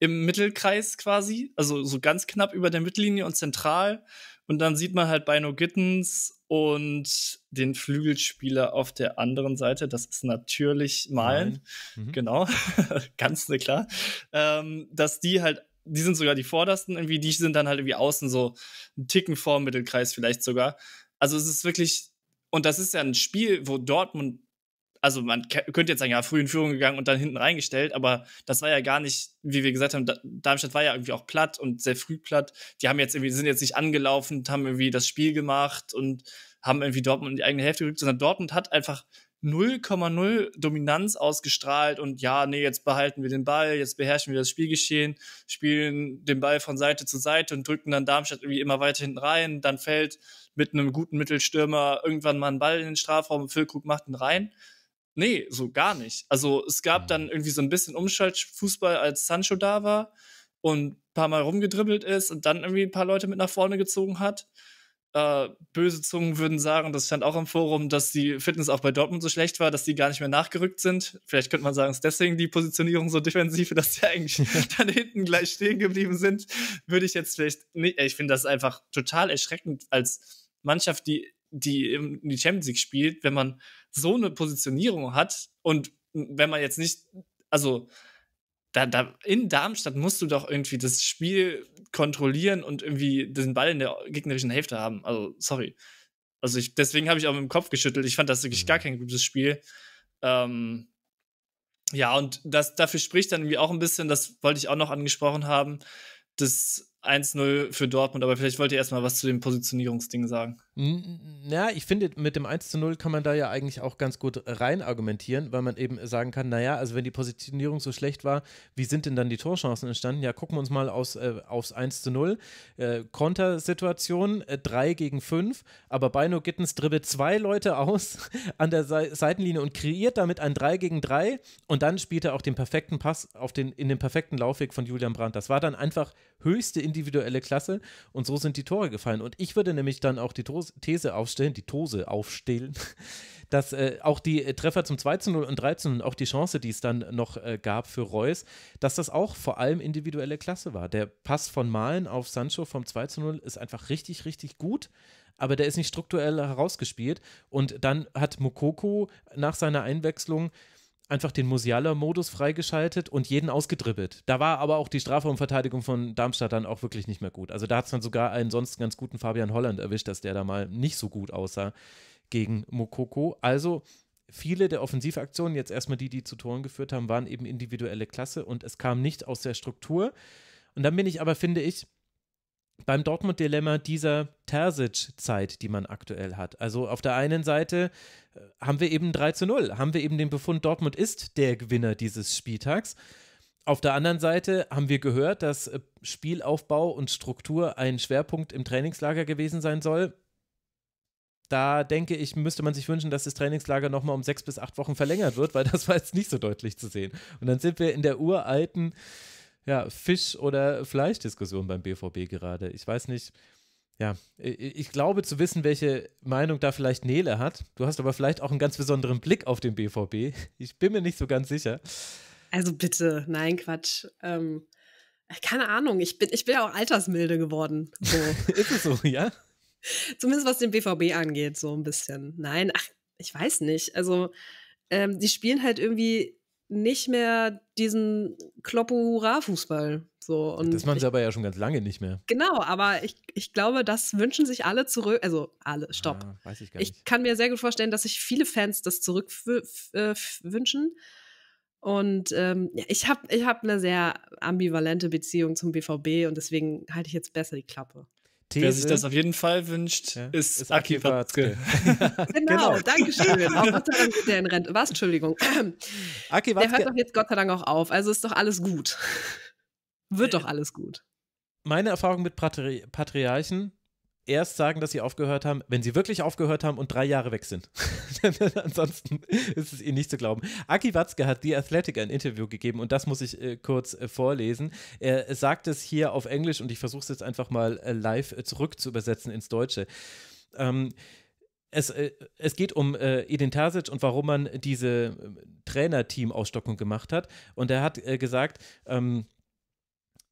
im Mittelkreis quasi, also so ganz knapp über der Mittellinie und zentral. Und dann sieht man halt Bino Gittens und den Flügelspieler auf der anderen Seite. Das ist natürlich Malen. Mhm. Genau. Ganz ne klar. Ähm, dass die halt, die sind sogar die vordersten, irgendwie, die sind dann halt irgendwie außen so einen Ticken vor Mittelkreis vielleicht sogar. Also es ist wirklich, und das ist ja ein Spiel, wo Dortmund, also man könnte jetzt sagen, ja, früh in Führung gegangen und dann hinten reingestellt, aber das war ja gar nicht, wie wir gesagt haben, Darmstadt war ja irgendwie auch platt und sehr früh platt. Die haben jetzt irgendwie, sind jetzt nicht angelaufen, haben irgendwie das Spiel gemacht und haben irgendwie Dortmund in die eigene Hälfte gerückt, sondern Dortmund hat einfach 0,0 Dominanz ausgestrahlt und ja, nee, jetzt behalten wir den Ball, jetzt beherrschen wir das Spielgeschehen, spielen den Ball von Seite zu Seite und drücken dann Darmstadt irgendwie immer weiter hinten rein. Dann fällt mit einem guten Mittelstürmer irgendwann mal ein Ball in den Strafraum und Füllkrug macht ihn rein. Nee, so gar nicht. Also es gab mhm. dann irgendwie so ein bisschen Umschaltfußball, als Sancho da war und ein paar Mal rumgedribbelt ist und dann irgendwie ein paar Leute mit nach vorne gezogen hat. Äh, böse Zungen würden sagen, das stand auch im Forum, dass die Fitness auch bei Dortmund so schlecht war, dass die gar nicht mehr nachgerückt sind. Vielleicht könnte man sagen, es ist deswegen die Positionierung so defensiv, dass sie eigentlich dann hinten gleich stehen geblieben sind. Würde ich jetzt vielleicht nicht. Ich finde das einfach total erschreckend als Mannschaft, die, die in die Champions League spielt, wenn man so eine Positionierung hat und wenn man jetzt nicht, also da, da, in Darmstadt musst du doch irgendwie das Spiel kontrollieren und irgendwie den Ball in der gegnerischen Hälfte haben. Also, sorry. Also, ich, deswegen habe ich auch mit dem Kopf geschüttelt. Ich fand das wirklich gar mhm. kein gutes Spiel. Ähm, ja, und das dafür spricht dann irgendwie auch ein bisschen, das wollte ich auch noch angesprochen haben, das 1-0 für Dortmund, aber vielleicht wollt ihr erstmal was zu dem Positionierungsding sagen. Ja, ich finde, mit dem 1 zu 0 kann man da ja eigentlich auch ganz gut äh, rein argumentieren, weil man eben sagen kann, naja, also wenn die Positionierung so schlecht war, wie sind denn dann die Torchancen entstanden? Ja, gucken wir uns mal aus, äh, aufs 1 zu 0. Äh, Kontersituation, äh, 3 gegen 5, aber Beino Gittens dribbelt zwei Leute aus an der Se Seitenlinie und kreiert damit ein 3 gegen 3 und dann spielt er auch den perfekten Pass auf den, in den perfekten Laufweg von Julian Brandt. Das war dann einfach höchste individuelle Klasse und so sind die Tore gefallen. Und ich würde nämlich dann auch die Tore Tos, These aufstellen, die Tose aufstehlen, dass äh, auch die äh, Treffer zum 2 zu 0 und 13 und auch die Chance, die es dann noch äh, gab für Reus, dass das auch vor allem individuelle Klasse war. Der Pass von Malen auf Sancho vom 2 zu 0 ist einfach richtig, richtig gut aber der ist nicht strukturell herausgespielt. Und dann hat Mokoko nach seiner Einwechslung einfach den Musiala-Modus freigeschaltet und jeden ausgedribbelt. Da war aber auch die Strafraumverteidigung von Darmstadt dann auch wirklich nicht mehr gut. Also da hat es dann sogar einen sonst ganz guten Fabian Holland erwischt, dass der da mal nicht so gut aussah gegen Mokoko. Also viele der Offensivaktionen, jetzt erstmal die, die zu Toren geführt haben, waren eben individuelle Klasse und es kam nicht aus der Struktur. Und dann bin ich aber, finde ich, beim Dortmund-Dilemma dieser Terzic-Zeit, die man aktuell hat. Also auf der einen Seite äh, haben wir eben 3 zu 0, haben wir eben den Befund, Dortmund ist der Gewinner dieses Spieltags. Auf der anderen Seite haben wir gehört, dass äh, Spielaufbau und Struktur ein Schwerpunkt im Trainingslager gewesen sein soll. Da denke ich, müsste man sich wünschen, dass das Trainingslager nochmal um sechs bis acht Wochen verlängert wird, weil das war jetzt nicht so deutlich zu sehen. Und dann sind wir in der uralten äh, ja, Fisch- oder Fleischdiskussion beim BVB gerade. Ich weiß nicht, ja, ich glaube zu wissen, welche Meinung da vielleicht Nele hat. Du hast aber vielleicht auch einen ganz besonderen Blick auf den BVB. Ich bin mir nicht so ganz sicher. Also bitte, nein, Quatsch. Ähm, keine Ahnung, ich bin, ich bin ja auch altersmilde geworden. So. Ist es so, ja? Zumindest was den BVB angeht, so ein bisschen. Nein, ach, ich weiß nicht. Also, ähm, die spielen halt irgendwie nicht mehr diesen Kloppo-Hurra-Fußball. So, und das machen sie aber ja schon ganz lange nicht mehr. Genau, aber ich, ich glaube, das wünschen sich alle zurück. Also alle, stopp. Ah, weiß ich gar nicht. Ich kann mir sehr gut vorstellen, dass sich viele Fans das zurückwünschen. Äh, und ähm, ich habe ich hab eine sehr ambivalente Beziehung zum BVB und deswegen halte ich jetzt besser die Klappe. These. Wer sich das auf jeden Fall wünscht, ja. ist, ist Aki Watzke. genau, genau. danke schön. Auch Gott sei Dank geht der in Rente. Was? Entschuldigung. Aki Der hört doch jetzt Gott sei Dank auch auf. Also ist doch alles gut. Wird doch äh, alles gut. Meine Erfahrung mit Patri Patriarchen erst sagen, dass sie aufgehört haben, wenn sie wirklich aufgehört haben und drei Jahre weg sind. Ansonsten ist es ihnen nicht zu glauben. Aki Watzke hat The Athletic ein Interview gegeben und das muss ich äh, kurz äh, vorlesen. Er äh, sagt es hier auf Englisch und ich versuche es jetzt einfach mal äh, live äh, zurück zu übersetzen ins Deutsche. Ähm, es, äh, es, geht um äh, Edin Terzic und warum man diese Trainerteam-Ausstockung gemacht hat. Und er hat gesagt, ähm,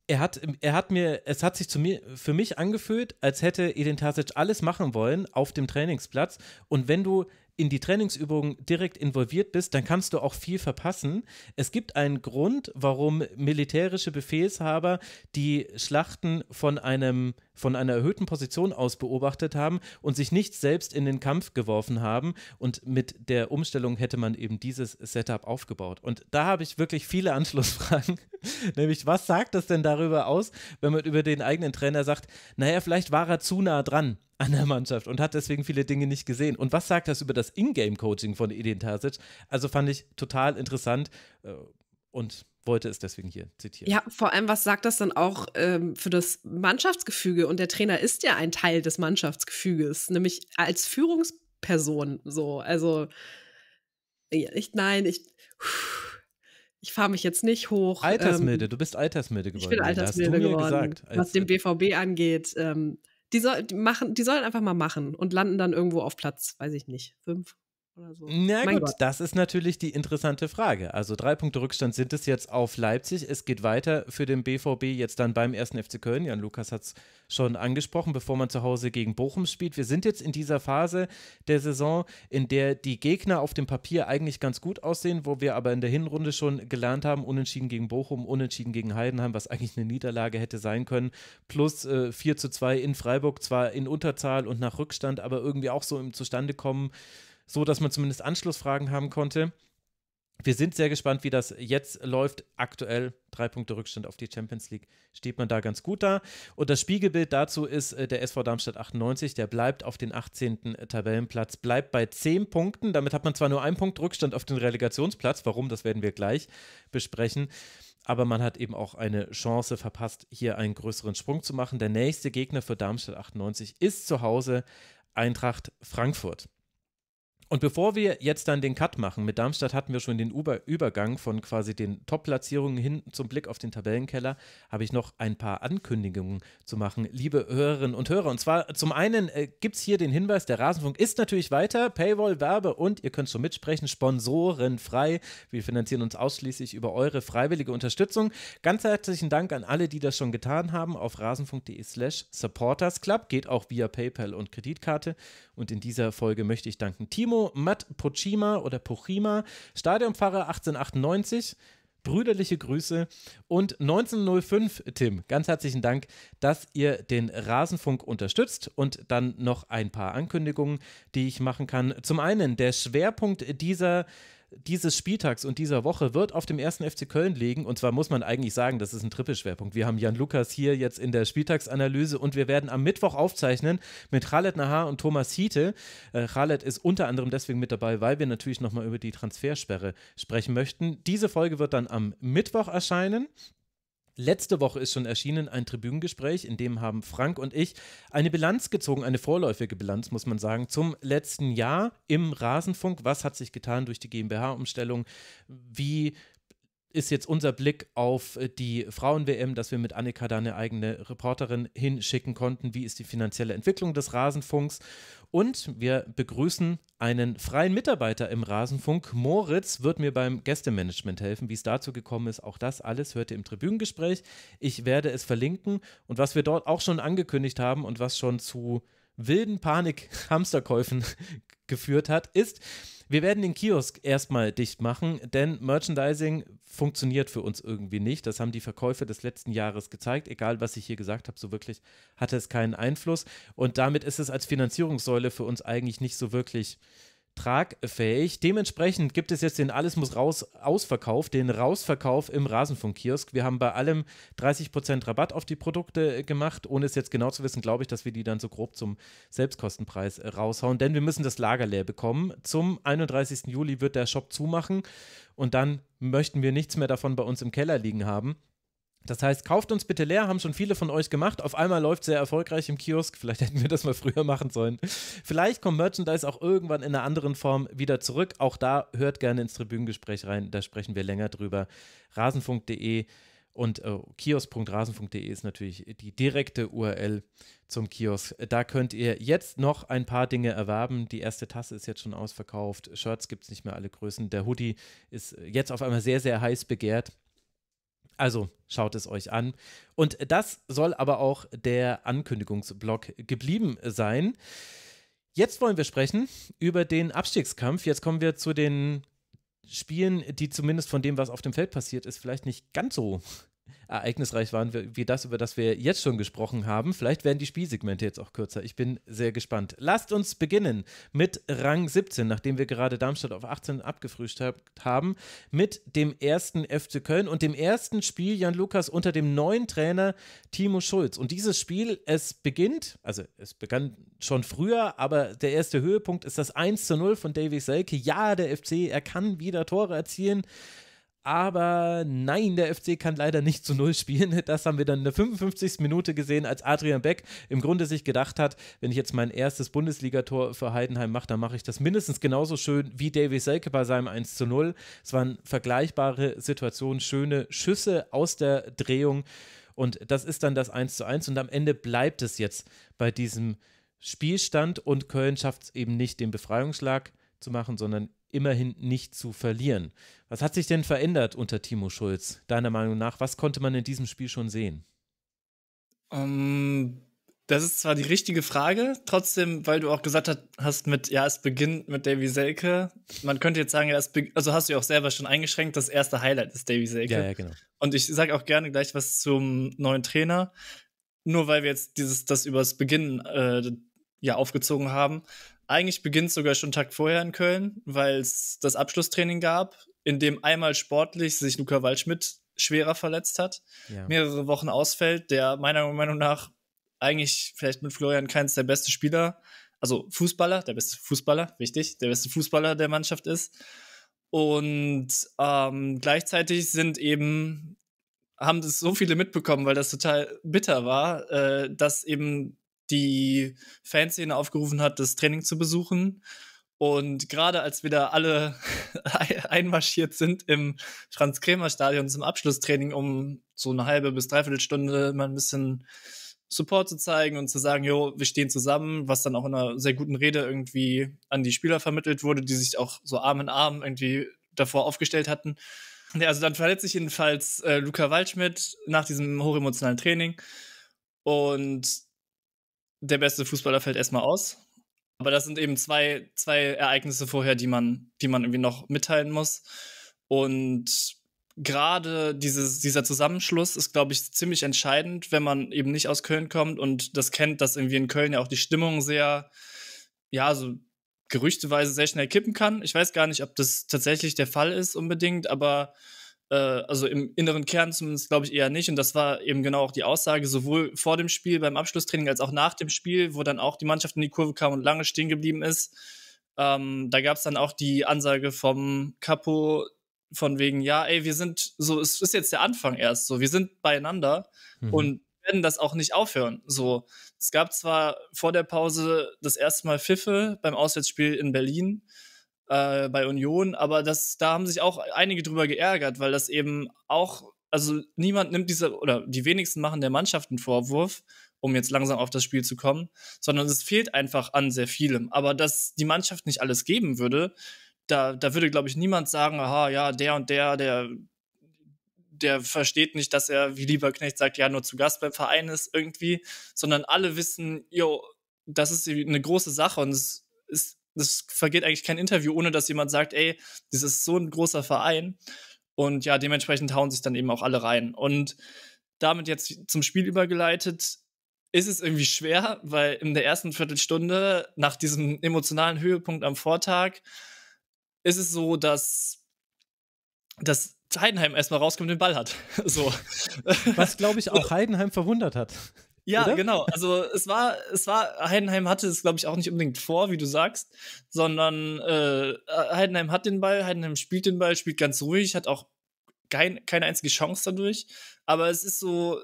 er hat, er hat mir, es hat sich zu mir, für mich angefühlt, als hätte Edin Tasic alles machen wollen auf dem Trainingsplatz. Und wenn du in die Trainingsübung direkt involviert bist, dann kannst du auch viel verpassen. Es gibt einen Grund, warum militärische Befehlshaber die Schlachten von einem von einer erhöhten Position aus beobachtet haben und sich nicht selbst in den Kampf geworfen haben. Und mit der Umstellung hätte man eben dieses Setup aufgebaut. Und da habe ich wirklich viele Anschlussfragen. Nämlich, was sagt das denn darüber aus, wenn man über den eigenen Trainer sagt, naja, vielleicht war er zu nah dran an der Mannschaft und hat deswegen viele Dinge nicht gesehen. Und was sagt das über das Ingame-Coaching von Edin Tasic? Also fand ich total interessant äh, und wollte es deswegen hier zitieren. Ja, vor allem, was sagt das dann auch ähm, für das Mannschaftsgefüge? Und der Trainer ist ja ein Teil des Mannschaftsgefüges, nämlich als Führungsperson so. Also, ich, nein, ich. Pff ich fahre mich jetzt nicht hoch. Altersmilde, ähm, du bist altersmilde geworden. Ich bin altersmilde geworden. Gesagt, was den BVB angeht, ähm, die, soll, die, machen, die sollen einfach mal machen und landen dann irgendwo auf Platz, weiß ich nicht, fünf, oder so. Na mein gut, Gott. das ist natürlich die interessante Frage. Also drei Punkte Rückstand sind es jetzt auf Leipzig. Es geht weiter für den BVB jetzt dann beim ersten FC Köln. Jan Lukas hat es schon angesprochen, bevor man zu Hause gegen Bochum spielt. Wir sind jetzt in dieser Phase der Saison, in der die Gegner auf dem Papier eigentlich ganz gut aussehen, wo wir aber in der Hinrunde schon gelernt haben, unentschieden gegen Bochum, unentschieden gegen Heidenheim, was eigentlich eine Niederlage hätte sein können, plus äh, 4 zu 2 in Freiburg, zwar in Unterzahl und nach Rückstand, aber irgendwie auch so im Zustandekommen. kommen so dass man zumindest Anschlussfragen haben konnte. Wir sind sehr gespannt, wie das jetzt läuft. Aktuell drei Punkte Rückstand auf die Champions League steht man da ganz gut da. Und das Spiegelbild dazu ist äh, der SV Darmstadt 98, der bleibt auf den 18. Tabellenplatz, bleibt bei 10 Punkten. Damit hat man zwar nur einen Punkt Rückstand auf den Relegationsplatz. Warum, das werden wir gleich besprechen. Aber man hat eben auch eine Chance verpasst, hier einen größeren Sprung zu machen. Der nächste Gegner für Darmstadt 98 ist zu Hause Eintracht Frankfurt. Und bevor wir jetzt dann den Cut machen, mit Darmstadt hatten wir schon den Über Übergang von quasi den Top-Platzierungen hin zum Blick auf den Tabellenkeller, habe ich noch ein paar Ankündigungen zu machen, liebe Hörerinnen und Hörer. Und zwar zum einen äh, gibt es hier den Hinweis, der Rasenfunk ist natürlich weiter, Paywall, Werbe und ihr könnt schon mitsprechen, Sponsoren frei. Wir finanzieren uns ausschließlich über eure freiwillige Unterstützung. Ganz herzlichen Dank an alle, die das schon getan haben, auf rasenfunk.de slash supportersclub, geht auch via PayPal und Kreditkarte. Und in dieser Folge möchte ich danken Timo Matt Pochima oder Pochima, Stadionpfarrer 1898. Brüderliche Grüße und 1905, Tim, ganz herzlichen Dank, dass ihr den Rasenfunk unterstützt und dann noch ein paar Ankündigungen, die ich machen kann. Zum einen, der Schwerpunkt dieser äh, dieses Spieltags und dieser Woche wird auf dem ersten FC Köln liegen. Und zwar muss man eigentlich sagen, das ist ein Trippelschwerpunkt. Wir haben Jan Lukas hier jetzt in der Spieltagsanalyse und wir werden am Mittwoch aufzeichnen mit Khaled Nahar und Thomas Hiete. Äh, Khaled ist unter anderem deswegen mit dabei, weil wir natürlich nochmal über die Transfersperre sprechen möchten. Diese Folge wird dann am Mittwoch erscheinen. Letzte Woche ist schon erschienen ein Tribünengespräch, in dem haben Frank und ich eine Bilanz gezogen, eine vorläufige Bilanz, muss man sagen, zum letzten Jahr im Rasenfunk. Was hat sich getan durch die GmbH-Umstellung? Wie ist jetzt unser Blick auf die Frauen-WM, dass wir mit Annika da eine eigene Reporterin hinschicken konnten. Wie ist die finanzielle Entwicklung des Rasenfunks? Und wir begrüßen einen freien Mitarbeiter im Rasenfunk. Moritz wird mir beim Gästemanagement helfen, wie es dazu gekommen ist. Auch das alles hört ihr im Tribünengespräch. Ich werde es verlinken. Und was wir dort auch schon angekündigt haben und was schon zu wilden Panik-Hamsterkäufen geführt hat, ist, wir werden den Kiosk erstmal dicht machen, denn Merchandising funktioniert für uns irgendwie nicht. Das haben die Verkäufe des letzten Jahres gezeigt. Egal, was ich hier gesagt habe, so wirklich hatte es keinen Einfluss. Und damit ist es als Finanzierungssäule für uns eigentlich nicht so wirklich tragfähig. Dementsprechend gibt es jetzt den Alles muss raus Ausverkauf, den Rausverkauf im Rasenfunkkiosk. Wir haben bei allem 30% Rabatt auf die Produkte äh, gemacht. Ohne es jetzt genau zu wissen, glaube ich, dass wir die dann so grob zum Selbstkostenpreis äh, raushauen, denn wir müssen das Lager leer bekommen. Zum 31. Juli wird der Shop zumachen und dann möchten wir nichts mehr davon bei uns im Keller liegen haben. Das heißt, kauft uns bitte leer, haben schon viele von euch gemacht. Auf einmal läuft sehr erfolgreich im Kiosk. Vielleicht hätten wir das mal früher machen sollen. Vielleicht kommt Merchandise auch irgendwann in einer anderen Form wieder zurück. Auch da hört gerne ins Tribünengespräch rein. Da sprechen wir länger drüber. Rasenfunk.de und äh, oh, kiosk.rasenfunk.de ist natürlich die direkte URL zum Kiosk. Da könnt ihr jetzt noch ein paar Dinge erwerben. Die erste Tasse ist jetzt schon ausverkauft. Shirts gibt es nicht mehr alle Größen. Der Hoodie ist jetzt auf einmal sehr, sehr heiß begehrt. Also schaut es euch an. Und das soll aber auch der Ankündigungsblock geblieben sein. Jetzt wollen wir sprechen über den Abstiegskampf. Jetzt kommen wir zu den Spielen, die zumindest von dem, was auf dem Feld passiert ist, vielleicht nicht ganz so ereignisreich waren wie das, über das wir jetzt schon gesprochen haben. Vielleicht werden die Spielsegmente jetzt auch kürzer. Ich bin sehr gespannt. Lasst uns beginnen mit Rang 17, nachdem wir gerade Darmstadt auf 18 abgefrühstückt haben, mit dem ersten FC Köln und dem ersten Spiel Jan Lukas unter dem neuen Trainer Timo Schulz. Und dieses Spiel, es beginnt, also es begann schon früher, aber der erste Höhepunkt ist das 1 zu 0 von David Selke. Ja, der FC, er kann wieder Tore erzielen. Aber nein, der FC kann leider nicht zu Null spielen. Das haben wir dann in der 55. Minute gesehen, als Adrian Beck im Grunde sich gedacht hat, wenn ich jetzt mein erstes Bundesligator für Heidenheim mache, dann mache ich das mindestens genauso schön wie Davy Selke bei seinem 1 zu 0. Es waren vergleichbare Situationen, schöne Schüsse aus der Drehung. Und das ist dann das 1 zu 1. Und am Ende bleibt es jetzt bei diesem Spielstand. Und Köln schafft es eben nicht, den Befreiungsschlag zu machen, sondern immerhin nicht zu verlieren. Was hat sich denn verändert unter Timo Schulz, deiner Meinung nach? Was konnte man in diesem Spiel schon sehen? Um, ähm, das ist zwar die richtige Frage, trotzdem, weil du auch gesagt hast, mit, ja, es beginnt mit Davy Selke. Man könnte jetzt sagen, ja, es also hast du ja auch selber schon eingeschränkt, das erste Highlight ist Davy Selke. Ja, ja, genau. Und ich sage auch gerne gleich was zum neuen Trainer. Nur weil wir jetzt dieses, das übers Beginn äh, ja aufgezogen haben. Eigentlich beginnt es sogar schon einen Tag vorher in Köln, weil es das Abschlusstraining gab, in dem einmal sportlich sich Luca Waldschmidt schwerer verletzt hat, ja. mehrere Wochen ausfällt, der meiner Meinung nach eigentlich vielleicht mit Florian Keins der beste Spieler, also Fußballer, der beste Fußballer, wichtig, der beste Fußballer der Mannschaft ist. Und ähm, gleichzeitig sind eben, haben das so viele mitbekommen, weil das total bitter war, äh, dass eben die Fanszene aufgerufen hat, das Training zu besuchen. Und gerade als wir da alle einmarschiert sind im franz krämer stadion zum Abschlusstraining, um so eine halbe bis dreiviertel Stunde mal ein bisschen Support zu zeigen und zu sagen, jo, wir stehen zusammen, was dann auch in einer sehr guten Rede irgendwie an die Spieler vermittelt wurde, die sich auch so Arm in Arm irgendwie davor aufgestellt hatten. Ja, also dann verletzt sich jedenfalls äh, Luca Waldschmidt nach diesem hochemotionalen Training und der beste Fußballer fällt erstmal aus. Aber das sind eben zwei, zwei Ereignisse vorher, die man, die man irgendwie noch mitteilen muss. Und gerade dieses, dieser Zusammenschluss ist, glaube ich, ziemlich entscheidend, wenn man eben nicht aus Köln kommt und das kennt, dass irgendwie in Köln ja auch die Stimmung sehr, ja, so gerüchteweise sehr schnell kippen kann. Ich weiß gar nicht, ob das tatsächlich der Fall ist unbedingt, aber äh, also im inneren Kern zumindest glaube ich eher nicht. Und das war eben genau auch die Aussage, sowohl vor dem Spiel beim Abschlusstraining als auch nach dem Spiel, wo dann auch die Mannschaft in die Kurve kam und lange stehen geblieben ist. Ähm, da gab es dann auch die Ansage vom Capo von wegen, ja, ey, wir sind so, es ist jetzt der Anfang erst so, wir sind beieinander mhm. und werden das auch nicht aufhören. So, es gab zwar vor der Pause das erste Mal Pfiffe beim Auswärtsspiel in Berlin, äh, bei Union, aber das, da haben sich auch einige drüber geärgert, weil das eben auch, also niemand nimmt diese, oder die wenigsten machen der Mannschaft einen Vorwurf, um jetzt langsam auf das Spiel zu kommen, sondern es fehlt einfach an sehr vielem. Aber dass die Mannschaft nicht alles geben würde, da, da würde, glaube ich, niemand sagen, aha, ja, der und der, der, der versteht nicht, dass er, wie Lieberknecht sagt, ja, nur zu Gast beim Verein ist irgendwie, sondern alle wissen, jo, das ist eine große Sache und es ist es vergeht eigentlich kein Interview, ohne dass jemand sagt, ey, das ist so ein großer Verein. Und ja, dementsprechend hauen sich dann eben auch alle rein. Und damit jetzt zum Spiel übergeleitet, ist es irgendwie schwer, weil in der ersten Viertelstunde nach diesem emotionalen Höhepunkt am Vortag ist es so, dass, dass Heidenheim erstmal rauskommt und den Ball hat. So. Was, glaube ich, auch Heidenheim verwundert hat. Ja, Oder? genau. Also es war, es war, Heidenheim hatte es, glaube ich, auch nicht unbedingt vor, wie du sagst, sondern äh, Heidenheim hat den Ball, Heidenheim spielt den Ball, spielt ganz ruhig, hat auch kein, keine einzige Chance dadurch. Aber es ist so,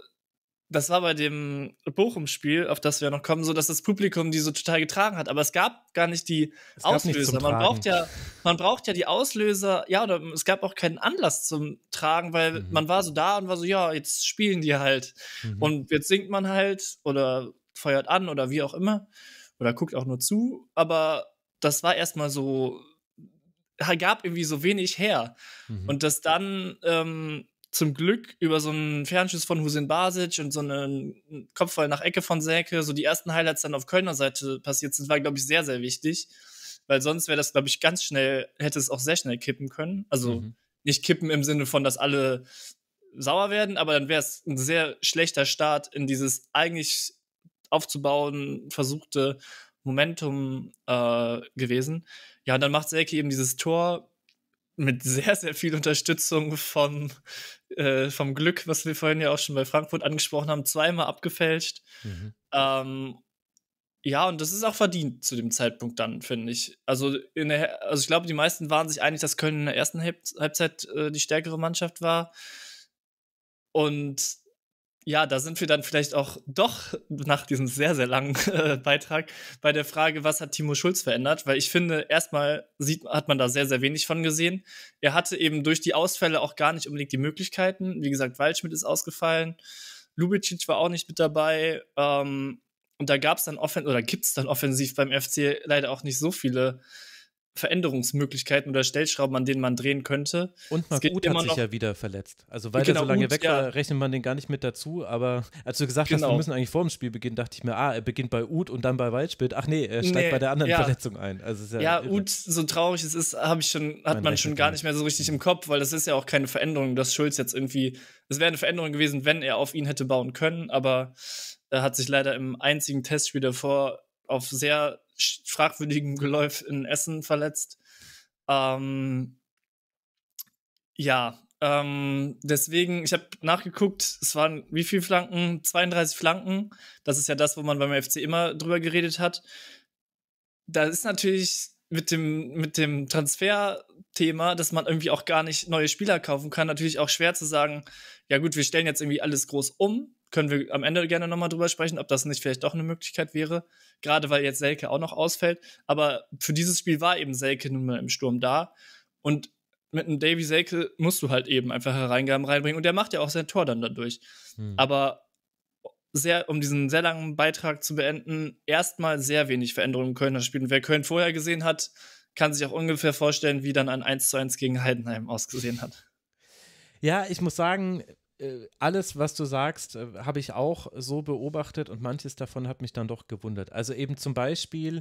das war bei dem Bochum-Spiel, auf das wir noch kommen, so dass das Publikum die so total getragen hat. Aber es gab gar nicht die es Auslöser. Man braucht ja, man braucht ja die Auslöser. Ja, oder es gab auch keinen Anlass zum Tragen, weil mhm. man war so da und war so, ja, jetzt spielen die halt. Mhm. Und jetzt singt man halt oder feuert an oder wie auch immer oder guckt auch nur zu. Aber das war erstmal so, gab irgendwie so wenig her. Mhm. Und das dann ähm, zum Glück über so einen Fernschuss von Husin Basic und so einen Kopfball nach Ecke von Säke, so die ersten Highlights dann auf Kölner Seite passiert sind, war, glaube ich, sehr, sehr wichtig. Weil sonst wäre das, glaube ich, ganz schnell, hätte es auch sehr schnell kippen können. Also mhm. nicht kippen im Sinne von, dass alle sauer werden, aber dann wäre es ein sehr schlechter Start in dieses eigentlich aufzubauen versuchte Momentum äh, gewesen. Ja, und dann macht Selke eben dieses Tor, mit sehr, sehr viel Unterstützung vom, äh, vom Glück, was wir vorhin ja auch schon bei Frankfurt angesprochen haben, zweimal abgefälscht. Mhm. Ähm, ja, und das ist auch verdient zu dem Zeitpunkt dann, finde ich. Also, in der, also ich glaube, die meisten waren sich einig, dass Köln in der ersten Halbzeit äh, die stärkere Mannschaft war. Und ja, da sind wir dann vielleicht auch doch nach diesem sehr, sehr langen äh, Beitrag bei der Frage, was hat Timo Schulz verändert? Weil ich finde, erstmal sieht, hat man da sehr, sehr wenig von gesehen. Er hatte eben durch die Ausfälle auch gar nicht unbedingt die Möglichkeiten. Wie gesagt, Waldschmidt ist ausgefallen, Lubicic war auch nicht mit dabei. Ähm, und da gab es dann offen oder gibt es dann offensiv beim FC leider auch nicht so viele Veränderungsmöglichkeiten oder Stellschrauben, an denen man drehen könnte. Und Markut hat sich ja wieder verletzt. Also weil genau, er so lange gut, weg war, ja. rechnet man den gar nicht mit dazu. Aber als du gesagt genau. hast, wir genau. müssen eigentlich vor dem Spiel beginnen, dachte ich mir, ah, er beginnt bei Ut und dann bei Waldspiel. Ach nee, er steigt nee, bei der anderen ja. Verletzung ein. Also ja, ja Ut, so traurig es ist, habe ich schon, hat man, man schon gar nicht mehr so richtig im Kopf, weil das ist ja auch keine Veränderung, dass Schulz jetzt irgendwie, es wäre eine Veränderung gewesen, wenn er auf ihn hätte bauen können, aber er hat sich leider im einzigen Testspiel davor auf sehr fragwürdigem Geläuf in Essen verletzt. Ähm, ja, ähm, deswegen, ich habe nachgeguckt, es waren wie viele Flanken? 32 Flanken. Das ist ja das, wo man beim FC immer drüber geredet hat. Da ist natürlich mit dem, mit dem Transferthema, dass man irgendwie auch gar nicht neue Spieler kaufen kann, natürlich auch schwer zu sagen, ja gut, wir stellen jetzt irgendwie alles groß um. Können wir am Ende gerne nochmal drüber sprechen, ob das nicht vielleicht doch eine Möglichkeit wäre. Gerade weil jetzt Selke auch noch ausfällt. Aber für dieses Spiel war eben Selke nun mal im Sturm da. Und mit einem Davy Selke musst du halt eben einfach Hereingaben reinbringen. Und der macht ja auch sein Tor dann dadurch. Hm. Aber sehr, um diesen sehr langen Beitrag zu beenden, erstmal sehr wenig Veränderungen im Kölner Spiel. Und wer Köln vorher gesehen hat, kann sich auch ungefähr vorstellen, wie dann ein 1:1 gegen Heidenheim ausgesehen hat. Ja, ich muss sagen, äh, alles, was du sagst, äh, habe ich auch so beobachtet und manches davon hat mich dann doch gewundert. Also eben zum Beispiel,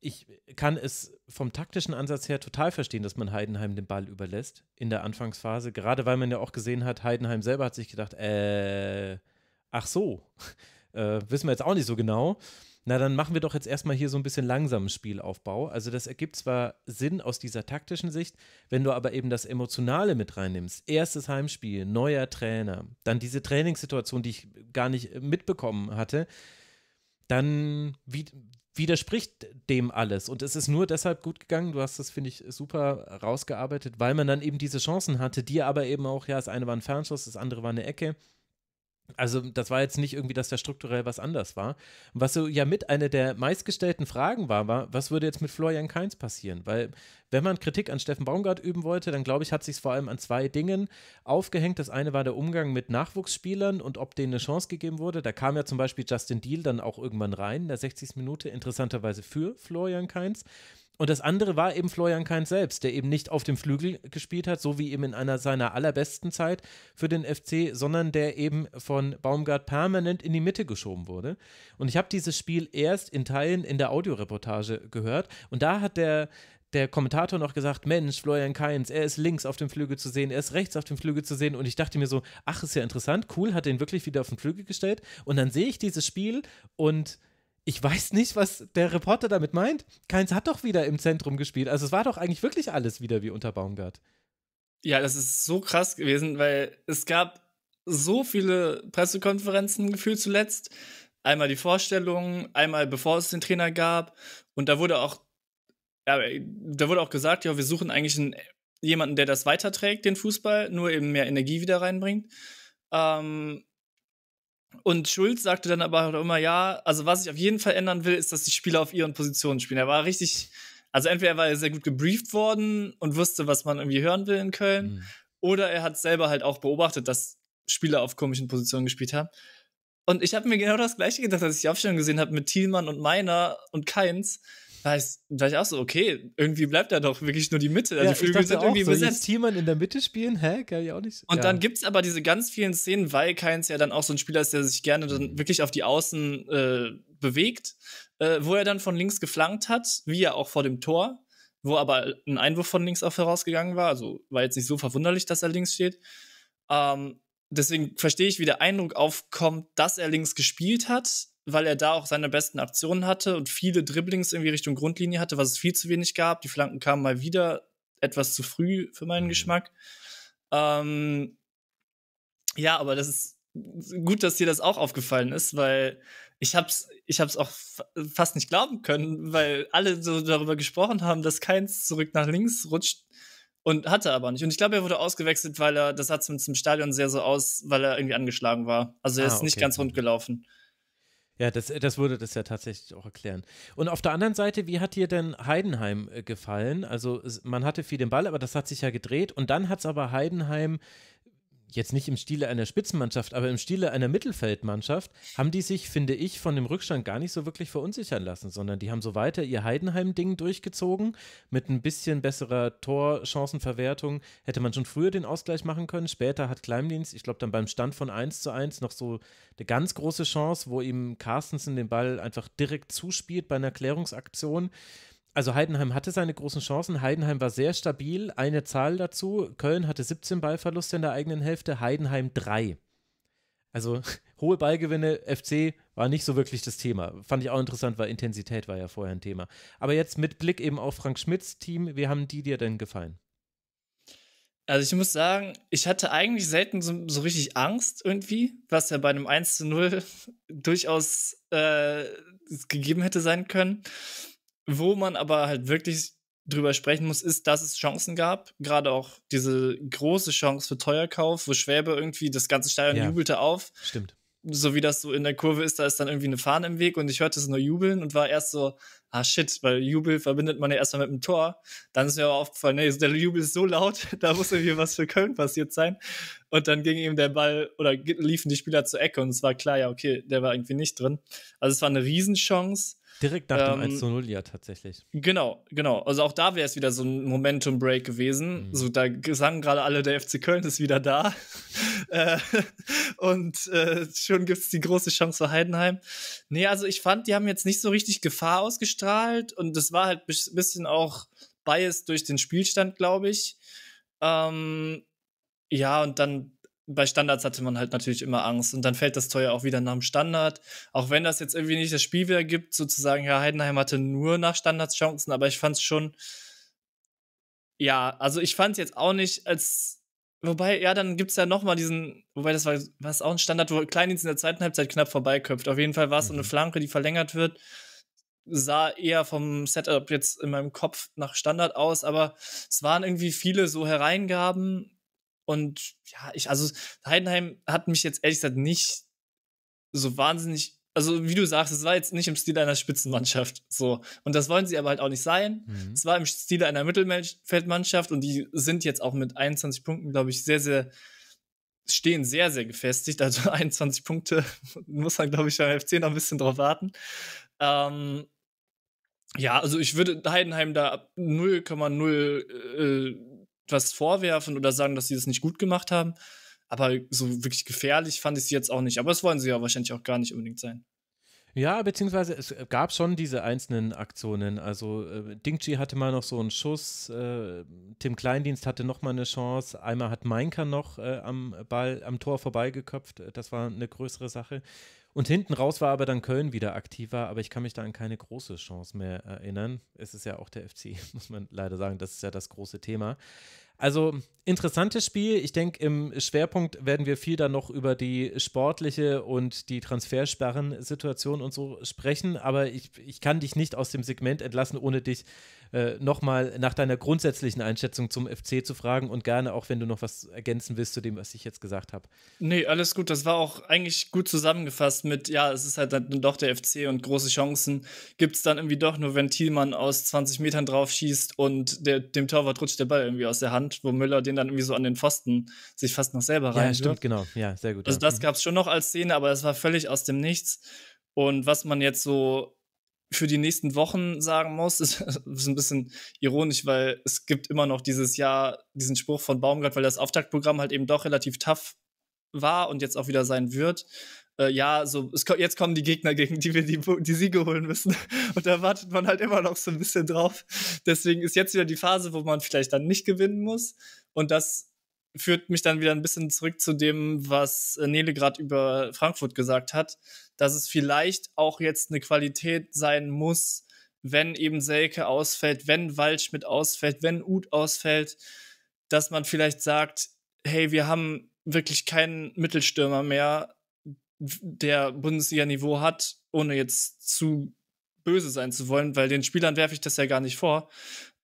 ich kann es vom taktischen Ansatz her total verstehen, dass man Heidenheim den Ball überlässt in der Anfangsphase, gerade weil man ja auch gesehen hat, Heidenheim selber hat sich gedacht, äh, ach so, äh, wissen wir jetzt auch nicht so genau. Na, dann machen wir doch jetzt erstmal hier so ein bisschen langsamen Spielaufbau. Also das ergibt zwar Sinn aus dieser taktischen Sicht, wenn du aber eben das Emotionale mit reinnimmst. Erstes Heimspiel, neuer Trainer, dann diese Trainingssituation, die ich gar nicht mitbekommen hatte, dann widerspricht dem alles. Und es ist nur deshalb gut gegangen, du hast das, finde ich, super rausgearbeitet, weil man dann eben diese Chancen hatte, die aber eben auch, ja, das eine war ein Fernschuss, das andere war eine Ecke also das war jetzt nicht irgendwie, dass da strukturell was anders war. was so ja mit einer der meistgestellten Fragen war, war, was würde jetzt mit Florian Kainz passieren? Weil wenn man Kritik an Steffen Baumgart üben wollte, dann glaube ich, hat sich es vor allem an zwei Dingen aufgehängt. Das eine war der Umgang mit Nachwuchsspielern und ob denen eine Chance gegeben wurde. Da kam ja zum Beispiel Justin Deal dann auch irgendwann rein, in der 60. Minute, interessanterweise für Florian Kainz. Und das andere war eben Florian Kainz selbst, der eben nicht auf dem Flügel gespielt hat, so wie eben in einer seiner allerbesten Zeit für den FC, sondern der eben von Baumgart permanent in die Mitte geschoben wurde. Und ich habe dieses Spiel erst in Teilen in der Audioreportage gehört. Und da hat der, der Kommentator noch gesagt, Mensch, Florian Kainz, er ist links auf dem Flügel zu sehen, er ist rechts auf dem Flügel zu sehen. Und ich dachte mir so, ach, ist ja interessant, cool, hat den wirklich wieder auf den Flügel gestellt. Und dann sehe ich dieses Spiel und ich weiß nicht, was der Reporter damit meint. Keins hat doch wieder im Zentrum gespielt. Also es war doch eigentlich wirklich alles wieder wie unter Baumgart. Ja, das ist so krass gewesen, weil es gab so viele Pressekonferenzen gefühlt zuletzt. Einmal die Vorstellung, einmal bevor es den Trainer gab. Und da wurde auch, ja, da wurde auch gesagt, ja, wir suchen eigentlich einen, jemanden, der das weiterträgt, den Fußball, nur eben mehr Energie wieder reinbringt. Ähm, und Schulz sagte dann aber auch immer, ja, also was ich auf jeden Fall ändern will, ist, dass die Spieler auf ihren Positionen spielen. Er war richtig, also entweder war er sehr gut gebrieft worden und wusste, was man irgendwie hören will in Köln, mhm. oder er hat selber halt auch beobachtet, dass Spieler auf komischen Positionen gespielt haben. Und ich habe mir genau das gleiche gedacht, als ich die Aufstellung gesehen habe mit Thielmann und Meiner und Keins war ich, war ich auch so, okay, irgendwie bleibt da doch wirklich nur die Mitte. Also ja, die Flügel sind irgendwie so, besetzt. Thielmann in der Mitte spielen, hä? Kann ich auch nicht. Und ja. dann es aber diese ganz vielen Szenen, weil Keins ja dann auch so ein Spieler ist, der sich gerne dann wirklich auf die Außen äh, bewegt, äh, wo er dann von links geflankt hat, wie ja auch vor dem Tor, wo aber ein Einwurf von links auch herausgegangen war. Also war jetzt nicht so verwunderlich, dass er links steht. Ähm, deswegen verstehe ich, wie der Eindruck aufkommt, dass er links gespielt hat, weil er da auch seine besten Aktionen hatte und viele Dribblings irgendwie Richtung Grundlinie hatte, was es viel zu wenig gab. Die Flanken kamen mal wieder etwas zu früh für meinen mhm. Geschmack. Ähm, ja, aber das ist gut, dass dir das auch aufgefallen ist, weil ich es ich hab's auch fast nicht glauben können, weil alle so darüber gesprochen haben, dass keins zurück nach links rutscht und hatte aber nicht. Und ich glaube, er wurde ausgewechselt, weil er, das sah zum, zum Stadion sehr so aus, weil er irgendwie angeschlagen war. Also er ah, ist nicht ganz rund gelaufen. Ja, das, äh, das würde das ja tatsächlich auch erklären. Und auf der anderen Seite, wie hat dir denn Heidenheim äh, gefallen? Also man hatte viel den Ball, aber das hat sich ja gedreht. Und dann hat es aber Heidenheim jetzt nicht im Stile einer Spitzenmannschaft, aber im Stile einer Mittelfeldmannschaft, haben die sich, finde ich, von dem Rückstand gar nicht so wirklich verunsichern lassen, sondern die haben so weiter ihr Heidenheim-Ding durchgezogen. Mit ein bisschen besserer Torchancenverwertung hätte man schon früher den Ausgleich machen können. Später hat Kleimdienst, ich glaube, dann beim Stand von 1 zu 1 noch so eine ganz große Chance, wo ihm Carstensen den Ball einfach direkt zuspielt bei einer Klärungsaktion also Heidenheim hatte seine großen Chancen. Heidenheim war sehr stabil. Eine Zahl dazu. Köln hatte 17 Ballverluste in der eigenen Hälfte, Heidenheim 3. Also hohe Ballgewinne, FC war nicht so wirklich das Thema. Fand ich auch interessant, weil Intensität war ja vorher ein Thema. Aber jetzt mit Blick eben auf Frank Schmidts Team, wie haben die dir denn gefallen? Also ich muss sagen, ich hatte eigentlich selten so, so richtig Angst irgendwie, was ja bei einem 1 zu 0 durchaus äh, gegeben hätte sein können. Wo man aber halt wirklich drüber sprechen muss, ist, dass es Chancen gab. Gerade auch diese große Chance für Teuerkauf, wo Schwäbe irgendwie das ganze Stadion ja. jubelte auf. Stimmt. So wie das so in der Kurve ist, da ist dann irgendwie eine Fahne im Weg und ich hörte es nur jubeln und war erst so, ah shit, weil Jubel verbindet man ja erstmal mit dem Tor. Dann ist mir aber aufgefallen, nee, der Jubel ist so laut, da muss irgendwie was für Köln passiert sein. Und dann ging ihm der Ball oder liefen die Spieler zur Ecke und es war klar, ja, okay, der war irgendwie nicht drin. Also es war eine Riesenchance Direkt nach dem 1 ähm, zu 0, ja, tatsächlich. Genau, genau. Also auch da wäre es wieder so ein Momentum-Break gewesen. Mhm. So, da sangen gerade alle, der FC Köln ist wieder da. Äh, und äh, schon gibt es die große Chance für Heidenheim. Nee, also ich fand, die haben jetzt nicht so richtig Gefahr ausgestrahlt und das war halt ein bisschen auch Bias durch den Spielstand, glaube ich. Ähm, ja, und dann bei Standards hatte man halt natürlich immer Angst und dann fällt das Tor ja auch wieder nach dem Standard. Auch wenn das jetzt irgendwie nicht das Spiel wieder gibt, sozusagen, ja, Heidenheim hatte nur nach Standards Chancen, aber ich fand es schon, ja, also ich fand es jetzt auch nicht als, wobei, ja, dann gibt es ja nochmal diesen, wobei das war, war es auch ein Standard, wo Kleindienst in der zweiten Halbzeit knapp vorbeiköpft. Auf jeden Fall war es mhm. so eine mhm. Flanke, die verlängert wird sah eher vom Setup jetzt in meinem Kopf nach Standard aus, aber es waren irgendwie viele so Hereingaben, und ja, ich, also Heidenheim hat mich jetzt ehrlich gesagt nicht so wahnsinnig. Also, wie du sagst, es war jetzt nicht im Stil einer Spitzenmannschaft. So. Und das wollen sie aber halt auch nicht sein. Mhm. Es war im Stil einer Mittelfeldmannschaft und die sind jetzt auch mit 21 Punkten, glaube ich, sehr, sehr, stehen sehr, sehr gefestigt. Also 21 Punkte muss man, glaube ich, beim FC noch ein bisschen drauf warten. Ähm, ja, also ich würde Heidenheim da 0,0 was vorwerfen oder sagen, dass sie das nicht gut gemacht haben. Aber so wirklich gefährlich fand ich sie jetzt auch nicht. Aber das wollen sie ja wahrscheinlich auch gar nicht unbedingt sein. Ja, beziehungsweise es gab schon diese einzelnen Aktionen. Also äh, Dingchi hatte mal noch so einen Schuss, äh, Tim Kleindienst hatte noch mal eine Chance, einmal hat Meinka noch äh, am Ball, am Tor vorbeigeköpft. Äh, das war eine größere Sache. Und hinten raus war aber dann Köln wieder aktiver, aber ich kann mich da an keine große Chance mehr erinnern. Es ist ja auch der FC, muss man leider sagen, das ist ja das große Thema. Also interessantes Spiel. Ich denke, im Schwerpunkt werden wir viel dann noch über die sportliche und die Transfersperren-Situation und so sprechen, aber ich, ich kann dich nicht aus dem Segment entlassen, ohne dich äh, nochmal nach deiner grundsätzlichen Einschätzung zum FC zu fragen und gerne auch, wenn du noch was ergänzen willst zu dem, was ich jetzt gesagt habe. Nee, alles gut. Das war auch eigentlich gut zusammengefasst mit, ja, es ist halt dann doch der FC und große Chancen gibt es dann irgendwie doch nur, wenn Thielmann aus 20 Metern drauf schießt und der, dem Torwart rutscht der Ball irgendwie aus der Hand, wo Müller den dann irgendwie so an den Pfosten sich fast noch selber rein. Ja, stimmt, genau. Ja, sehr gut. Also ja. das mhm. gab es schon noch als Szene, aber es war völlig aus dem Nichts. Und was man jetzt so für die nächsten Wochen sagen muss, ist, ist ein bisschen ironisch, weil es gibt immer noch dieses Jahr diesen Spruch von Baumgart, weil das Auftaktprogramm halt eben doch relativ tough war und jetzt auch wieder sein wird. Äh, ja, so es, jetzt kommen die Gegner, gegen die wir die, die Siege holen müssen. Und da wartet man halt immer noch so ein bisschen drauf. Deswegen ist jetzt wieder die Phase, wo man vielleicht dann nicht gewinnen muss. Und das führt mich dann wieder ein bisschen zurück zu dem, was äh, Nele gerade über Frankfurt gesagt hat, dass es vielleicht auch jetzt eine Qualität sein muss, wenn eben Selke ausfällt, wenn Waldschmidt ausfällt, wenn Uth ausfällt, dass man vielleicht sagt, hey, wir haben wirklich keinen Mittelstürmer mehr, der Bundesliga-Niveau hat, ohne jetzt zu böse sein zu wollen, weil den Spielern werfe ich das ja gar nicht vor.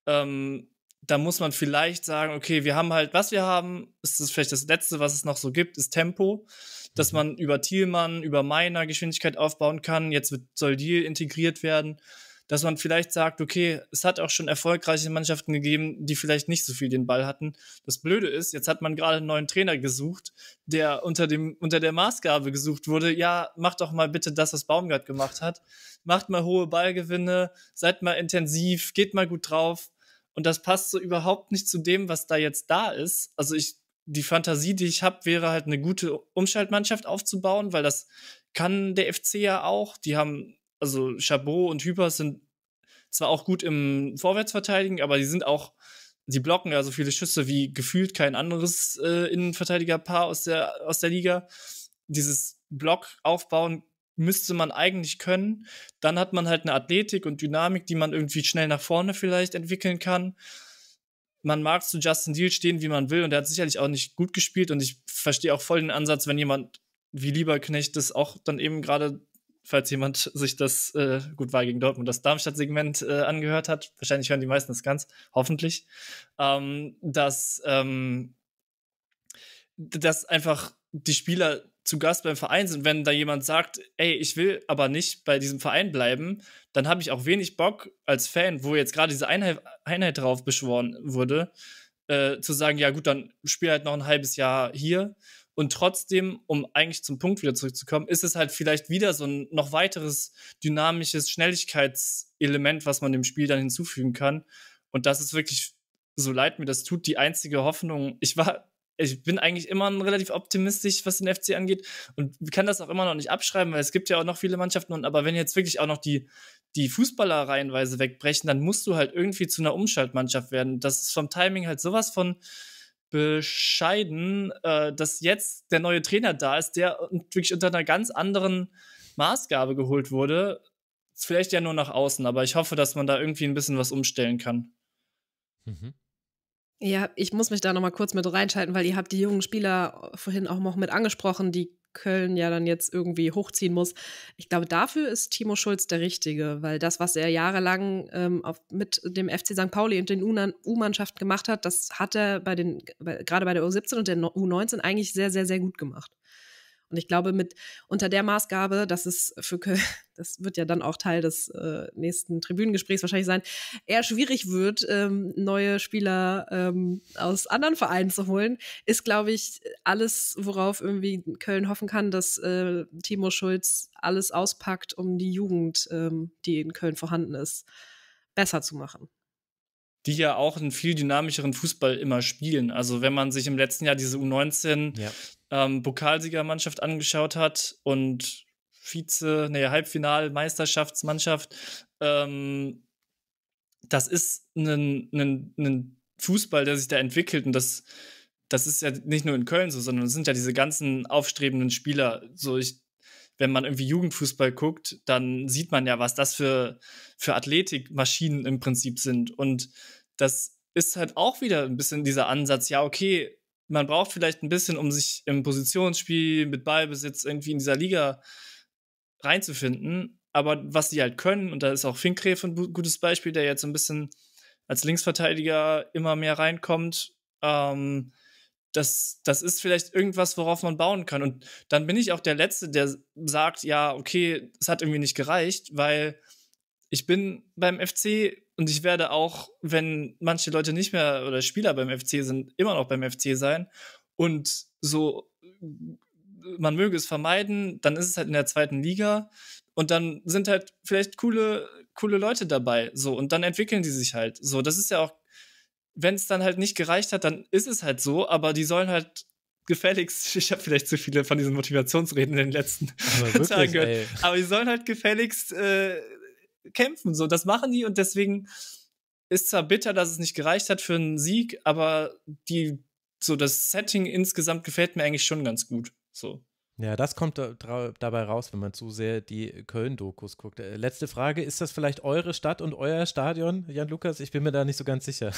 Ähm, da muss man vielleicht sagen, okay, wir haben halt, was wir haben, ist das vielleicht das Letzte, was es noch so gibt, ist Tempo, dass mhm. man über Thielmann, über Meiner Geschwindigkeit aufbauen kann. Jetzt wird, soll Deal integriert werden, dass man vielleicht sagt, okay, es hat auch schon erfolgreiche Mannschaften gegeben, die vielleicht nicht so viel den Ball hatten. Das Blöde ist, jetzt hat man gerade einen neuen Trainer gesucht, der unter dem, unter der Maßgabe gesucht wurde, ja, macht doch mal bitte das, was Baumgart gemacht hat. Macht mal hohe Ballgewinne, seid mal intensiv, geht mal gut drauf und das passt so überhaupt nicht zu dem, was da jetzt da ist. Also ich, die Fantasie, die ich habe, wäre halt eine gute Umschaltmannschaft aufzubauen, weil das kann der FC ja auch. Die haben, also Chabot und Hüber sind zwar auch gut im Vorwärtsverteidigen, aber die sind auch, die blocken ja so viele Schüsse wie gefühlt kein anderes äh, Innenverteidigerpaar aus der, aus der Liga. Dieses Block aufbauen müsste man eigentlich können. Dann hat man halt eine Athletik und Dynamik, die man irgendwie schnell nach vorne vielleicht entwickeln kann. Man mag zu Justin Deal stehen, wie man will, und er hat sicherlich auch nicht gut gespielt. Und ich verstehe auch voll den Ansatz, wenn jemand wie Lieberknecht das auch dann eben gerade, falls jemand sich das äh, gut war gegen Dortmund, das Darmstadt-Segment äh, angehört hat, wahrscheinlich hören die meisten das ganz, hoffentlich, ähm, dass, ähm, dass einfach die Spieler zu Gast beim Verein sind, wenn da jemand sagt, ey, ich will aber nicht bei diesem Verein bleiben, dann habe ich auch wenig Bock als Fan, wo jetzt gerade diese Einheit, Einheit drauf beschworen wurde, äh, zu sagen, ja gut, dann spiel halt noch ein halbes Jahr hier. Und trotzdem, um eigentlich zum Punkt wieder zurückzukommen, ist es halt vielleicht wieder so ein noch weiteres dynamisches Schnelligkeitselement, was man dem Spiel dann hinzufügen kann. Und das ist wirklich, so leid mir das tut, die einzige Hoffnung. Ich war ich bin eigentlich immer relativ optimistisch, was den FC angeht und kann das auch immer noch nicht abschreiben, weil es gibt ja auch noch viele Mannschaften und aber wenn jetzt wirklich auch noch die die Fußballer reihenweise wegbrechen, dann musst du halt irgendwie zu einer Umschaltmannschaft werden. Das ist vom Timing halt sowas von bescheiden, äh, dass jetzt der neue Trainer da ist, der wirklich unter einer ganz anderen Maßgabe geholt wurde. Vielleicht ja nur nach außen, aber ich hoffe, dass man da irgendwie ein bisschen was umstellen kann. Mhm. Ja, ich muss mich da nochmal kurz mit reinschalten, weil ihr habt die jungen Spieler äh, vorhin auch noch mit angesprochen, die Köln ja dann jetzt irgendwie hochziehen muss. Ich glaube, dafür ist Timo Schulz der Richtige, weil das, was er jahrelang ähm, auf, mit dem FC St. Pauli und den U-Mannschaften gemacht hat, das hat er bei den, bei, gerade bei der U17 und der U19 eigentlich sehr, sehr, sehr gut gemacht. Und ich glaube, mit unter der Maßgabe, dass es für Köln, das wird ja dann auch Teil des äh, nächsten Tribünengesprächs wahrscheinlich sein, eher schwierig wird, ähm, neue Spieler ähm, aus anderen Vereinen zu holen, ist, glaube ich, alles, worauf irgendwie Köln hoffen kann, dass äh, Timo Schulz alles auspackt, um die Jugend, ähm, die in Köln vorhanden ist, besser zu machen die ja auch einen viel dynamischeren Fußball immer spielen. Also wenn man sich im letzten Jahr diese U19 ja. ähm, Pokalsiegermannschaft angeschaut hat und Vize, nee, Halbfinal-Meisterschaftsmannschaft, ähm, das ist ein, ein, ein Fußball, der sich da entwickelt und das das ist ja nicht nur in Köln so, sondern es sind ja diese ganzen aufstrebenden Spieler. So, ich wenn man irgendwie Jugendfußball guckt, dann sieht man ja, was das für, für Athletikmaschinen im Prinzip sind. Und das ist halt auch wieder ein bisschen dieser Ansatz, ja, okay, man braucht vielleicht ein bisschen, um sich im Positionsspiel mit Ballbesitz irgendwie in dieser Liga reinzufinden. Aber was die halt können, und da ist auch Finkgräf ein gutes Beispiel, der jetzt ein bisschen als Linksverteidiger immer mehr reinkommt, ähm, das, das ist vielleicht irgendwas, worauf man bauen kann. Und dann bin ich auch der Letzte, der sagt, ja, okay, es hat irgendwie nicht gereicht, weil ich bin beim FC und ich werde auch, wenn manche Leute nicht mehr oder Spieler beim FC sind, immer noch beim FC sein. Und so, äh, man möge es vermeiden, dann ist es halt in der zweiten Liga und dann sind halt vielleicht coole, coole Leute dabei. So, und dann entwickeln die sich halt. So, das ist ja auch wenn es dann halt nicht gereicht hat, dann ist es halt so, aber die sollen halt gefälligst, ich habe vielleicht zu viele von diesen Motivationsreden in den letzten wirklich, Tagen gehört, ey. aber die sollen halt gefälligst äh, kämpfen. So, das machen die und deswegen ist zwar bitter, dass es nicht gereicht hat für einen Sieg, aber die, so das Setting insgesamt gefällt mir eigentlich schon ganz gut. So. Ja, das kommt da, dabei raus, wenn man zu sehr die Köln-Dokus guckt. Äh, letzte Frage: Ist das vielleicht eure Stadt und euer Stadion, Jan Lukas? Ich bin mir da nicht so ganz sicher.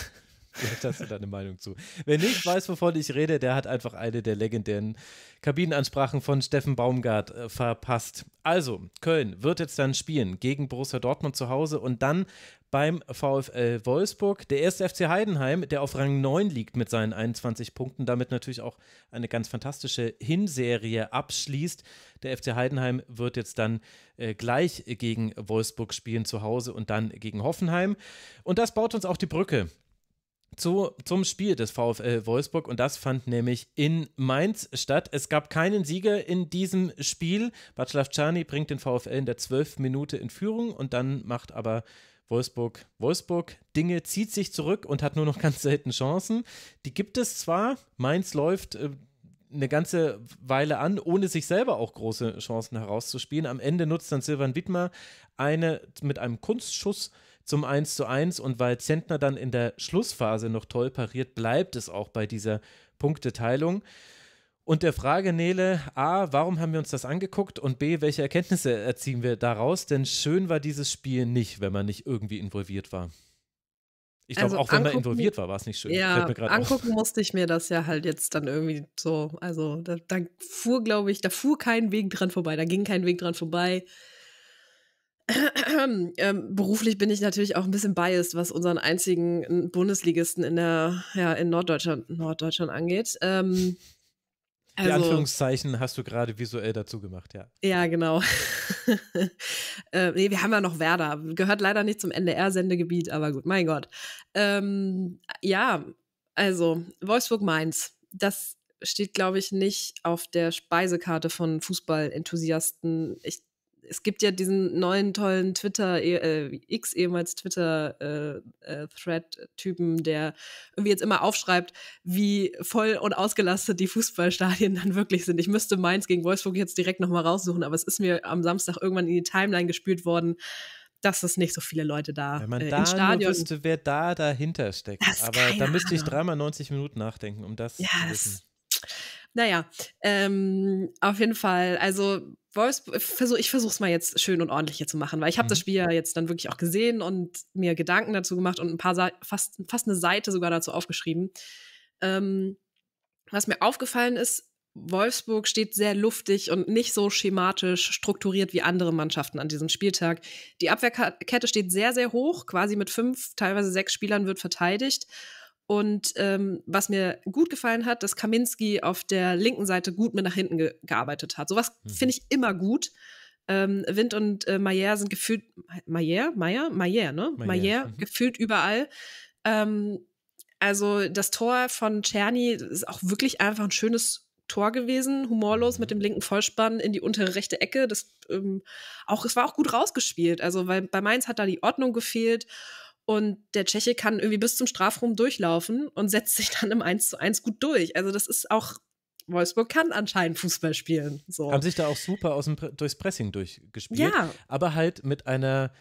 Vielleicht hast du deine Meinung zu. Wer nicht weiß, wovon ich rede, der hat einfach eine der legendären Kabinenansprachen von Steffen Baumgart äh, verpasst. Also, Köln wird jetzt dann spielen gegen Borussia Dortmund zu Hause und dann beim VfL Wolfsburg. Der erste FC Heidenheim, der auf Rang 9 liegt mit seinen 21 Punkten, damit natürlich auch eine ganz fantastische Hinserie abschließt. Der FC Heidenheim wird jetzt dann äh, gleich gegen Wolfsburg spielen zu Hause und dann gegen Hoffenheim. Und das baut uns auch die Brücke zu, zum Spiel des VfL Wolfsburg und das fand nämlich in Mainz statt. Es gab keinen Sieger in diesem Spiel. Václav Czani bringt den VfL in der 12. Minute in Führung und dann macht aber Wolfsburg, Wolfsburg Dinge, zieht sich zurück und hat nur noch ganz selten Chancen. Die gibt es zwar, Mainz läuft. Äh, eine ganze Weile an, ohne sich selber auch große Chancen herauszuspielen. Am Ende nutzt dann Silvan Widmer eine mit einem Kunstschuss zum 1 zu 1 und weil Zentner dann in der Schlussphase noch toll pariert, bleibt es auch bei dieser Punkteteilung. Und der Frage, Nele, A, warum haben wir uns das angeguckt und B, welche Erkenntnisse erziehen wir daraus? Denn schön war dieses Spiel nicht, wenn man nicht irgendwie involviert war. Ich glaube, also auch wenn man involviert war, war es nicht schön. Ja, angucken auf. musste ich mir das ja halt jetzt dann irgendwie so. Also da, da fuhr, glaube ich, da fuhr kein Weg dran vorbei, da ging kein Weg dran vorbei. Ähm, beruflich bin ich natürlich auch ein bisschen biased, was unseren einzigen Bundesligisten in der, ja, in Norddeutschland, Norddeutschland angeht. Ähm, also, die Anführungszeichen hast du gerade visuell dazu gemacht, ja. Ja, genau. äh, nee, wir haben ja noch Werder. Gehört leider nicht zum NDR-Sendegebiet, aber gut, mein Gott. Ähm, ja, also Wolfsburg-Mainz. Das steht, glaube ich, nicht auf der Speisekarte von Fußballenthusiasten. Ich es gibt ja diesen neuen tollen Twitter, e, äh, X ehemals Twitter-Thread-Typen, äh, äh, der irgendwie jetzt immer aufschreibt, wie voll und ausgelastet die Fußballstadien dann wirklich sind. Ich müsste Mainz gegen Wolfsburg jetzt direkt nochmal raussuchen, aber es ist mir am Samstag irgendwann in die Timeline gespült worden, dass es nicht so viele Leute da Wenn man äh, da Stadion. Nur wüsste, wer da dahinter steckt. Aber da müsste ich dreimal 90 Minuten nachdenken, um das yes. zu wissen. Naja, ähm, auf jeden Fall. Also Wolfsburg, ich versuche es mal jetzt schön und ordentlich hier zu machen, weil ich habe mhm. das Spiel ja jetzt dann wirklich auch gesehen und mir Gedanken dazu gemacht und ein paar Sa fast, fast eine Seite sogar dazu aufgeschrieben. Ähm, was mir aufgefallen ist, Wolfsburg steht sehr luftig und nicht so schematisch strukturiert wie andere Mannschaften an diesem Spieltag. Die Abwehrkette steht sehr, sehr hoch, quasi mit fünf, teilweise sechs Spielern wird verteidigt. Und ähm, was mir gut gefallen hat, dass Kaminski auf der linken Seite gut mit nach hinten ge gearbeitet hat. Sowas mhm. finde ich immer gut. Ähm, Wind und äh, Maier sind gefühlt, Maier, Maier, Maier, ne? Maier, Maier mhm. gefühlt überall. Ähm, also das Tor von Czerny ist auch wirklich einfach ein schönes Tor gewesen, humorlos mit mhm. dem linken Vollspann in die untere rechte Ecke. Das ähm, auch, es war auch gut rausgespielt. Also weil bei Mainz hat da die Ordnung gefehlt und der Tscheche kann irgendwie bis zum Strafraum durchlaufen und setzt sich dann im 1 zu 1 gut durch. Also das ist auch, Wolfsburg kann anscheinend Fußball spielen. So. Haben sich da auch super aus dem, durchs Pressing durchgespielt. Ja. Aber halt mit einer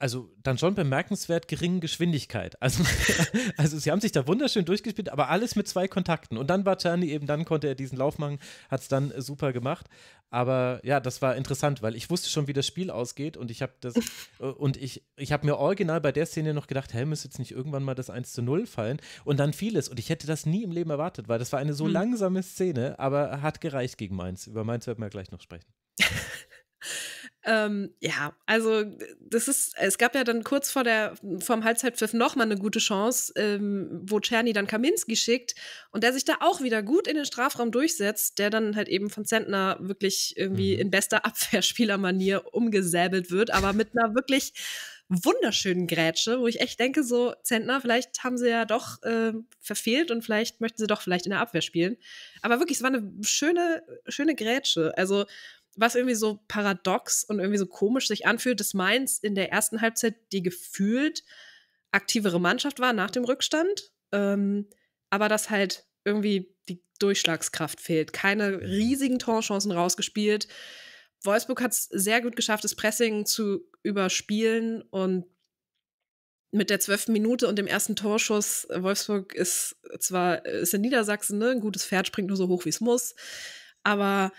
also dann schon bemerkenswert geringen Geschwindigkeit. Also, also sie haben sich da wunderschön durchgespielt, aber alles mit zwei Kontakten. Und dann war Czerny eben, dann konnte er diesen Lauf machen, hat es dann äh, super gemacht. Aber ja, das war interessant, weil ich wusste schon, wie das Spiel ausgeht und ich habe das äh, und ich, ich habe mir original bei der Szene noch gedacht, hä, müsste jetzt nicht irgendwann mal das 1 zu 0 fallen und dann fiel es und ich hätte das nie im Leben erwartet, weil das war eine so hm. langsame Szene, aber hat gereicht gegen Mainz. Über Mainz werden wir gleich noch sprechen. Ähm, ja, also das ist, es gab ja dann kurz vor der vorm Halbzeitpfiff nochmal eine gute Chance, ähm, wo Czerny dann Kaminski schickt und der sich da auch wieder gut in den Strafraum durchsetzt, der dann halt eben von Zentner wirklich irgendwie mhm. in bester Abwehrspielermanier umgesäbelt wird, aber mit einer wirklich wunderschönen Grätsche, wo ich echt denke, so Zentner, vielleicht haben sie ja doch äh, verfehlt und vielleicht möchten sie doch vielleicht in der Abwehr spielen. Aber wirklich, es war eine schöne, schöne Grätsche. Also was irgendwie so paradox und irgendwie so komisch sich anfühlt, dass Mainz in der ersten Halbzeit die gefühlt aktivere Mannschaft war nach dem Rückstand, ähm, aber dass halt irgendwie die Durchschlagskraft fehlt. Keine riesigen Torchancen rausgespielt. Wolfsburg hat es sehr gut geschafft, das Pressing zu überspielen und mit der zwölften Minute und dem ersten Torschuss, Wolfsburg ist zwar ist in Niedersachsen, ne, ein gutes Pferd springt nur so hoch, wie es muss, aber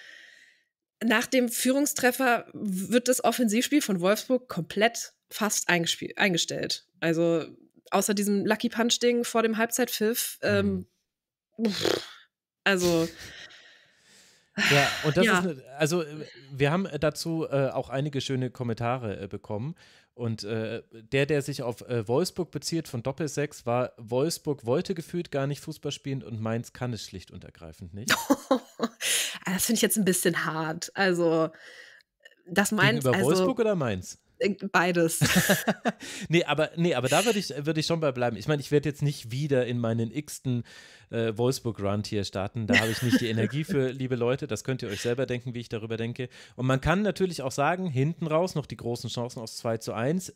nach dem Führungstreffer wird das Offensivspiel von Wolfsburg komplett fast eingestellt. Also außer diesem Lucky Punch-Ding vor dem Halbzeitpfiff. Ähm, mhm. also. Ja, und das ja. ist, ne, also äh, wir haben äh, dazu äh, auch einige schöne Kommentare äh, bekommen. Und äh, der, der sich auf äh, Wolfsburg bezieht von Doppelsechs, war, Wolfsburg wollte gefühlt gar nicht Fußball spielen und Mainz kann es schlicht und ergreifend nicht. Ah, das finde ich jetzt ein bisschen hart. Also, das meint. Über also, Wolfsburg oder Mainz? Äh, beides. nee, aber, nee, aber da würde ich, würd ich schon bei bleiben. Ich meine, ich werde jetzt nicht wieder in meinen x-ten äh, Wolfsburg-Rant hier starten. Da habe ich nicht die Energie für, liebe Leute. Das könnt ihr euch selber denken, wie ich darüber denke. Und man kann natürlich auch sagen, hinten raus noch die großen Chancen aus 2 zu 1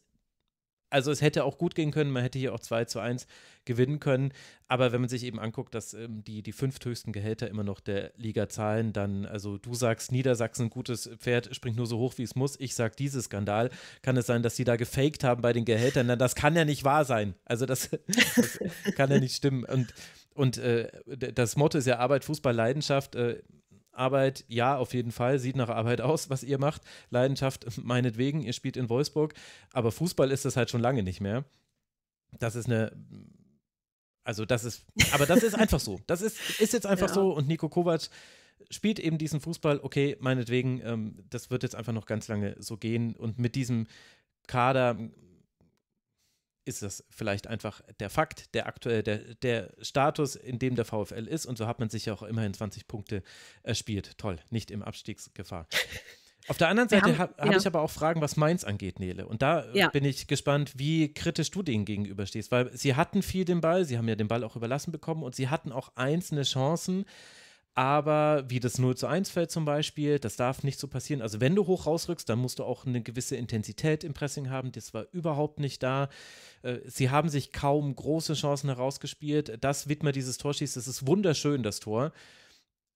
also es hätte auch gut gehen können, man hätte hier auch 2 zu 1 gewinnen können. Aber wenn man sich eben anguckt, dass ähm, die, die fünfthöchsten Gehälter immer noch der Liga zahlen, dann, also du sagst, Niedersachsen, gutes Pferd, springt nur so hoch, wie es muss. Ich sage, dieses Skandal, kann es sein, dass sie da gefaked haben bei den Gehältern? Na, das kann ja nicht wahr sein. Also das, das kann ja nicht stimmen. Und und äh, das Motto ist ja Arbeit, Fußball, Leidenschaft. Äh, Arbeit, ja, auf jeden Fall, sieht nach Arbeit aus, was ihr macht. Leidenschaft, meinetwegen, ihr spielt in Wolfsburg. Aber Fußball ist das halt schon lange nicht mehr. Das ist eine also das ist, aber das ist einfach so. Das ist, ist jetzt einfach ja. so und Nico Kovac spielt eben diesen Fußball. Okay, meinetwegen, ähm, das wird jetzt einfach noch ganz lange so gehen und mit diesem Kader ist das vielleicht einfach der Fakt, der aktuell, der, der Status, in dem der VfL ist. Und so hat man sich ja auch immerhin 20 Punkte erspielt. Toll, nicht im Abstiegsgefahr. Auf der anderen Seite habe hab ja. ich aber auch Fragen, was Mainz angeht, Nele. Und da ja. bin ich gespannt, wie kritisch du denen gegenüberstehst, weil sie hatten viel den Ball, sie haben ja den Ball auch überlassen bekommen und sie hatten auch einzelne Chancen, aber wie das 0 zu 1 fällt zum Beispiel, das darf nicht so passieren. Also wenn du hoch rausrückst, dann musst du auch eine gewisse Intensität im Pressing haben. Das war überhaupt nicht da. Äh, sie haben sich kaum große Chancen herausgespielt. Das Widmer dieses Tor schießt, das ist wunderschön, das Tor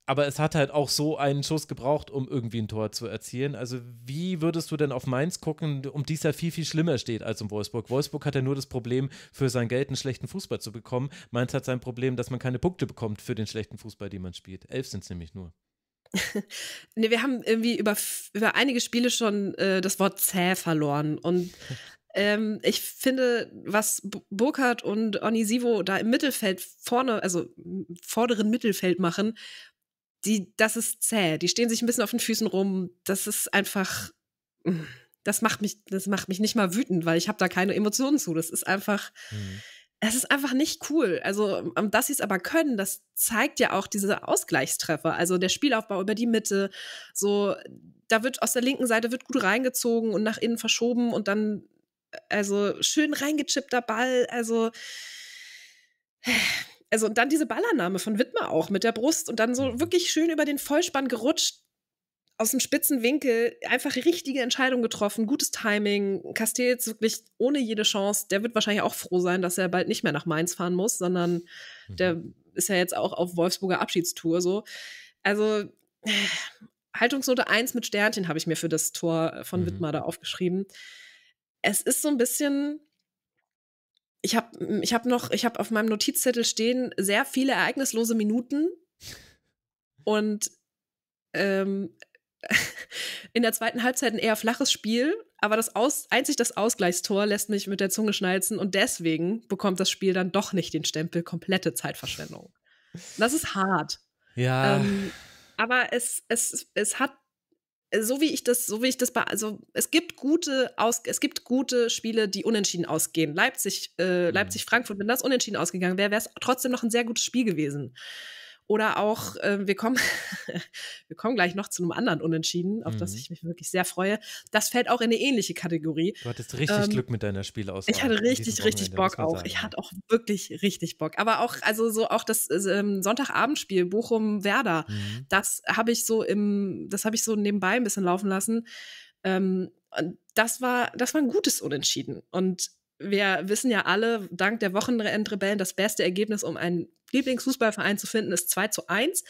aber es hat halt auch so einen Schuss gebraucht, um irgendwie ein Tor zu erzielen. Also, wie würdest du denn auf Mainz gucken, um dies ja viel, viel schlimmer steht als um Wolfsburg? Wolfsburg hat ja nur das Problem, für sein Geld einen schlechten Fußball zu bekommen. Mainz hat sein Problem, dass man keine Punkte bekommt für den schlechten Fußball, den man spielt. Elf sind es nämlich nur. ne, wir haben irgendwie über, über einige Spiele schon äh, das Wort zäh verloren. Und ähm, ich finde, was Burkhardt und Onisivo da im Mittelfeld vorne, also im vorderen Mittelfeld machen, die, das ist zäh. Die stehen sich ein bisschen auf den Füßen rum. Das ist einfach, mm, das macht mich, das macht mich nicht mal wütend, weil ich habe da keine Emotionen zu. Das ist einfach, mhm. ist einfach nicht cool. Also, ähm, dass sie es aber können, das zeigt ja auch diese Ausgleichstreffer. Also der Spielaufbau über die Mitte, so, da wird aus der linken Seite wird gut reingezogen und nach innen verschoben und dann, äh, also schön reingechippter Ball, also also und dann diese Ballername von Wittmer auch mit der Brust und dann so mhm. wirklich schön über den Vollspann gerutscht, aus dem spitzen Winkel, einfach richtige Entscheidung getroffen, gutes Timing. Castells wirklich ohne jede Chance. Der wird wahrscheinlich auch froh sein, dass er bald nicht mehr nach Mainz fahren muss, sondern mhm. der ist ja jetzt auch auf Wolfsburger Abschiedstour so. Also äh, Haltungsnote 1 mit Sternchen habe ich mir für das Tor äh, von mhm. Wittmer da aufgeschrieben. Es ist so ein bisschen ich habe ich hab noch, ich habe auf meinem Notizzettel stehen sehr viele ereignislose Minuten und ähm, in der zweiten Halbzeit ein eher flaches Spiel, aber das Aus, einzig das Ausgleichstor lässt mich mit der Zunge schnalzen und deswegen bekommt das Spiel dann doch nicht den Stempel komplette Zeitverschwendung. Das ist hart. Ja. Ähm, aber es, es, es hat äh, so wie ich das, so wie ich das, also es gibt gute aus, es gibt gute Spiele, die unentschieden ausgehen. Leipzig, äh, mhm. Leipzig, Frankfurt, wenn das unentschieden ausgegangen wäre, wäre es trotzdem noch ein sehr gutes Spiel gewesen. Oder auch, äh, wir, kommen, wir kommen gleich noch zu einem anderen Unentschieden, auf mhm. das ich mich wirklich sehr freue. Das fällt auch in eine ähnliche Kategorie. Du hattest richtig ähm, Glück mit deiner Spielauswahl. Ich hatte richtig, richtig Bock auch. Sagen. Ich hatte auch wirklich richtig Bock. Aber auch, also so auch das äh, ähm, Sonntagabendspiel Bochum-Werder, mhm. das habe ich so im, das habe ich so nebenbei ein bisschen laufen lassen. Ähm, das war, das war ein gutes Unentschieden. Und wir wissen ja alle, dank der Wochenendrebellen, das beste Ergebnis, um einen Lieblingsfußballverein zu finden, ist 2 zu 1.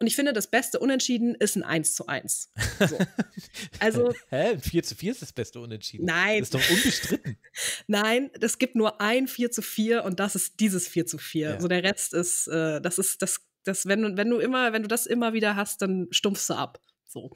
Und ich finde, das beste Unentschieden ist ein 1 zu 1. So. Also, Hä? 4 zu 4 ist das beste Unentschieden. Nein. Das ist doch unbestritten. nein, es gibt nur ein 4 zu 4 und das ist dieses 4 zu 4. Ja. So also der Rest ist, äh, das ist, das, das, wenn wenn du immer, wenn du das immer wieder hast, dann stumpfst du ab. So.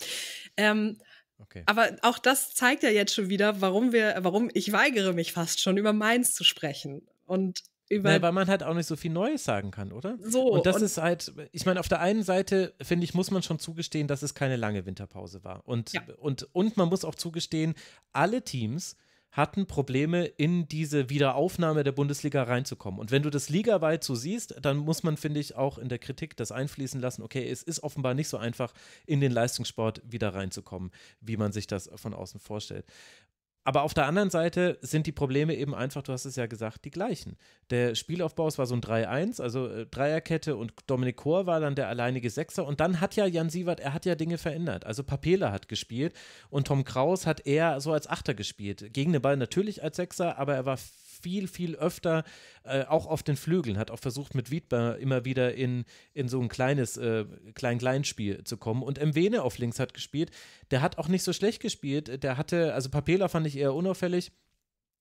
Ähm, Okay. Aber auch das zeigt ja jetzt schon wieder, warum wir, warum ich weigere mich fast schon, über meins zu sprechen. Und über. Na, weil man halt auch nicht so viel Neues sagen kann, oder? So. Und das und ist halt, ich meine, auf der einen Seite, finde ich, muss man schon zugestehen, dass es keine lange Winterpause war. Und, ja. und, und man muss auch zugestehen, alle Teams hatten Probleme, in diese Wiederaufnahme der Bundesliga reinzukommen. Und wenn du das ligaweit so siehst, dann muss man, finde ich, auch in der Kritik das einfließen lassen, okay, es ist offenbar nicht so einfach, in den Leistungssport wieder reinzukommen, wie man sich das von außen vorstellt. Aber auf der anderen Seite sind die Probleme eben einfach, du hast es ja gesagt, die gleichen. Der Spielaufbau, es war so ein 3-1, also äh, Dreierkette und Dominik Chor war dann der alleinige Sechser. Und dann hat ja Jan Sievert, er hat ja Dinge verändert. Also Papela hat gespielt und Tom Kraus hat eher so als Achter gespielt. Gegen den Ball natürlich als Sechser, aber er war viel, viel öfter äh, auch auf den Flügeln, hat auch versucht mit Wiedmer immer wieder in, in so ein kleines äh, Klein-Klein-Spiel zu kommen. Und Mwene auf links hat gespielt, der hat auch nicht so schlecht gespielt, der hatte, also Papela fand ich eher unauffällig,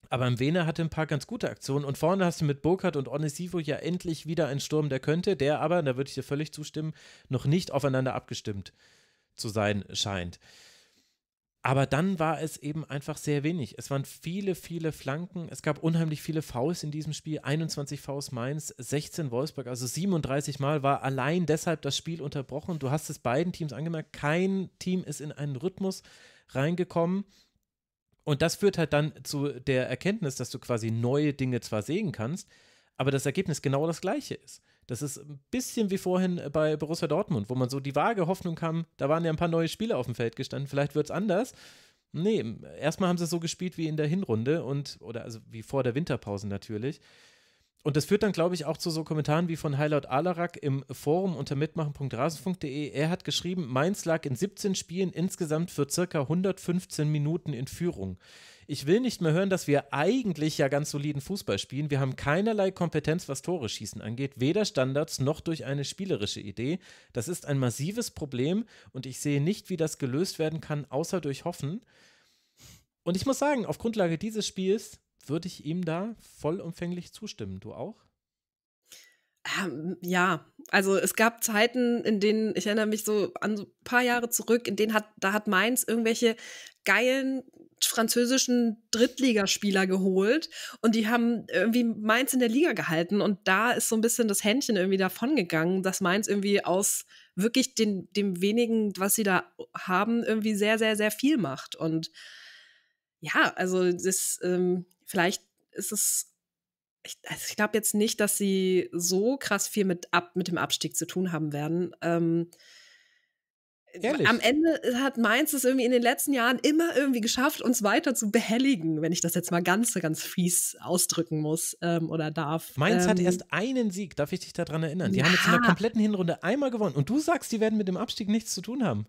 aber im Wene hatte ein paar ganz gute Aktionen. Und vorne hast du mit Burkhardt und Onesivo ja endlich wieder einen Sturm, der könnte, der aber, da würde ich dir völlig zustimmen, noch nicht aufeinander abgestimmt zu sein scheint. Aber dann war es eben einfach sehr wenig. Es waren viele, viele Flanken. Es gab unheimlich viele Fouls in diesem Spiel. 21 Fouls Mainz, 16 Wolfsburg, also 37 Mal war allein deshalb das Spiel unterbrochen. Du hast es beiden Teams angemerkt. Kein Team ist in einen Rhythmus reingekommen. Und das führt halt dann zu der Erkenntnis, dass du quasi neue Dinge zwar sehen kannst, aber das Ergebnis genau das gleiche ist. Das ist ein bisschen wie vorhin äh, bei Borussia Dortmund, wo man so die vage Hoffnung kam, da waren ja ein paar neue Spieler auf dem Feld gestanden, vielleicht wird es anders. Nee, erstmal haben sie so gespielt wie in der Hinrunde und, oder also wie vor der Winterpause natürlich. Und das führt dann, glaube ich, auch zu so Kommentaren wie von Heilaut Alarak im Forum unter mitmachen.rasenfunk.de. Er hat geschrieben, Mainz lag in 17 Spielen insgesamt für circa 115 Minuten in Führung ich will nicht mehr hören, dass wir eigentlich ja ganz soliden Fußball spielen. Wir haben keinerlei Kompetenz, was Tore schießen angeht, weder Standards noch durch eine spielerische Idee. Das ist ein massives Problem und ich sehe nicht, wie das gelöst werden kann, außer durch Hoffen. Und ich muss sagen, auf Grundlage dieses Spiels würde ich ihm da vollumfänglich zustimmen. Du auch? Ähm, ja, also es gab Zeiten, in denen, ich erinnere mich so an so ein paar Jahre zurück, in denen hat, da hat Mainz irgendwelche geilen französischen Drittligaspieler geholt und die haben irgendwie Mainz in der Liga gehalten und da ist so ein bisschen das Händchen irgendwie davongegangen, dass Mainz irgendwie aus wirklich den, dem wenigen, was sie da haben, irgendwie sehr, sehr, sehr viel macht. Und ja, also das, ähm, vielleicht ist es ich, also ich glaube jetzt nicht, dass sie so krass viel mit, ab, mit dem Abstieg zu tun haben werden. Ähm, Ehrlich? Am Ende äh, hat Mainz es irgendwie in den letzten Jahren immer irgendwie geschafft, uns weiter zu behelligen, wenn ich das jetzt mal ganz, ganz fies ausdrücken muss ähm, oder darf. Mainz ähm, hatte erst einen Sieg, darf ich dich daran erinnern? Die ja. haben jetzt in der kompletten Hinrunde einmal gewonnen und du sagst, die werden mit dem Abstieg nichts zu tun haben.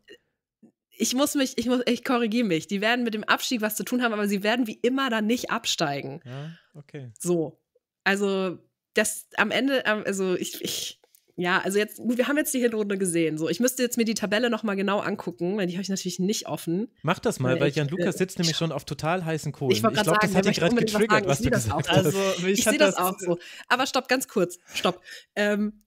Ich muss mich, ich ich korrigiere mich. Die werden mit dem Abstieg was zu tun haben, aber sie werden wie immer dann nicht absteigen. Ja, okay. So. Also, das am Ende, also ich, ich ja, also jetzt, wir haben jetzt die Hinrunde gesehen. So, ich müsste jetzt mir die Tabelle nochmal genau angucken, weil die habe ich natürlich nicht offen. Mach das mal, äh, weil, weil Jan Lukas äh, sitzt nämlich schon auf total heißen Kohlen. Ich, ich glaube, das hat dich gerade getriggert, was, was du gesagt hast. Also, ich, ich sehe das, das, auch so. Aber stopp, ganz kurz, stopp. Ähm,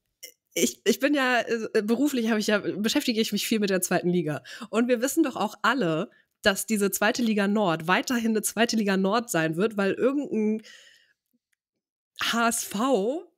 ich, ich bin ja äh, beruflich habe ich ja beschäftige ich mich viel mit der zweiten Liga und wir wissen doch auch alle, dass diese zweite Liga Nord weiterhin eine zweite Liga Nord sein wird, weil irgendein HSV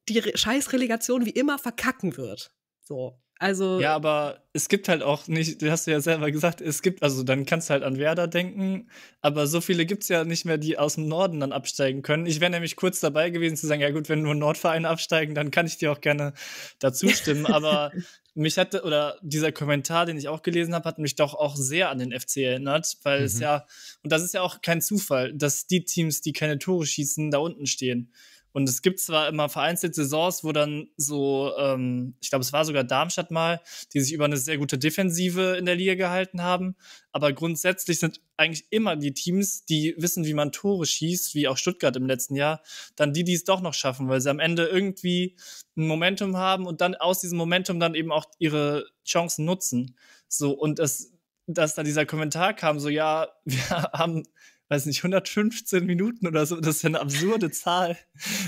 die Re scheiß wie immer verkacken wird. So. Also ja, aber es gibt halt auch nicht, hast du ja selber gesagt, es gibt, also dann kannst du halt an Werder denken, aber so viele gibt es ja nicht mehr, die aus dem Norden dann absteigen können. Ich wäre nämlich kurz dabei gewesen zu sagen, ja gut, wenn nur Nordvereine absteigen, dann kann ich dir auch gerne dazu stimmen, aber mich hatte, oder dieser Kommentar, den ich auch gelesen habe, hat mich doch auch sehr an den FC erinnert, weil mhm. es ja, und das ist ja auch kein Zufall, dass die Teams, die keine Tore schießen, da unten stehen. Und es gibt zwar immer vereinzelt Saisons, wo dann so, ähm, ich glaube, es war sogar Darmstadt mal, die sich über eine sehr gute Defensive in der Liga gehalten haben. Aber grundsätzlich sind eigentlich immer die Teams, die wissen, wie man Tore schießt, wie auch Stuttgart im letzten Jahr, dann die, die es doch noch schaffen, weil sie am Ende irgendwie ein Momentum haben und dann aus diesem Momentum dann eben auch ihre Chancen nutzen. So, und das, dass da dieser Kommentar kam, so, ja, wir haben weiß nicht, 115 Minuten oder so. Das ist eine absurde Zahl.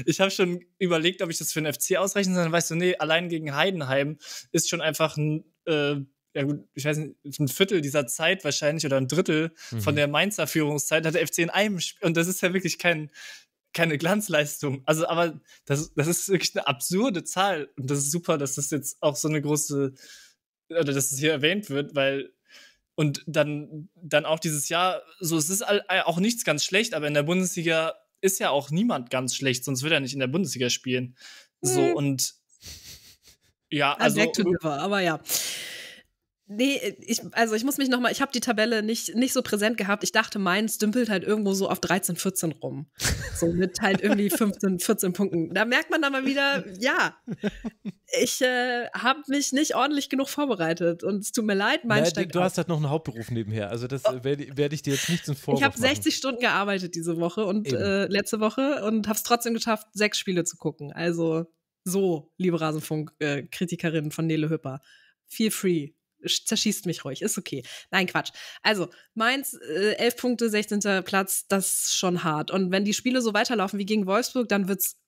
Ich habe schon überlegt, ob ich das für den FC ausrechnen soll. Dann weißt du, nee, allein gegen Heidenheim ist schon einfach ein, äh, ja gut, ich weiß nicht, ein Viertel dieser Zeit wahrscheinlich oder ein Drittel mhm. von der Mainzer Führungszeit hat der FC in einem Spiel. Und das ist ja wirklich kein, keine Glanzleistung. Also, aber das, das ist wirklich eine absurde Zahl. Und das ist super, dass das jetzt auch so eine große, oder dass es das hier erwähnt wird, weil und dann, dann auch dieses Jahr, so es ist auch nichts ganz schlecht, aber in der Bundesliga ist ja auch niemand ganz schlecht, sonst würde er nicht in der Bundesliga spielen. So mhm. und ja, also. War, aber ja. Nee, ich, also ich muss mich nochmal, ich habe die Tabelle nicht, nicht so präsent gehabt. Ich dachte, meins dümpelt halt irgendwo so auf 13, 14 rum. So mit halt irgendwie 15, 14 Punkten. Da merkt man dann mal wieder, ja, ich äh, habe mich nicht ordentlich genug vorbereitet. Und es tut mir leid, mein naja, steigt Du auf. hast halt noch einen Hauptberuf nebenher. Also das oh. werde werd ich dir jetzt nicht zum Vorwurf Ich habe 60 Stunden gearbeitet diese Woche und äh, letzte Woche und habe es trotzdem geschafft, sechs Spiele zu gucken. Also so, liebe Rasenfunk-Kritikerin äh, von Nele Hüpper. Feel free zerschießt mich ruhig, ist okay. Nein, Quatsch. Also, Mainz, äh, 11 Punkte, 16. Platz, das ist schon hart. Und wenn die Spiele so weiterlaufen wie gegen Wolfsburg, dann wird's,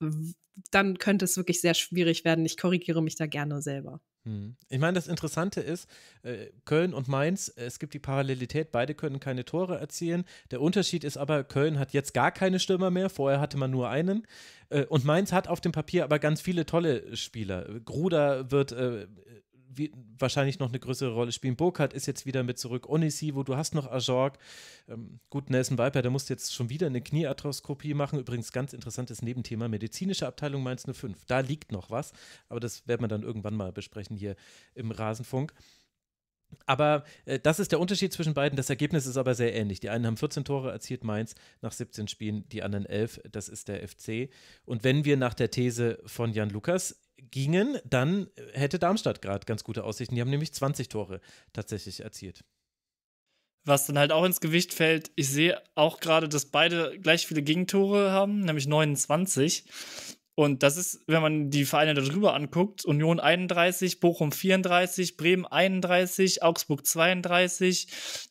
dann könnte es wirklich sehr schwierig werden. Ich korrigiere mich da gerne selber. Hm. Ich meine, das Interessante ist, äh, Köln und Mainz, es gibt die Parallelität, beide können keine Tore erzielen. Der Unterschied ist aber, Köln hat jetzt gar keine Stürmer mehr, vorher hatte man nur einen. Äh, und Mainz hat auf dem Papier aber ganz viele tolle Spieler. Gruder wird äh, wie, wahrscheinlich noch eine größere Rolle spielen. Burkhardt ist jetzt wieder mit zurück. Onisivo, du hast noch Ajorg. Ähm, gut, Nelson Viper, der muss jetzt schon wieder eine Kniearthroskopie machen. Übrigens ganz interessantes Nebenthema, medizinische Abteilung Mainz 05. Da liegt noch was, aber das werden wir dann irgendwann mal besprechen hier im Rasenfunk. Aber äh, das ist der Unterschied zwischen beiden. Das Ergebnis ist aber sehr ähnlich. Die einen haben 14 Tore erzielt, Mainz nach 17 Spielen, die anderen 11. Das ist der FC. Und wenn wir nach der These von Jan Lukas gingen, dann hätte Darmstadt gerade ganz gute Aussichten. Die haben nämlich 20 Tore tatsächlich erzielt. Was dann halt auch ins Gewicht fällt, ich sehe auch gerade, dass beide gleich viele Gegentore haben, nämlich 29. Und das ist, wenn man die Vereine darüber anguckt, Union 31, Bochum 34, Bremen 31, Augsburg 32,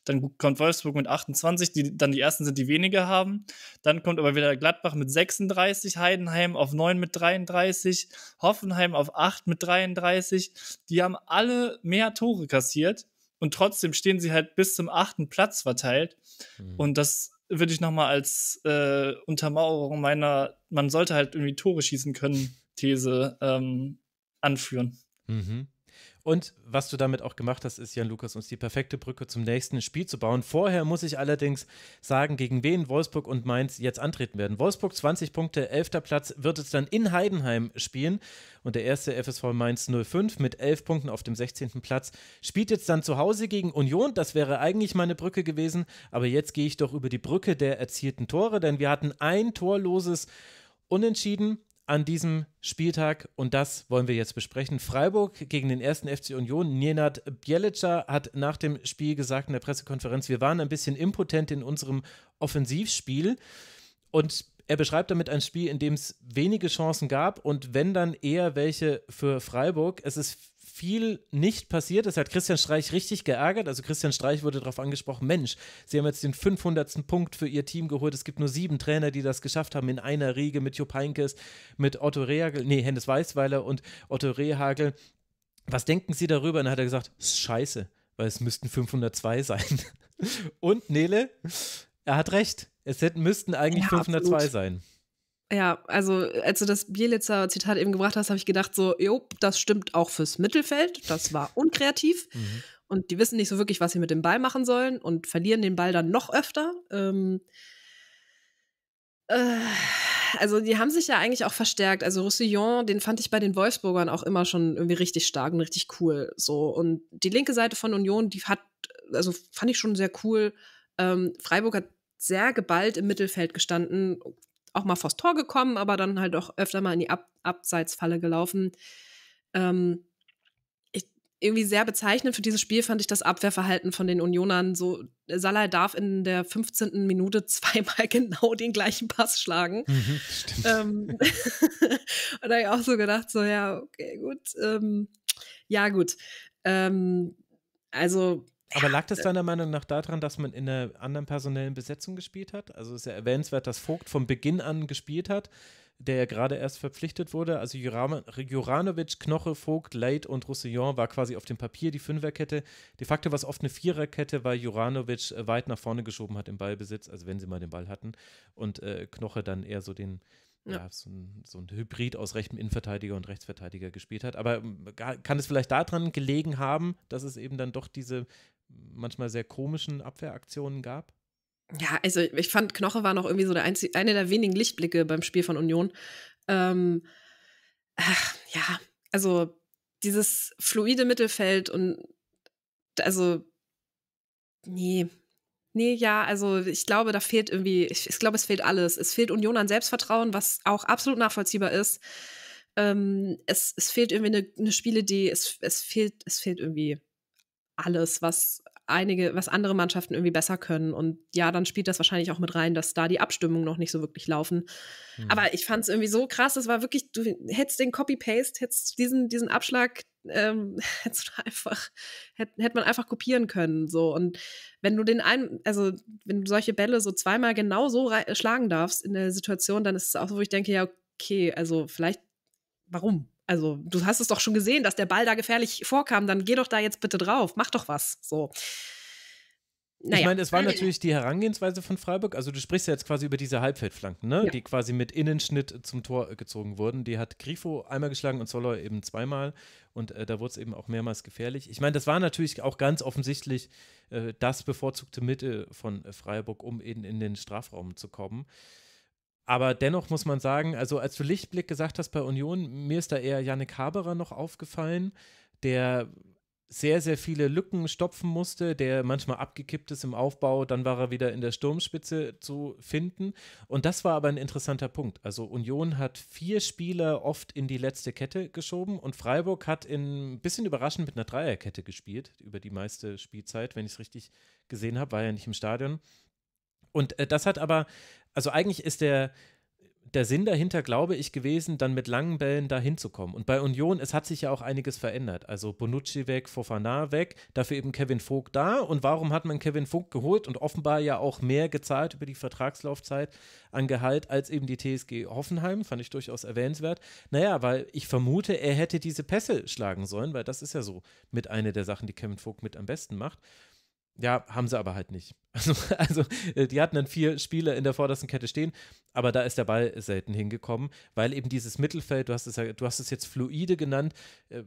dann kommt Wolfsburg mit 28, die dann die ersten sind, die weniger haben. Dann kommt aber wieder Gladbach mit 36, Heidenheim auf 9 mit 33, Hoffenheim auf 8 mit 33. Die haben alle mehr Tore kassiert und trotzdem stehen sie halt bis zum achten Platz verteilt. Mhm. Und das würde ich nochmal als äh, Untermauerung meiner, man sollte halt irgendwie Tore schießen können, These ähm, anführen. Mhm. Und was du damit auch gemacht hast, ist, Jan Lukas, uns die perfekte Brücke zum nächsten Spiel zu bauen. Vorher muss ich allerdings sagen, gegen wen Wolfsburg und Mainz jetzt antreten werden. Wolfsburg 20 Punkte, 11. Platz, wird es dann in Heidenheim spielen. Und der erste FSV Mainz 05 mit 11 Punkten auf dem 16. Platz spielt jetzt dann zu Hause gegen Union. Das wäre eigentlich meine Brücke gewesen. Aber jetzt gehe ich doch über die Brücke der erzielten Tore, denn wir hatten ein torloses Unentschieden an diesem Spieltag und das wollen wir jetzt besprechen. Freiburg gegen den ersten FC Union. Nienad Bjelica hat nach dem Spiel gesagt in der Pressekonferenz, wir waren ein bisschen impotent in unserem Offensivspiel und er beschreibt damit ein Spiel, in dem es wenige Chancen gab und wenn dann eher welche für Freiburg. Es ist viel nicht passiert ist, hat Christian Streich richtig geärgert. Also Christian Streich wurde darauf angesprochen, Mensch, Sie haben jetzt den 500. Punkt für Ihr Team geholt. Es gibt nur sieben Trainer, die das geschafft haben in einer Riege mit Jupp Heinkes, mit Otto Rehagel, nee, Hennes Weißweiler und Otto Rehagel. Was denken Sie darüber? Und dann hat er gesagt, scheiße, weil es müssten 502 sein. und Nele, er hat recht. Es hätten, müssten eigentlich ja, 502 absolut. sein. Ja, also als du das Bielitzer Zitat eben gebracht hast, habe ich gedacht so, jo, das stimmt auch fürs Mittelfeld. Das war unkreativ. Mhm. Und die wissen nicht so wirklich, was sie mit dem Ball machen sollen und verlieren den Ball dann noch öfter. Ähm, äh, also die haben sich ja eigentlich auch verstärkt. Also Roussillon, den fand ich bei den Wolfsburgern auch immer schon irgendwie richtig stark und richtig cool. So. Und die linke Seite von Union, die hat, also fand ich schon sehr cool. Ähm, Freiburg hat sehr geballt im Mittelfeld gestanden auch mal vors Tor gekommen, aber dann halt auch öfter mal in die Ab Abseitsfalle gelaufen. Ähm, ich, irgendwie sehr bezeichnend für dieses Spiel fand ich das Abwehrverhalten von den Unionern. So, Salah darf in der 15. Minute zweimal genau den gleichen Pass schlagen. Mhm, ähm, und da habe ich auch so gedacht, so, ja, okay, gut. Ähm, ja, gut. Ähm, also aber lag das äh, deiner Meinung nach daran, dass man in einer anderen personellen Besetzung gespielt hat? Also ist ja erwähnenswert, dass Vogt von Beginn an gespielt hat, der ja gerade erst verpflichtet wurde. Also Juranovic, Knoche, Vogt, Leit und Roussillon war quasi auf dem Papier die Fünferkette. De facto war es oft eine Viererkette, weil Juranovic äh, weit nach vorne geschoben hat im Ballbesitz, also wenn sie mal den Ball hatten. Und äh, Knoche dann eher so den, ja. ja so, ein, so, ein, Hybrid aus rechtem Innenverteidiger und Rechtsverteidiger gespielt hat. Aber ähm, kann es vielleicht daran gelegen haben, dass es eben dann doch diese manchmal sehr komischen Abwehraktionen gab? Ja, also ich fand, Knoche war noch irgendwie so der einzige, eine der wenigen Lichtblicke beim Spiel von Union. Ähm, ach, ja, also dieses fluide Mittelfeld und also, nee, Nee, ja, also ich glaube, da fehlt irgendwie, ich, ich, glaube, es fehlt alles. Es fehlt Union an Selbstvertrauen, was auch absolut nachvollziehbar ist. Ähm, es, es fehlt irgendwie eine, eine Spielidee, es, es, fehlt, es fehlt irgendwie alles, was einige, was andere Mannschaften irgendwie besser können. Und ja, dann spielt das wahrscheinlich auch mit rein, dass da die Abstimmungen noch nicht so wirklich laufen. Mhm. Aber ich fand es irgendwie so krass, es war wirklich, du hättest den Copy-Paste, hättest diesen, diesen Abschlag, ähm, hättest du einfach, hätte hätt man einfach kopieren können. So. Und wenn du den einen, also wenn du solche Bälle so zweimal genau so schlagen darfst in der Situation, dann ist es auch so, wo ich denke, ja, okay, also vielleicht, warum? Also, du hast es doch schon gesehen, dass der Ball da gefährlich vorkam, dann geh doch da jetzt bitte drauf, mach doch was. So. Naja. Ich meine, es war natürlich die Herangehensweise von Freiburg. Also, du sprichst ja jetzt quasi über diese Halbfeldflanken, ne? Ja. die quasi mit Innenschnitt zum Tor äh, gezogen wurden. Die hat Grifo einmal geschlagen und Soloy eben zweimal. Und äh, da wurde es eben auch mehrmals gefährlich. Ich meine, das war natürlich auch ganz offensichtlich äh, das bevorzugte Mittel von Freiburg, um eben in den Strafraum zu kommen. Aber dennoch muss man sagen, also als du Lichtblick gesagt hast bei Union, mir ist da eher Yannick Haberer noch aufgefallen, der sehr, sehr viele Lücken stopfen musste, der manchmal abgekippt ist im Aufbau, dann war er wieder in der Sturmspitze zu finden. Und das war aber ein interessanter Punkt. Also Union hat vier Spieler oft in die letzte Kette geschoben und Freiburg hat ein bisschen überraschend mit einer Dreierkette gespielt, über die meiste Spielzeit, wenn ich es richtig gesehen habe, war ja nicht im Stadion. Und äh, das hat aber also eigentlich ist der, der Sinn dahinter, glaube ich, gewesen, dann mit langen Bällen da hinzukommen. Und bei Union, es hat sich ja auch einiges verändert. Also Bonucci weg, Fofana weg, dafür eben Kevin Vogt da. Und warum hat man Kevin Vogt geholt und offenbar ja auch mehr gezahlt über die Vertragslaufzeit an Gehalt als eben die TSG Hoffenheim? Fand ich durchaus erwähnenswert. Naja, weil ich vermute, er hätte diese Pässe schlagen sollen, weil das ist ja so mit einer der Sachen, die Kevin Vogt mit am besten macht. Ja, haben sie aber halt nicht. Also, also, äh, die hatten dann vier Spieler in der vordersten Kette stehen, aber da ist der Ball selten hingekommen, weil eben dieses Mittelfeld, du hast es ja, du hast es jetzt fluide genannt. Äh,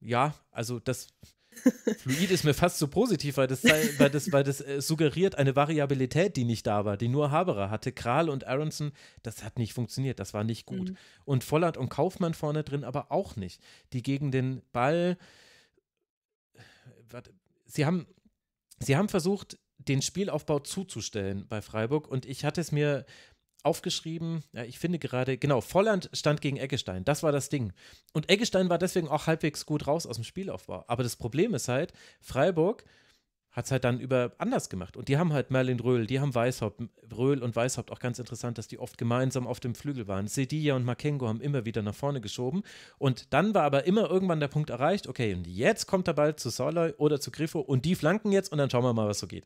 ja, also das fluid ist mir fast so positiv, weil das, weil das, weil das äh, suggeriert eine Variabilität, die nicht da war, die nur Haberer hatte. Kral und Aronson, das hat nicht funktioniert, das war nicht gut. Mhm. Und Volland und Kaufmann vorne drin aber auch nicht, die gegen den Ball. Äh, warte, sie haben sie haben versucht, den Spielaufbau zuzustellen bei Freiburg und ich hatte es mir aufgeschrieben, ja, ich finde gerade, genau, Volland stand gegen Eggestein, das war das Ding. Und Eggestein war deswegen auch halbwegs gut raus aus dem Spielaufbau. Aber das Problem ist halt, Freiburg hat es halt dann über anders gemacht. Und die haben halt Merlin Röhl, die haben Weishaupt. Röhl und Weishaupt auch ganz interessant, dass die oft gemeinsam auf dem Flügel waren. Sedilla und Makengo haben immer wieder nach vorne geschoben. Und dann war aber immer irgendwann der Punkt erreicht, okay, und jetzt kommt der Ball zu Soloy oder zu Griffo und die flanken jetzt und dann schauen wir mal, was so geht.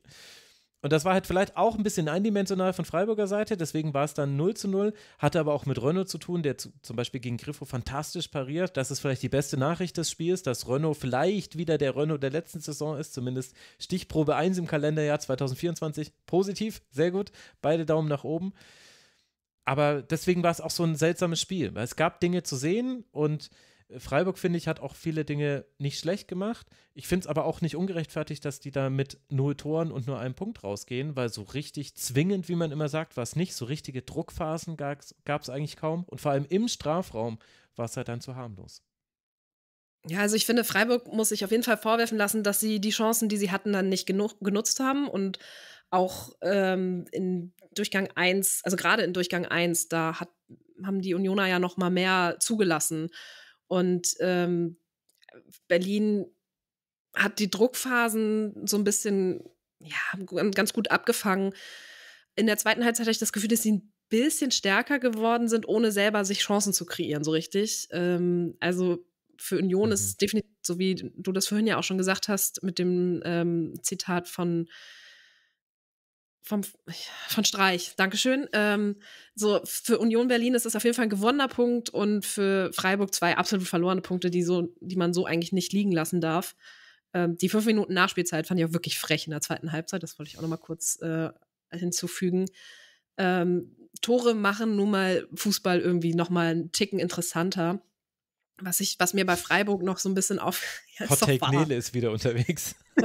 Und das war halt vielleicht auch ein bisschen eindimensional von Freiburger Seite, deswegen war es dann 0 zu 0, hatte aber auch mit Renault zu tun, der zu, zum Beispiel gegen Griffo fantastisch pariert. Das ist vielleicht die beste Nachricht des Spiels, dass Renault vielleicht wieder der Renault der letzten Saison ist, zumindest Stichprobe 1 im Kalenderjahr 2024. Positiv, sehr gut, beide Daumen nach oben. Aber deswegen war es auch so ein seltsames Spiel, weil es gab Dinge zu sehen und Freiburg, finde ich, hat auch viele Dinge nicht schlecht gemacht. Ich finde es aber auch nicht ungerechtfertigt, dass die da mit null Toren und nur einem Punkt rausgehen, weil so richtig zwingend, wie man immer sagt, war es nicht. So richtige Druckphasen gab es eigentlich kaum. Und vor allem im Strafraum war es halt dann zu harmlos. Ja, also ich finde, Freiburg muss sich auf jeden Fall vorwerfen lassen, dass sie die Chancen, die sie hatten, dann nicht genu genutzt haben und auch ähm, in Durchgang 1, also gerade in Durchgang 1, da hat, haben die Unioner ja noch mal mehr zugelassen. Und ähm, Berlin hat die Druckphasen so ein bisschen, ja, ganz gut abgefangen. In der zweiten Halbzeit hatte ich das Gefühl, dass sie ein bisschen stärker geworden sind, ohne selber sich Chancen zu kreieren, so richtig. Ähm, also für Union mhm. ist definitiv, so wie du das vorhin ja auch schon gesagt hast, mit dem ähm, Zitat von vom, von Streich, Dankeschön. Ähm, so für Union Berlin ist das auf jeden Fall ein gewonnener Punkt und für Freiburg zwei absolut verlorene Punkte, die so, die man so eigentlich nicht liegen lassen darf. Ähm, die fünf Minuten Nachspielzeit fand ich auch wirklich frech in der zweiten Halbzeit. Das wollte ich auch nochmal kurz äh, hinzufügen. Ähm, Tore machen nun mal Fußball irgendwie nochmal einen Ticken interessanter was ich, was mir bei Freiburg noch so ein bisschen auf. Ja, Hot Take Nele ist wieder unterwegs.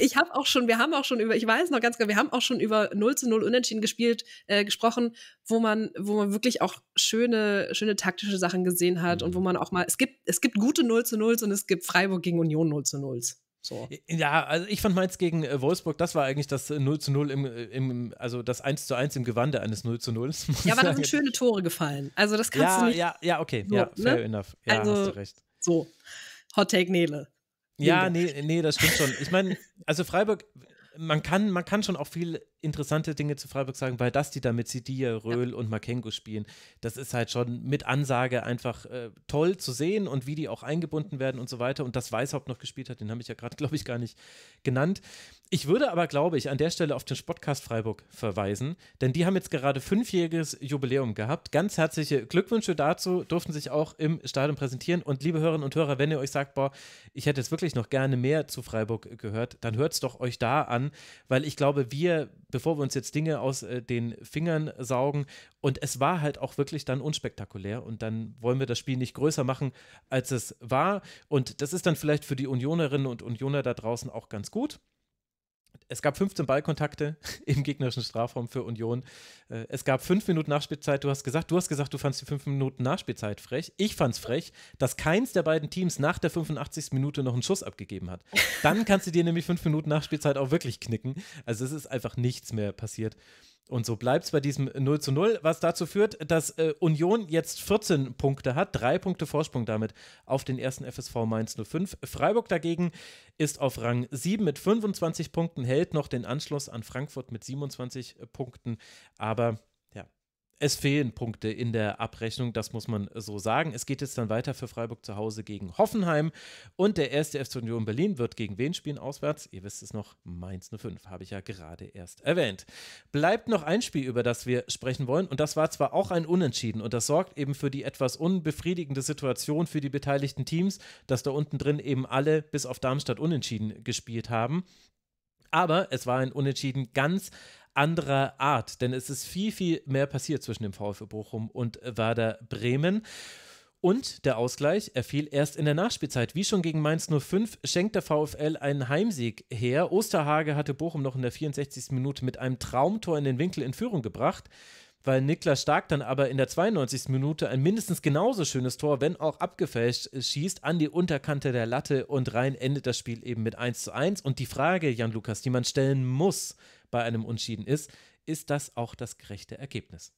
ich habe auch schon, wir haben auch schon über, ich weiß noch ganz genau, wir haben auch schon über 0 zu 0 Unentschieden gespielt, äh, gesprochen, wo man, wo man wirklich auch schöne, schöne taktische Sachen gesehen hat mhm. und wo mhm. man auch mal, es gibt, es gibt gute 0 zu 0 und es gibt Freiburg gegen Union 0 zu 0s. So. Ja, also ich fand Mainz gegen äh, Wolfsburg, das war eigentlich das 0 äh, zu 0 im, äh, im, also das 1 zu 1 im Gewande eines 0 zu 0. Ja, aber da sind schöne Tore gefallen. Also das kannst ja, du nicht. Ja, ja, okay, so, ja, ne? fair ne? enough. Ja, also, hast du also, recht. So, Hot Take Nele. Ja, nee, nee, das stimmt schon. Ich meine, also Freiburg, man kann, man kann schon auch viel interessante Dinge zu Freiburg sagen, weil das, die da mit Sidia, Röhl ja. und Makengo spielen, das ist halt schon mit Ansage einfach äh, toll zu sehen und wie die auch eingebunden werden und so weiter. Und das Weißhaupt noch gespielt hat, den habe ich ja gerade, glaube ich, gar nicht genannt. Ich würde aber, glaube ich, an der Stelle auf den Spotcast Freiburg verweisen, denn die haben jetzt gerade fünfjähriges Jubiläum gehabt. Ganz herzliche Glückwünsche dazu, durften sich auch im Stadion präsentieren. Und liebe Hörerinnen und Hörer, wenn ihr euch sagt, boah, ich hätte jetzt wirklich noch gerne mehr zu Freiburg gehört, dann hört es doch euch da an weil ich glaube, wir, bevor wir uns jetzt Dinge aus äh, den Fingern saugen, und es war halt auch wirklich dann unspektakulär und dann wollen wir das Spiel nicht größer machen, als es war. Und das ist dann vielleicht für die Unionerinnen und Unioner da draußen auch ganz gut. Es gab 15 Ballkontakte im gegnerischen Strafraum für Union. Äh, es gab fünf Minuten Nachspielzeit. Du hast gesagt, du hast gesagt, du fandst die fünf Minuten Nachspielzeit frech. Ich fand es frech, dass keins der beiden Teams nach der 85. Minute noch einen Schuss abgegeben hat. Dann kannst du dir nämlich fünf Minuten Nachspielzeit auch wirklich knicken. Also es ist einfach nichts mehr passiert. Und so bleibt es bei diesem 0 zu 0, was dazu führt, dass äh, Union jetzt 14 Punkte hat, drei Punkte Vorsprung damit auf den ersten FSV Mainz 05. Freiburg dagegen ist auf Rang 7 mit 25 Punkten, hält noch den Anschluss an Frankfurt mit 27 äh, Punkten, aber es fehlen Punkte in der Abrechnung, das muss man so sagen. Es geht jetzt dann weiter für Freiburg zu Hause gegen Hoffenheim und der erste FC Union Berlin wird gegen wen spielen auswärts? Ihr wisst es noch, Mainz 05, habe ich ja gerade erst erwähnt. Bleibt noch ein Spiel, über das wir sprechen wollen und das war zwar auch ein Unentschieden und das sorgt eben für die etwas unbefriedigende Situation für die beteiligten Teams, dass da unten drin eben alle bis auf Darmstadt unentschieden gespielt haben. Aber es war ein Unentschieden ganz anderer Art, denn es ist viel, viel mehr passiert zwischen dem VfL Bochum und Werder Bremen. Und der Ausgleich erfiel erst in der Nachspielzeit. Wie schon gegen Mainz 05 schenkt der VfL einen Heimsieg her. Osterhage hatte Bochum noch in der 64. Minute mit einem Traumtor in den Winkel in Führung gebracht weil Niklas Stark dann aber in der 92. Minute ein mindestens genauso schönes Tor, wenn auch abgefälscht, schießt an die Unterkante der Latte und rein endet das Spiel eben mit 1 zu 1. Und die Frage, Jan Lukas, die man stellen muss, bei einem Unschieden ist, ist das auch das gerechte Ergebnis.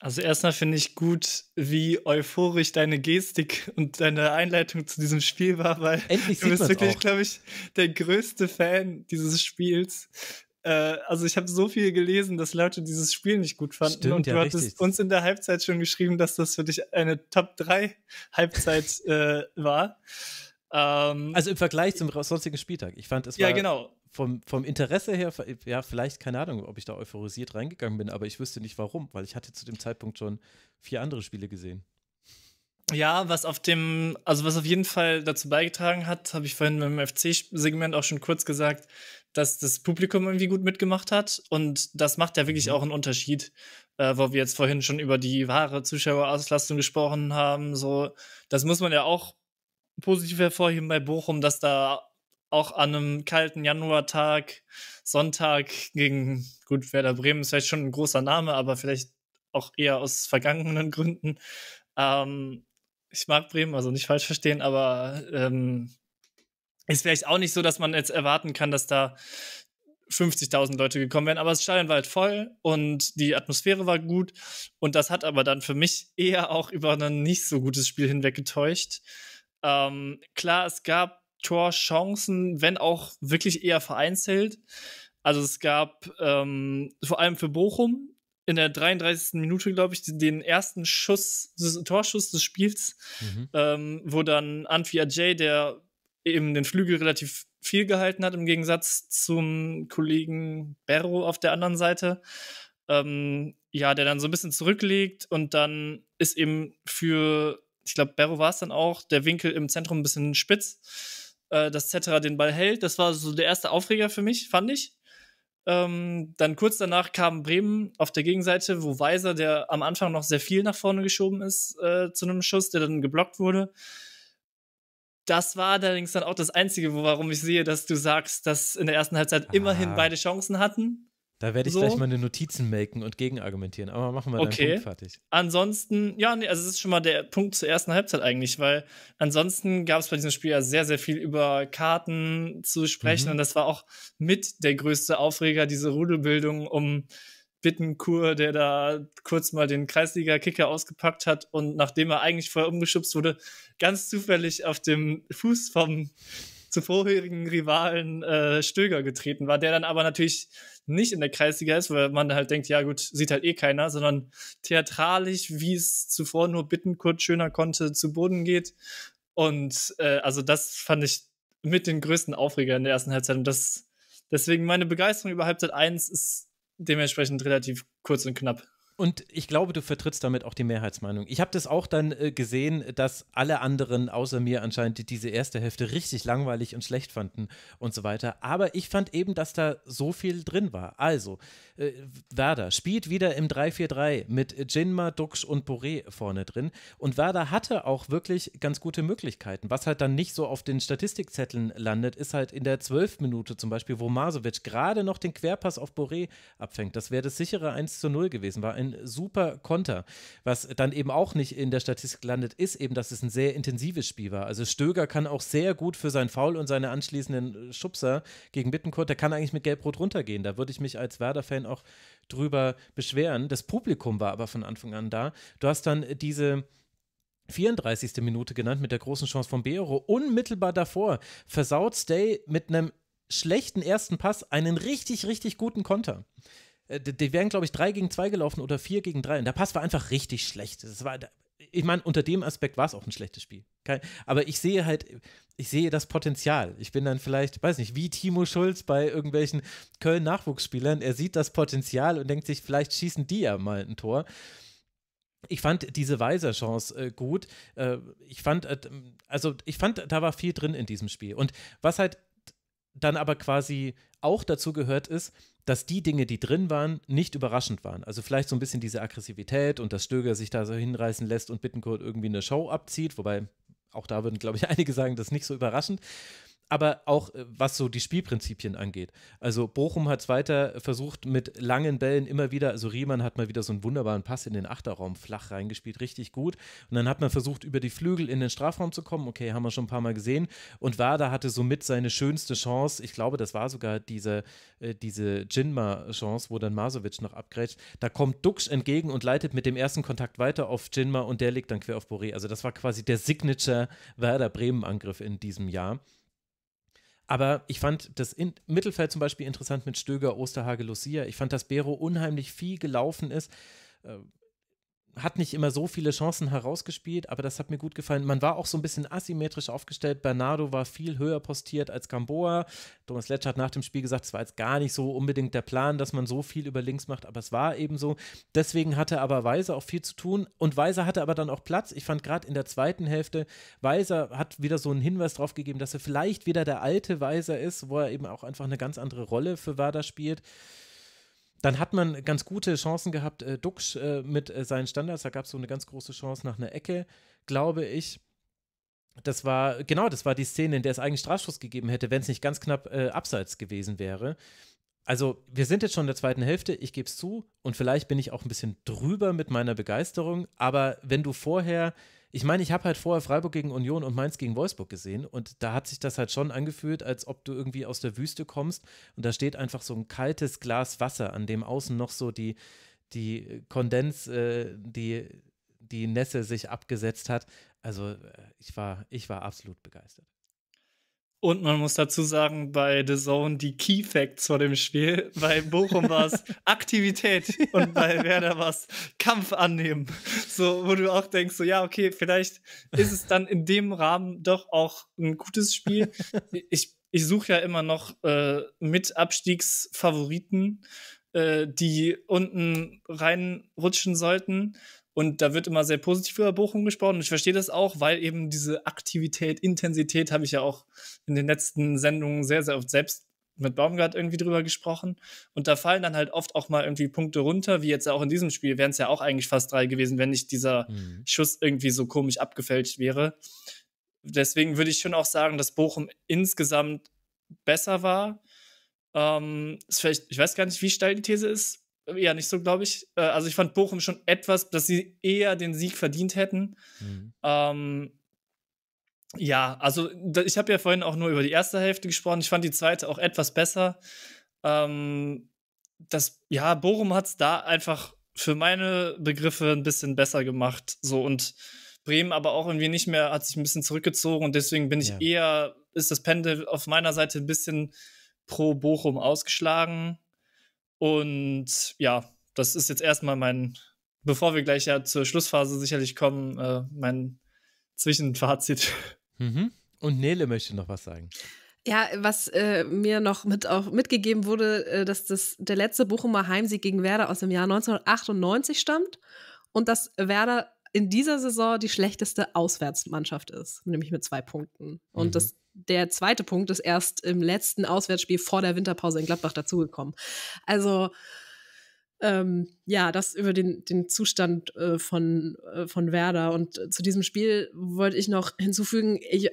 Also erstmal finde ich gut, wie euphorisch deine Gestik und deine Einleitung zu diesem Spiel war, weil Endlich du bist wirklich, glaube ich, der größte Fan dieses Spiels. Äh, also ich habe so viel gelesen, dass Leute dieses Spiel nicht gut fanden. Stimmt, und du ja, hattest richtig. uns in der Halbzeit schon geschrieben, dass das für dich eine Top 3 Halbzeit äh, war. Ähm, also im Vergleich zum sonstigen Spieltag. Ich fand es war, Ja, genau vom, vom Interesse her, ja, vielleicht, keine Ahnung, ob ich da euphorisiert reingegangen bin, aber ich wüsste nicht warum, weil ich hatte zu dem Zeitpunkt schon vier andere Spiele gesehen. Ja, was auf dem, also was auf jeden Fall dazu beigetragen hat, habe ich vorhin beim FC-Segment auch schon kurz gesagt, dass das Publikum irgendwie gut mitgemacht hat. Und das macht ja wirklich mhm. auch einen Unterschied, äh, wo wir jetzt vorhin schon über die wahre Zuschauerauslastung gesprochen haben. So, das muss man ja auch positiv hervorheben bei Bochum, dass da auch an einem kalten Januartag, Sonntag gegen, gut, Werder Bremen ist vielleicht schon ein großer Name, aber vielleicht auch eher aus vergangenen Gründen. Ähm, ich mag Bremen, also nicht falsch verstehen, aber ähm, ist vielleicht auch nicht so, dass man jetzt erwarten kann, dass da 50.000 Leute gekommen wären, aber das Stadion war halt voll und die Atmosphäre war gut und das hat aber dann für mich eher auch über ein nicht so gutes Spiel hinweg getäuscht. Ähm, klar, es gab Torchancen, wenn auch wirklich eher vereinzelt. Also es gab ähm, vor allem für Bochum in der 33. Minute, glaube ich, den ersten Schuss, des, Torschuss des Spiels, mhm. ähm, wo dann Anfi Ajay, der eben den Flügel relativ viel gehalten hat, im Gegensatz zum Kollegen Berro auf der anderen Seite, ähm, ja, der dann so ein bisschen zurücklegt und dann ist eben für, ich glaube, Berro war es dann auch, der Winkel im Zentrum ein bisschen spitz. Äh, dass Cetera den Ball hält. Das war so der erste Aufreger für mich, fand ich. Ähm, dann kurz danach kam Bremen auf der Gegenseite, wo Weiser, der am Anfang noch sehr viel nach vorne geschoben ist, äh, zu einem Schuss, der dann geblockt wurde. Das war allerdings dann auch das Einzige, warum ich sehe, dass du sagst, dass in der ersten Halbzeit Aha. immerhin ah. beide Chancen hatten. Da werde ich so. gleich meine Notizen melken und gegenargumentieren. Aber machen wir okay. Punkt fertig. Ansonsten, ja, nee, also es ist schon mal der Punkt zur ersten Halbzeit eigentlich, weil ansonsten gab es bei diesem Spiel ja sehr, sehr viel über Karten zu sprechen mhm. und das war auch mit der größte Aufreger, diese Rudelbildung um Bittenkur, der da kurz mal den Kreisliga-Kicker ausgepackt hat und nachdem er eigentlich vorher umgeschubst wurde, ganz zufällig auf dem Fuß vom zu vorherigen Rivalen äh, Stöger getreten war, der dann aber natürlich nicht in der Kreisliga ist, weil man halt denkt, ja gut, sieht halt eh keiner, sondern theatralisch, wie es zuvor nur Bittenkurt schöner konnte, zu Boden geht. Und äh, also das fand ich mit den größten Aufregern in der ersten Halbzeit. Und das, deswegen meine Begeisterung über Halbzeit 1 ist dementsprechend relativ kurz und knapp. Und ich glaube, du vertrittst damit auch die Mehrheitsmeinung. Ich habe das auch dann äh, gesehen, dass alle anderen außer mir anscheinend diese erste Hälfte richtig langweilig und schlecht fanden und so weiter. Aber ich fand eben, dass da so viel drin war. Also, äh, Werder spielt wieder im 3-4-3 mit Jinma, Duxch und Boré vorne drin. Und Werder hatte auch wirklich ganz gute Möglichkeiten. Was halt dann nicht so auf den Statistikzetteln landet, ist halt in der 12. Minute zum Beispiel, wo Masovic gerade noch den Querpass auf Boré abfängt. Das wäre das sichere 1 zu 0 gewesen. War ein ein super Konter. Was dann eben auch nicht in der Statistik landet, ist eben, dass es ein sehr intensives Spiel war. Also Stöger kann auch sehr gut für sein Foul und seine anschließenden Schubser gegen Bittenkurt, der kann eigentlich mit Gelb-Rot runtergehen. Da würde ich mich als Werder-Fan auch drüber beschweren. Das Publikum war aber von Anfang an da. Du hast dann diese 34. Minute genannt mit der großen Chance von Beero. Unmittelbar davor versaut Stay mit einem schlechten ersten Pass einen richtig, richtig guten Konter. Äh, die wären, glaube ich, 3 gegen 2 gelaufen oder 4 gegen 3. Und der Pass war einfach richtig schlecht. Das war, ich meine, unter dem Aspekt war es auch ein schlechtes Spiel. aber ich sehe halt, ich sehe das Potenzial. Ich bin dann vielleicht, weiß nicht, wie Timo Schulz bei irgendwelchen Köln-Nachwuchsspielern. Er sieht das Potenzial und denkt sich, vielleicht schießen die ja mal ein Tor. Ich fand diese Weiser-Chance äh, gut. Äh, ich fand, äh, also ich fand, da war viel drin in diesem Spiel. Und was halt dann aber quasi auch dazu gehört ist, dass die Dinge, die drin waren, nicht überraschend waren. Also vielleicht so ein bisschen diese Aggressivität und dass Stöger sich da so hinreißen lässt und Bittencourt irgendwie eine Show abzieht, wobei auch da würden, glaube ich, einige sagen, das ist nicht so überraschend aber auch äh, was so die Spielprinzipien angeht. Also Bochum hat es weiter versucht mit langen Bällen immer wieder, also Riemann hat mal wieder so einen wunderbaren Pass in den Achterraum flach reingespielt, richtig gut. Und dann hat man versucht, über die Flügel in den Strafraum zu kommen. Okay, haben wir schon ein paar Mal gesehen. Und Wada hatte somit seine schönste Chance. Ich glaube, das war sogar diese, äh, diese Jinma-Chance, wo dann Masovic noch abgrätscht. Da kommt Duxch entgegen und leitet mit dem ersten Kontakt weiter auf Jinma und der legt dann quer auf Boré. Also das war quasi der Signature Werder Bremen-Angriff in diesem Jahr. Aber ich fand das in Mittelfeld zum Beispiel interessant mit Stöger, Osterhage, Lucia. Ich fand, dass Bero unheimlich viel gelaufen ist äh, hat nicht immer so viele Chancen herausgespielt, aber das hat mir gut gefallen. Man war auch so ein bisschen asymmetrisch aufgestellt. Bernardo war viel höher postiert als Gamboa. Thomas Letsch hat nach dem Spiel gesagt, es war jetzt gar nicht so unbedingt der Plan, dass man so viel über links macht, aber es war eben so. Deswegen hatte aber Weiser auch viel zu tun und Weiser hatte aber dann auch Platz. Ich fand gerade in der zweiten Hälfte, Weiser hat wieder so einen Hinweis darauf gegeben, dass er vielleicht wieder der alte Weiser ist, wo er eben auch einfach eine ganz andere Rolle für Werder spielt. Dann hat man ganz gute Chancen gehabt, äh, Duxch äh, mit äh, seinen Standards. Da gab es so eine ganz große Chance nach einer Ecke, glaube ich. Das war, genau, das war die Szene, in der es eigentlich Strafschuss gegeben hätte, wenn es nicht ganz knapp äh, abseits gewesen wäre. Also, wir sind jetzt schon in der zweiten Hälfte, ich gebe es zu, und vielleicht bin ich auch ein bisschen drüber mit meiner Begeisterung, aber wenn du vorher ich meine, ich habe halt vorher Freiburg gegen Union und Mainz gegen Wolfsburg gesehen und da hat sich das halt schon angefühlt, als ob du irgendwie aus der Wüste kommst und da steht einfach so ein kaltes Glas Wasser, an dem außen noch so die, die Kondens, äh, die, die Nässe sich abgesetzt hat. Also äh, ich war, ich war absolut begeistert. Und man muss dazu sagen, bei The Zone die Key Facts vor dem Spiel. Bei Bochum war es Aktivität und bei Werder war es Kampf annehmen. So, wo du auch denkst, so, ja, okay, vielleicht ist es dann in dem Rahmen doch auch ein gutes Spiel. Ich, ich suche ja immer noch äh, mit Abstiegsfavoriten, äh, die unten reinrutschen sollten. Und da wird immer sehr positiv über Bochum gesprochen. Und ich verstehe das auch, weil eben diese Aktivität, Intensität habe ich ja auch in den letzten Sendungen sehr, sehr oft selbst mit Baumgart irgendwie drüber gesprochen. Und da fallen dann halt oft auch mal irgendwie Punkte runter, wie jetzt auch in diesem Spiel wären es ja auch eigentlich fast drei gewesen, wenn nicht dieser mhm. Schuss irgendwie so komisch abgefälscht wäre. Deswegen würde ich schon auch sagen, dass Bochum insgesamt besser war. Ähm, vielleicht, ich weiß gar nicht, wie steil die These ist eher äh, nicht so, glaube ich. Äh, also ich fand Bochum schon etwas, dass sie eher den Sieg verdient hätten. Mhm. Ähm, ja, also ich habe ja vorhin auch nur über die erste Hälfte gesprochen. Ich fand die zweite auch etwas besser. Ähm, das, ja, Bochum hat es da einfach für meine Begriffe ein bisschen besser gemacht. So und Bremen aber auch irgendwie nicht mehr, hat sich ein bisschen zurückgezogen und deswegen bin ich ja. eher, ist das Pendel auf meiner Seite ein bisschen pro Bochum ausgeschlagen. Und ja, das ist jetzt erstmal mein, bevor wir gleich ja zur Schlussphase sicherlich kommen, äh, mein Zwischenfazit. Mhm. Und Nele möchte noch was sagen. Ja, was äh, mir noch mit auch mitgegeben wurde, äh, dass das, der letzte Bochumer Heimsieg gegen Werder aus dem Jahr 1998 stammt und dass Werder in dieser Saison die schlechteste Auswärtsmannschaft ist, nämlich mit zwei Punkten. Und mhm. das, der zweite Punkt ist erst im letzten Auswärtsspiel vor der Winterpause in Gladbach dazugekommen. Also ähm, ja, das über den, den Zustand äh, von, äh, von Werder. Und äh, zu diesem Spiel wollte ich noch hinzufügen, ich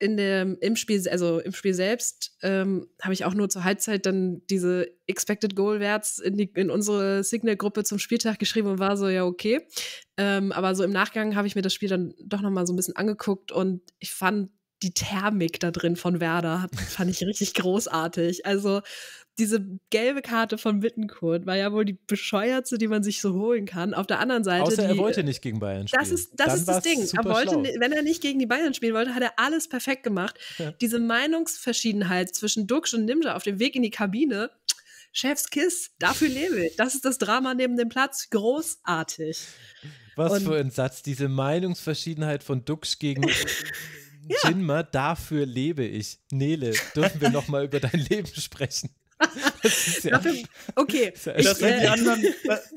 in dem, im Spiel, also im Spiel selbst, ähm, habe ich auch nur zur Halbzeit dann diese Expected Goal Werts in, die, in unsere Signal-Gruppe zum Spieltag geschrieben und war so, ja, okay. Ähm, aber so im Nachgang habe ich mir das Spiel dann doch nochmal so ein bisschen angeguckt und ich fand die Thermik da drin von Werder, fand ich richtig großartig. Also diese gelbe Karte von Wittenkurt war ja wohl die bescheuertste, die man sich so holen kann. Auf der anderen Seite. Außer die, er wollte nicht gegen Bayern spielen. Das ist das, ist das Ding. Er wollte, wenn er nicht gegen die Bayern spielen wollte, hat er alles perfekt gemacht. Ja. Diese Meinungsverschiedenheit zwischen Dux und Ninja auf dem Weg in die Kabine. Chefs Kiss, dafür lebe ich. Das ist das Drama neben dem Platz. Großartig. Was und für ein Satz. Diese Meinungsverschiedenheit von Dux gegen Ja. Jinma, dafür lebe ich. Nele, dürfen wir nochmal über dein Leben sprechen? Ja okay. Das, ich, äh, sind äh, die anderen,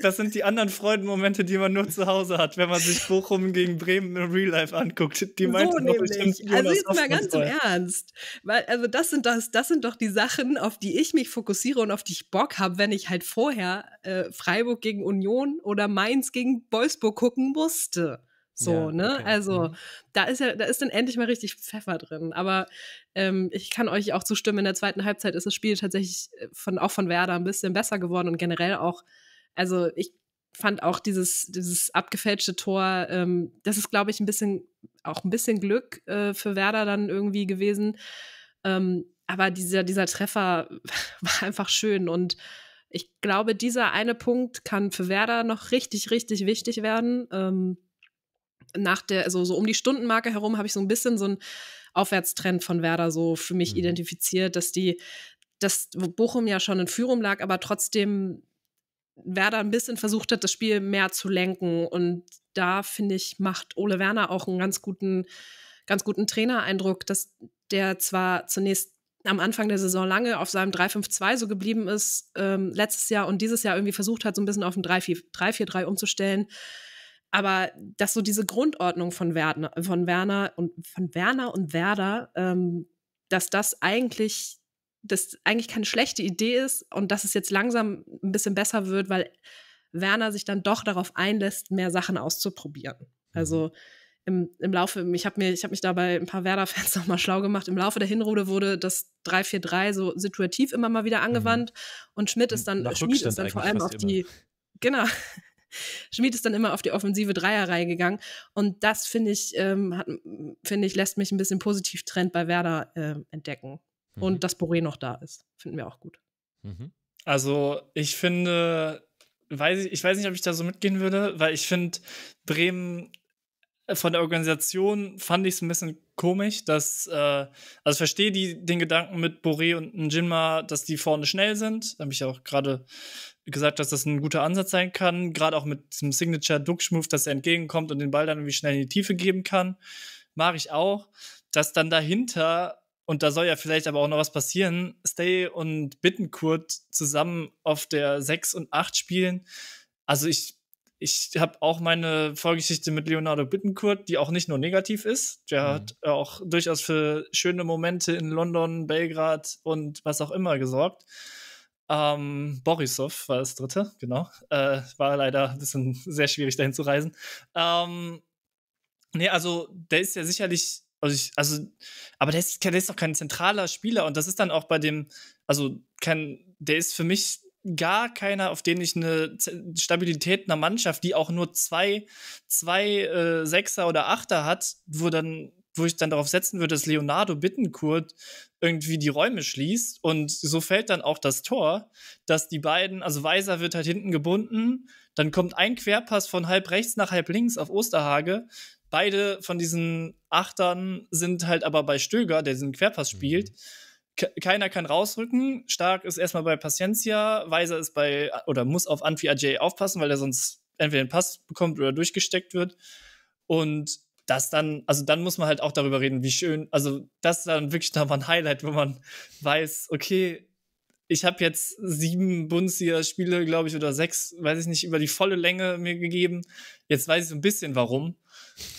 das sind die anderen Freudenmomente, die man nur zu Hause hat, wenn man sich Bochum gegen Bremen im Real Life anguckt. Die meint so nämlich. Also jetzt mal ganz voll. im Ernst. Weil, also das sind, das, das sind doch die Sachen, auf die ich mich fokussiere und auf die ich Bock habe, wenn ich halt vorher äh, Freiburg gegen Union oder Mainz gegen Wolfsburg gucken musste. So, ja, ne? Okay. Also, mhm. da ist ja, da ist dann endlich mal richtig Pfeffer drin. Aber ähm, ich kann euch auch zustimmen, in der zweiten Halbzeit ist das Spiel tatsächlich äh, von, auch von Werder ein bisschen besser geworden und generell auch, also ich fand auch dieses, dieses abgefälschte Tor, ähm, das ist, glaube ich, ein bisschen, auch ein bisschen Glück äh, für Werder dann irgendwie gewesen. Ähm, aber dieser, dieser Treffer war einfach schön und ich glaube, dieser eine Punkt kann für Werder noch richtig, richtig wichtig werden. Ähm, nach der, also so um die Stundenmarke herum, habe ich so ein bisschen so einen Aufwärtstrend von Werder so für mich mhm. identifiziert, dass die, dass Bochum ja schon in Führung lag, aber trotzdem Werder ein bisschen versucht hat, das Spiel mehr zu lenken. Und da finde ich, macht Ole Werner auch einen ganz guten, ganz guten Trainereindruck, dass der zwar zunächst am Anfang der Saison lange auf seinem 3-5-2 so geblieben ist, ähm, letztes Jahr und dieses Jahr irgendwie versucht hat, so ein bisschen auf ein 3-4-3 umzustellen, aber dass so diese Grundordnung von Werner, von Werner und von Werner und Werder, ähm, dass das eigentlich das eigentlich keine schlechte Idee ist und dass es jetzt langsam ein bisschen besser wird, weil Werner sich dann doch darauf einlässt, mehr Sachen auszuprobieren. Mhm. Also im, im Laufe, ich habe mir, ich habe mich dabei ein paar Werder-Fans nochmal schlau gemacht. Im Laufe der Hinrunde wurde das 3-4-3 so situativ immer mal wieder mhm. angewandt und Schmidt ist dann, Nach Schmied ist dann vor allem auf immer. die, genau, Schmid ist dann immer auf die offensive Dreierreihe gegangen. Und das finde ich, ähm, hat, ich, lässt mich ein bisschen positiv Trend bei Werder äh, entdecken. Mhm. Und dass Boré noch da ist, finden wir auch gut. Mhm. Also ich finde, weiß ich, ich weiß nicht, ob ich da so mitgehen würde, weil ich finde, Bremen äh, von der Organisation fand ich es ein bisschen komisch, dass, äh, also ich verstehe die, den Gedanken mit Boré und Njinma, dass die vorne schnell sind. Da habe ich ja auch gerade gesagt, dass das ein guter Ansatz sein kann, gerade auch mit diesem Signature Duck Move, dass er entgegenkommt und den Ball dann irgendwie schnell in die Tiefe geben kann. Mag ich auch, dass dann dahinter und da soll ja vielleicht aber auch noch was passieren, Stay und Bittenkurt zusammen auf der 6 und 8 spielen. Also ich ich habe auch meine Vorgeschichte mit Leonardo Bittenkurt, die auch nicht nur negativ ist. Der mhm. hat auch durchaus für schöne Momente in London, Belgrad und was auch immer gesorgt. Ähm, Borisov war das dritte, genau. Äh, war leider ein bisschen sehr schwierig dahin zu reisen. Ähm, nee, also der ist ja sicherlich, also, ich, also aber der ist, der ist auch kein zentraler Spieler und das ist dann auch bei dem, also kein, der ist für mich gar keiner, auf den ich eine Stabilität einer Mannschaft, die auch nur zwei, zwei äh, Sechser oder Achter hat, wo dann wo ich dann darauf setzen würde, dass Leonardo Bittenkurt irgendwie die Räume schließt und so fällt dann auch das Tor, dass die beiden, also Weiser wird halt hinten gebunden, dann kommt ein Querpass von halb rechts nach halb links auf Osterhage. Beide von diesen Achtern sind halt aber bei Stöger, der diesen Querpass mhm. spielt. Mhm keiner kann rausrücken. Stark ist erstmal bei Paciencia, Weiser ist bei oder muss auf Anfi Ajay aufpassen, weil er sonst entweder den Pass bekommt oder durchgesteckt wird. Und das dann, also dann muss man halt auch darüber reden, wie schön, also das ist dann wirklich nochmal ein Highlight, wo man weiß, okay, ich habe jetzt sieben Bundesliga-Spiele, glaube ich, oder sechs, weiß ich nicht, über die volle Länge mir gegeben. Jetzt weiß ich so ein bisschen warum.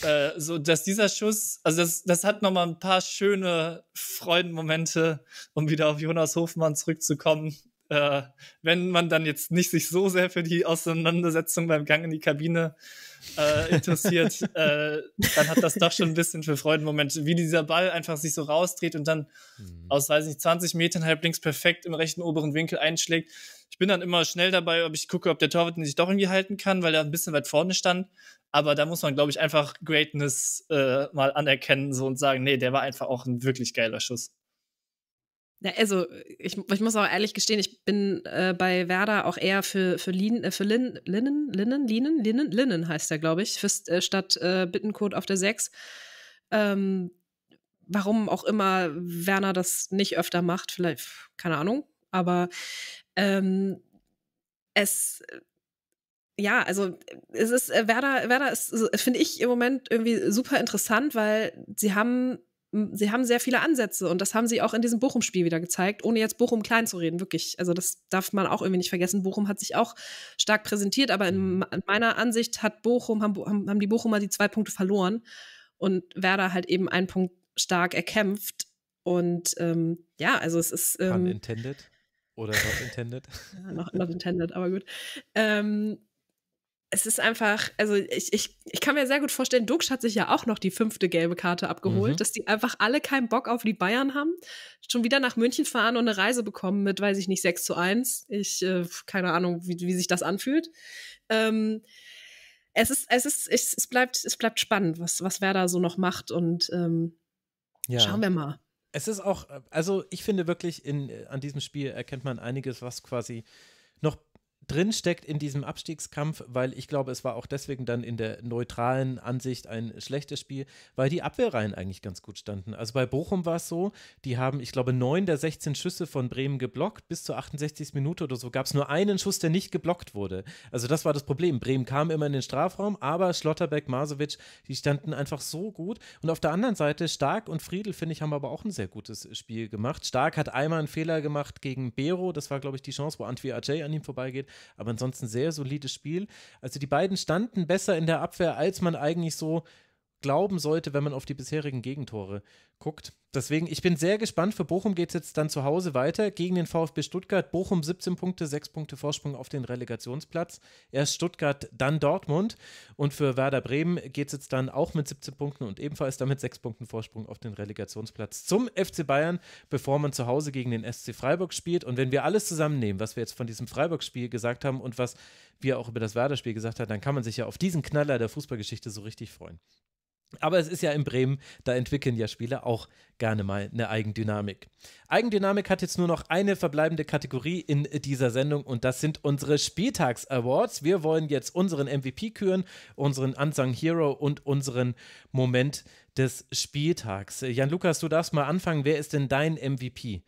Äh, so, dass dieser Schuss, also das, das hat nochmal ein paar schöne Freudenmomente, um wieder auf Jonas Hofmann zurückzukommen äh, wenn man dann jetzt nicht sich so sehr für die Auseinandersetzung beim Gang in die Kabine äh, interessiert, äh, dann hat das doch schon ein bisschen für Freudenmomente, wie dieser Ball einfach sich so rausdreht und dann mhm. aus, weiß nicht, 20 Metern halb links perfekt im rechten oberen Winkel einschlägt. Ich bin dann immer schnell dabei, ob ich gucke, ob der Torwart ihn sich doch irgendwie halten kann, weil er ein bisschen weit vorne stand. Aber da muss man, glaube ich, einfach Greatness äh, mal anerkennen so, und sagen, nee, der war einfach auch ein wirklich geiler Schuss. Ja, also ich, ich muss auch ehrlich gestehen, ich bin äh, bei Werder auch eher für, für, Lin, äh, für Lin, Linnen, Linnen, Linnen, Linnen, Linnen heißt der, glaube ich, für, äh, statt äh, Bittencode auf der 6. Ähm, warum auch immer Werner das nicht öfter macht, vielleicht, keine Ahnung, aber ähm, es äh, ja, also es ist äh, Werder, Werder ist, finde ich im Moment irgendwie super interessant, weil sie haben sie haben sehr viele Ansätze und das haben sie auch in diesem Bochum-Spiel wieder gezeigt, ohne jetzt Bochum klein zu reden, wirklich. Also das darf man auch irgendwie nicht vergessen. Bochum hat sich auch stark präsentiert, aber in, mhm. meiner Ansicht hat Bochum, haben, haben die Bochumer die zwei Punkte verloren und Werder halt eben einen Punkt stark erkämpft. Und ähm, ja, also es ist. Ähm, Pun Oder not intended? ja, not, not intended, aber gut. Ähm, es ist einfach, also ich, ich, ich kann mir sehr gut vorstellen, Dux hat sich ja auch noch die fünfte gelbe Karte abgeholt, mhm. dass die einfach alle keinen Bock auf die Bayern haben, schon wieder nach München fahren und eine Reise bekommen mit, weiß ich nicht, 6 zu 1. Ich, äh, keine Ahnung, wie, wie sich das anfühlt. Ähm, es ist, es ist, es, es bleibt, es bleibt spannend, was, was Werder so noch macht und ähm, ja. schauen wir mal. Es ist auch, äh, also ich finde wirklich, in, äh, an diesem Spiel erkennt man einiges, was quasi noch drinsteckt in diesem Abstiegskampf, weil ich glaube, es war auch deswegen dann in der neutralen Ansicht ein schlechtes Spiel, weil die Abwehrreihen eigentlich ganz gut standen. Also bei Bochum war es so, die haben, ich glaube, neun der 16 Schüsse von Bremen geblockt. Bis zur 68. Minute oder so gab es nur einen Schuss, der nicht geblockt wurde. Also das war das Problem. Bremen kam immer in den Strafraum, aber Schlotterbeck, Masovic, die standen einfach so gut. Und auf der anderen Seite, Stark und Friedel, finde ich, haben aber auch ein sehr gutes Spiel gemacht. Stark hat einmal einen Fehler gemacht gegen Bero. Das war, glaube ich, die Chance, wo Antwi Ajay an ihm vorbeigeht aber ansonsten sehr solides Spiel. Also die beiden standen besser in der Abwehr, als man eigentlich so glauben sollte, wenn man auf die bisherigen Gegentore guckt. Deswegen, ich bin sehr gespannt. Für Bochum geht es jetzt dann zu Hause weiter gegen den VfB Stuttgart. Bochum 17 Punkte, 6 Punkte Vorsprung auf den Relegationsplatz. Erst Stuttgart, dann Dortmund. Und für Werder Bremen geht es jetzt dann auch mit 17 Punkten und ebenfalls damit 6 Punkten Vorsprung auf den Relegationsplatz zum FC Bayern, bevor man zu Hause gegen den SC Freiburg spielt. Und wenn wir alles zusammennehmen, was wir jetzt von diesem Freiburg-Spiel gesagt haben und was wir auch über das Werder-Spiel gesagt haben, dann kann man sich ja auf diesen Knaller der Fußballgeschichte so richtig freuen. Aber es ist ja in Bremen, da entwickeln ja Spieler auch gerne mal eine Eigendynamik. Eigendynamik hat jetzt nur noch eine verbleibende Kategorie in dieser Sendung und das sind unsere Spieltags-Awards. Wir wollen jetzt unseren MVP küren, unseren Unsung Hero und unseren Moment des Spieltags. Jan Lukas, du darfst mal anfangen. Wer ist denn dein MVP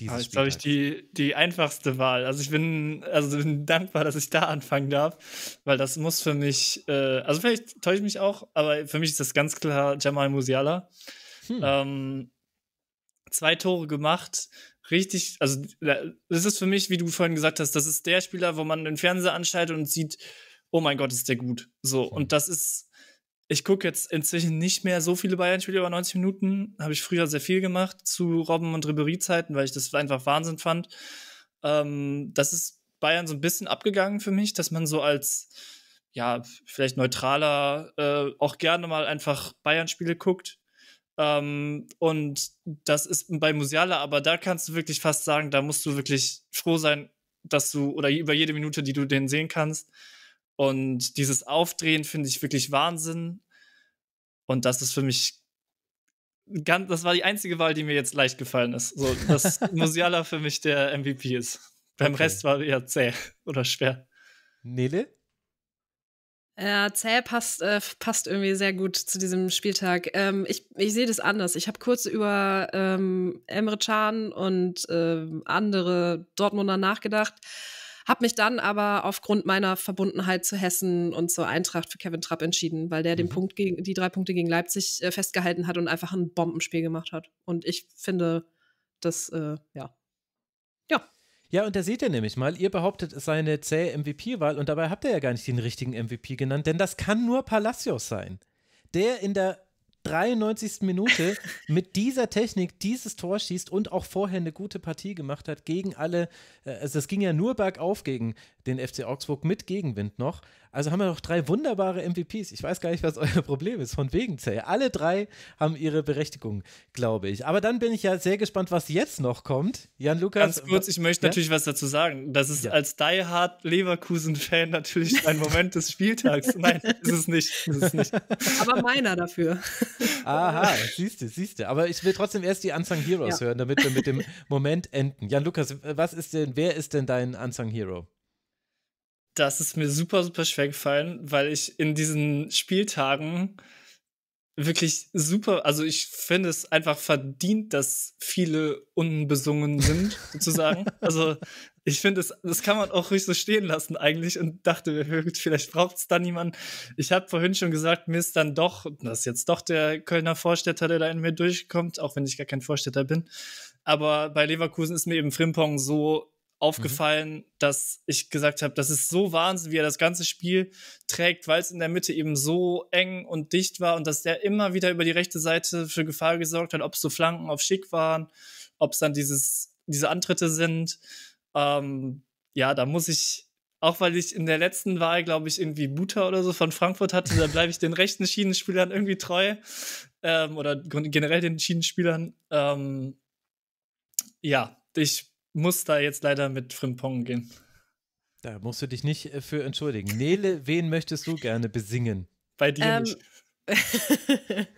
dieses das ah, ist, glaube ich, die, die einfachste Wahl. Also ich bin, also bin dankbar, dass ich da anfangen darf, weil das muss für mich, äh, also vielleicht täusche ich mich auch, aber für mich ist das ganz klar Jamal Musiala. Hm. Ähm, zwei Tore gemacht, richtig, also äh, das ist für mich, wie du vorhin gesagt hast, das ist der Spieler, wo man den Fernseher anschaltet und sieht, oh mein Gott, ist der gut. So, und das ist ich gucke jetzt inzwischen nicht mehr so viele Bayern-Spiele über 90 Minuten. Habe ich früher sehr viel gemacht zu Robben und Ribery-Zeiten, weil ich das einfach Wahnsinn fand. Ähm, das ist Bayern so ein bisschen abgegangen für mich, dass man so als ja vielleicht neutraler äh, auch gerne mal einfach Bayern-Spiele guckt. Ähm, und das ist bei Musiala, aber da kannst du wirklich fast sagen, da musst du wirklich froh sein, dass du oder über jede Minute, die du den sehen kannst und dieses Aufdrehen finde ich wirklich Wahnsinn. Und das ist für mich ganz, das war die einzige Wahl, die mir jetzt leicht gefallen ist. So, dass Musiala für mich der MVP ist. Beim okay. Rest war eher zäh oder schwer. Nele? Ja, zäh passt, äh, passt irgendwie sehr gut zu diesem Spieltag. Ähm, ich ich sehe das anders. Ich habe kurz über ähm, Emre Can und ähm, andere Dortmunder nachgedacht habe mich dann aber aufgrund meiner Verbundenheit zu Hessen und zur Eintracht für Kevin Trapp entschieden, weil der mhm. den Punkt gegen, die drei Punkte gegen Leipzig äh, festgehalten hat und einfach ein Bombenspiel gemacht hat. Und ich finde, das, äh, ja. Ja, ja, und da seht ihr nämlich mal, ihr behauptet, es sei eine zähe MVP-Wahl und dabei habt ihr ja gar nicht den richtigen MVP genannt, denn das kann nur Palacios sein, der in der 93. Minute mit dieser Technik dieses Tor schießt und auch vorher eine gute Partie gemacht hat gegen alle. Äh, also es ging ja nur bergauf gegen den FC Augsburg mit Gegenwind noch. Also haben wir noch drei wunderbare MVPs. Ich weiß gar nicht, was euer Problem ist. Von wegen Zell. Alle drei haben ihre Berechtigung, glaube ich. Aber dann bin ich ja sehr gespannt, was jetzt noch kommt. Jan Lukas. Ganz kurz, ich möchte ja? natürlich was dazu sagen. Das ist ja. als Die Hard Leverkusen-Fan natürlich ein Moment des Spieltags. Nein, ist es nicht. Ist es nicht. Aber meiner dafür. Aha, siehst du, siehst du. Aber ich will trotzdem erst die Unsung Heroes ja. hören, damit wir mit dem Moment enden. Jan Lukas, was ist denn, wer ist denn dein Unsung Hero? Das ist mir super, super schwer gefallen, weil ich in diesen Spieltagen wirklich super. Also ich finde es einfach verdient, dass viele unbesungen sind, sozusagen. also ich finde, es, das kann man auch ruhig so stehen lassen eigentlich und dachte, vielleicht braucht es da niemand. Ich habe vorhin schon gesagt, mir ist dann doch, das ist jetzt doch der Kölner Vorstädter, der da in mir durchkommt, auch wenn ich gar kein Vorstädter bin. Aber bei Leverkusen ist mir eben Frimpong so Mhm. aufgefallen, mhm. dass ich gesagt habe, das ist so Wahnsinn, wie er das ganze Spiel trägt, weil es in der Mitte eben so eng und dicht war und dass der immer wieder über die rechte Seite für Gefahr gesorgt hat, ob es so Flanken auf Schick waren, ob es dann dieses, diese Antritte sind. Ähm, ja, da muss ich, auch weil ich in der letzten Wahl, glaube ich, irgendwie Buta oder so von Frankfurt hatte, da bleibe ich den rechten Schienenspielern irgendwie treu ähm, oder generell den Schienenspielern. Ähm, ja, ich muss da jetzt leider mit Frimpong gehen. Da musst du dich nicht äh, für entschuldigen. Nele, wen möchtest du gerne besingen? Bei dir ähm, nicht.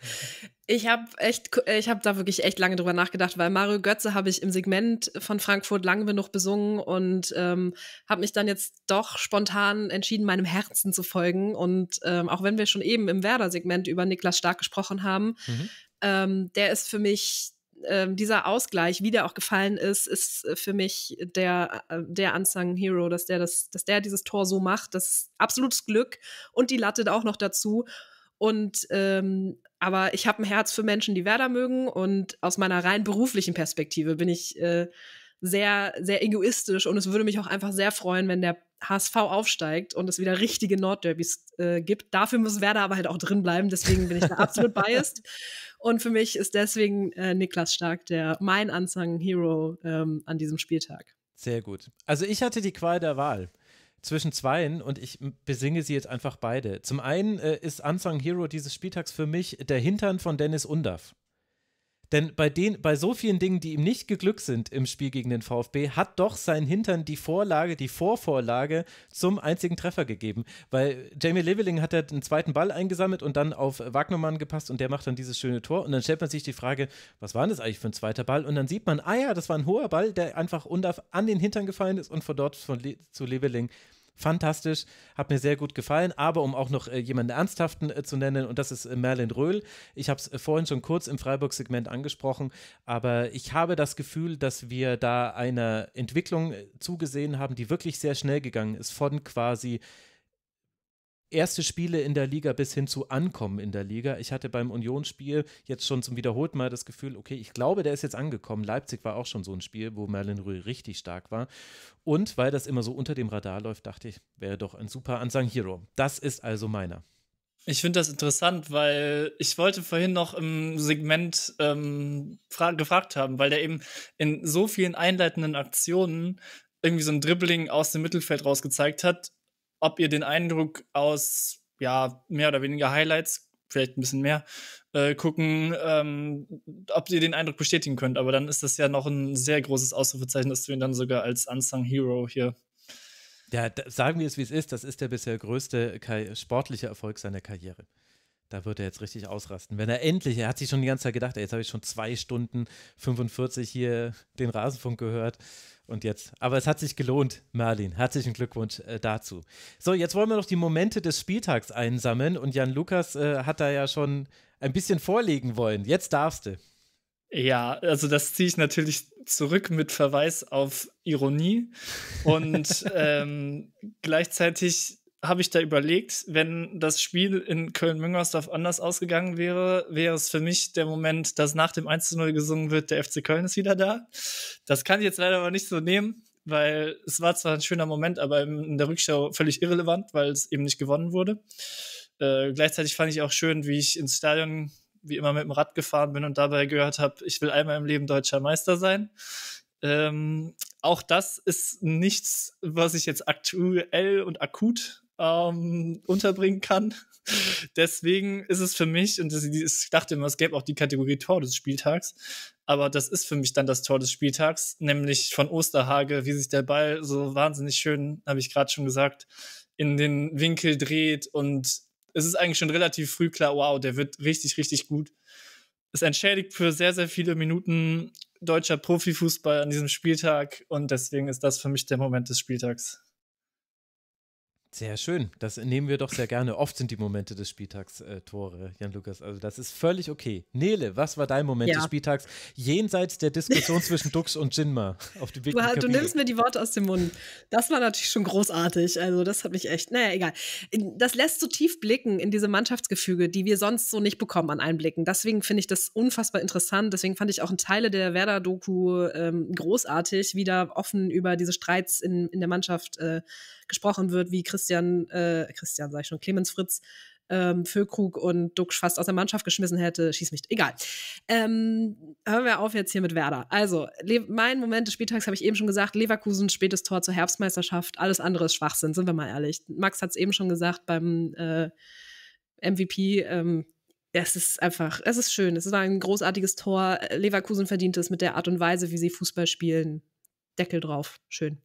ich habe echt, äh, ich habe da wirklich echt lange drüber nachgedacht, weil Mario Götze habe ich im Segment von Frankfurt lange genug besungen und ähm, habe mich dann jetzt doch spontan entschieden, meinem Herzen zu folgen. Und ähm, auch wenn wir schon eben im Werder-Segment über Niklas Stark gesprochen haben, mhm. ähm, der ist für mich ähm, dieser Ausgleich, wie der auch gefallen ist, ist äh, für mich der, äh, der Unsung Hero, dass der, das, dass der dieses Tor so macht. Das ist absolutes Glück und die Latte auch noch dazu. Und ähm, aber ich habe ein Herz für Menschen, die Werder mögen. Und aus meiner rein beruflichen Perspektive bin ich äh, sehr, sehr egoistisch. Und es würde mich auch einfach sehr freuen, wenn der HSV aufsteigt und es wieder richtige Nordderbys äh, gibt. Dafür muss Werder aber halt auch drin bleiben, deswegen bin ich da absolut biased. Und für mich ist deswegen äh, Niklas Stark der mein Unsung Hero ähm, an diesem Spieltag. Sehr gut. Also ich hatte die Qual der Wahl zwischen zweien und ich besinge sie jetzt einfach beide. Zum einen äh, ist Unsung Hero dieses Spieltags für mich der Hintern von Dennis Undaff. Denn bei, den, bei so vielen Dingen, die ihm nicht geglückt sind im Spiel gegen den VfB, hat doch sein Hintern die Vorlage, die Vorvorlage zum einzigen Treffer gegeben. Weil Jamie Leveling hat ja den zweiten Ball eingesammelt und dann auf Wagnermann gepasst und der macht dann dieses schöne Tor. Und dann stellt man sich die Frage, was war denn das eigentlich für ein zweiter Ball? Und dann sieht man, ah ja, das war ein hoher Ball, der einfach undarf an den Hintern gefallen ist und von dort von Le zu Leveling fantastisch, hat mir sehr gut gefallen. Aber um auch noch äh, jemanden ernsthaften äh, zu nennen, und das ist äh, Merlin Röhl. Ich habe es äh, vorhin schon kurz im Freiburg-Segment angesprochen, aber ich habe das Gefühl, dass wir da einer Entwicklung äh, zugesehen haben, die wirklich sehr schnell gegangen ist, von quasi erste Spiele in der Liga bis hin zu Ankommen in der Liga. Ich hatte beim Unionsspiel jetzt schon zum wiederholten Mal das Gefühl, okay, ich glaube, der ist jetzt angekommen. Leipzig war auch schon so ein Spiel, wo Merlin Rühl richtig stark war. Und weil das immer so unter dem Radar läuft, dachte ich, wäre doch ein super Unsung Hero. Das ist also meiner. Ich finde das interessant, weil ich wollte vorhin noch im Segment ähm, gefragt haben, weil der eben in so vielen einleitenden Aktionen irgendwie so ein Dribbling aus dem Mittelfeld rausgezeigt hat, ob ihr den Eindruck aus ja, mehr oder weniger Highlights, vielleicht ein bisschen mehr, äh, gucken, ähm, ob ihr den Eindruck bestätigen könnt. Aber dann ist das ja noch ein sehr großes Ausrufezeichen, dass du ihn dann sogar als Unsung Hero hier. Ja, da, sagen wir es, wie es ist. Das ist der bisher größte sportliche Erfolg seiner Karriere. Da wird er jetzt richtig ausrasten. Wenn er endlich, er hat sich schon die ganze Zeit gedacht, ey, jetzt habe ich schon zwei Stunden 45 hier den Rasenfunk gehört und jetzt. Aber es hat sich gelohnt, Merlin. Herzlichen Glückwunsch äh, dazu. So, jetzt wollen wir noch die Momente des Spieltags einsammeln und Jan Lukas äh, hat da ja schon ein bisschen vorlegen wollen. Jetzt darfst du. Ja, also das ziehe ich natürlich zurück mit Verweis auf Ironie und ähm, gleichzeitig habe ich da überlegt, wenn das Spiel in Köln-Müngersdorf anders ausgegangen wäre, wäre es für mich der Moment, dass nach dem 1-0 gesungen wird, der FC Köln ist wieder da. Das kann ich jetzt leider aber nicht so nehmen, weil es war zwar ein schöner Moment, aber in der Rückschau völlig irrelevant, weil es eben nicht gewonnen wurde. Äh, gleichzeitig fand ich auch schön, wie ich ins Stadion wie immer mit dem Rad gefahren bin und dabei gehört habe, ich will einmal im Leben deutscher Meister sein. Ähm, auch das ist nichts, was ich jetzt aktuell und akut ähm, unterbringen kann. Deswegen ist es für mich, und ich dachte immer, es gäbe auch die Kategorie Tor des Spieltags, aber das ist für mich dann das Tor des Spieltags, nämlich von Osterhage, wie sich der Ball so wahnsinnig schön, habe ich gerade schon gesagt, in den Winkel dreht und es ist eigentlich schon relativ früh klar, wow, der wird richtig, richtig gut. Es entschädigt für sehr, sehr viele Minuten deutscher Profifußball an diesem Spieltag und deswegen ist das für mich der Moment des Spieltags. Sehr schön, das nehmen wir doch sehr gerne. Oft sind die Momente des Spieltags äh, Tore, Jan-Lukas. Also das ist völlig okay. Nele, was war dein Moment ja. des Spieltags jenseits der Diskussion zwischen Dux und Jinma auf dem Weg du, du nimmst mir die Worte aus dem Mund. Das war natürlich schon großartig. Also das hat mich echt, naja, egal. Das lässt so tief blicken in diese Mannschaftsgefüge, die wir sonst so nicht bekommen an Einblicken. Deswegen finde ich das unfassbar interessant. Deswegen fand ich auch in Teile der Werder-Doku ähm, großartig, wieder offen über diese Streits in, in der Mannschaft äh, gesprochen wird, wie Christian, äh, Christian sag ich schon, Clemens Fritz ähm, Füllkrug und Duxch fast aus der Mannschaft geschmissen hätte, schieß mich. Egal. Ähm, hören wir auf jetzt hier mit Werder. Also, Le mein Moment des Spieltags habe ich eben schon gesagt: Leverkusen, spätes Tor zur Herbstmeisterschaft. Alles andere ist Schwachsinn, sind wir mal ehrlich. Max hat es eben schon gesagt beim äh, MVP. Ähm, es ist einfach, es ist schön. Es war ein großartiges Tor. Leverkusen verdient es mit der Art und Weise, wie sie Fußball spielen. Deckel drauf. Schön.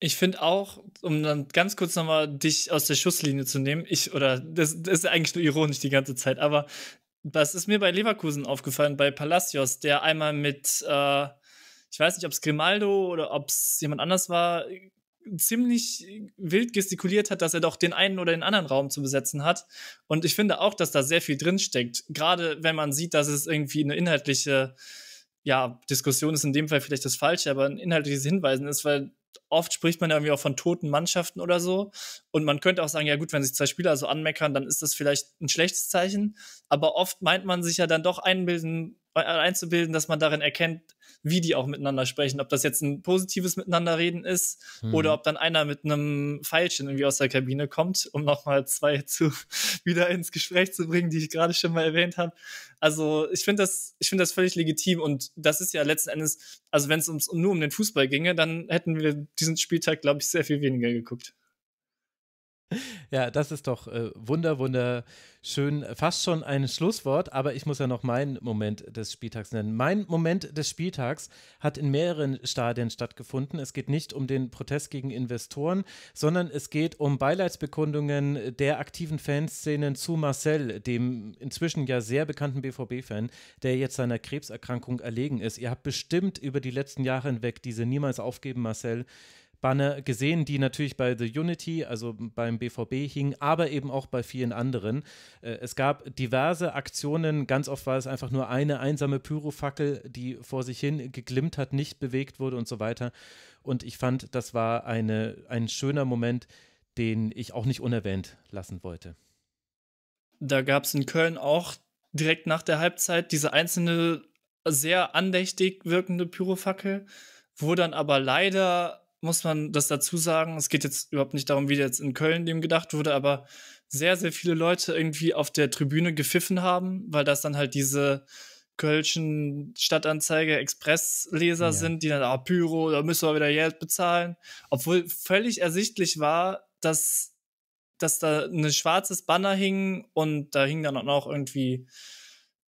Ich finde auch, um dann ganz kurz nochmal dich aus der Schusslinie zu nehmen, ich, oder das, das ist eigentlich nur ironisch die ganze Zeit, aber das ist mir bei Leverkusen aufgefallen, bei Palacios, der einmal mit, äh, ich weiß nicht, ob es Grimaldo oder ob es jemand anders war, ziemlich wild gestikuliert hat, dass er doch den einen oder den anderen Raum zu besetzen hat. Und ich finde auch, dass da sehr viel drinsteckt. Gerade wenn man sieht, dass es irgendwie eine inhaltliche ja, Diskussion ist in dem Fall vielleicht das Falsche, aber ein inhaltliches Hinweisen ist, weil oft spricht man irgendwie auch von toten Mannschaften oder so. Und man könnte auch sagen, ja gut, wenn sich zwei Spieler so anmeckern, dann ist das vielleicht ein schlechtes Zeichen. Aber oft meint man sich ja dann doch einbilden äh, einzubilden, dass man darin erkennt, wie die auch miteinander sprechen. Ob das jetzt ein positives Miteinanderreden ist hm. oder ob dann einer mit einem Pfeilchen irgendwie aus der Kabine kommt, um nochmal zwei zu, wieder ins Gespräch zu bringen, die ich gerade schon mal erwähnt habe. Also ich finde das, ich finde das völlig legitim und das ist ja letzten Endes, also wenn es nur um den Fußball ginge, dann hätten wir diesen Spieltag, glaube ich, sehr viel weniger geguckt. Ja, das ist doch äh, wunder, wunderschön. Fast schon ein Schlusswort, aber ich muss ja noch meinen Moment des Spieltags nennen. Mein Moment des Spieltags hat in mehreren Stadien stattgefunden. Es geht nicht um den Protest gegen Investoren, sondern es geht um Beileidsbekundungen der aktiven Fanszenen zu Marcel, dem inzwischen ja sehr bekannten BVB-Fan, der jetzt seiner Krebserkrankung erlegen ist. Ihr habt bestimmt über die letzten Jahre hinweg diese Niemals aufgeben Marcel Banner gesehen, die natürlich bei The Unity, also beim BVB hingen, aber eben auch bei vielen anderen. Äh, es gab diverse Aktionen, ganz oft war es einfach nur eine einsame Pyrofackel, die vor sich hin geglimmt hat, nicht bewegt wurde und so weiter. Und ich fand, das war eine, ein schöner Moment, den ich auch nicht unerwähnt lassen wollte. Da gab es in Köln auch direkt nach der Halbzeit diese einzelne sehr andächtig wirkende Pyrofackel, wo dann aber leider muss man das dazu sagen. Es geht jetzt überhaupt nicht darum, wie jetzt in Köln dem gedacht wurde, aber sehr, sehr viele Leute irgendwie auf der Tribüne gepfiffen haben, weil das dann halt diese kölschen Stadtanzeige Expressleser ja. sind, die dann, ah, Pyro, da müssen wir wieder Geld bezahlen. Obwohl völlig ersichtlich war, dass, dass da ein schwarzes Banner hing und da hingen dann auch irgendwie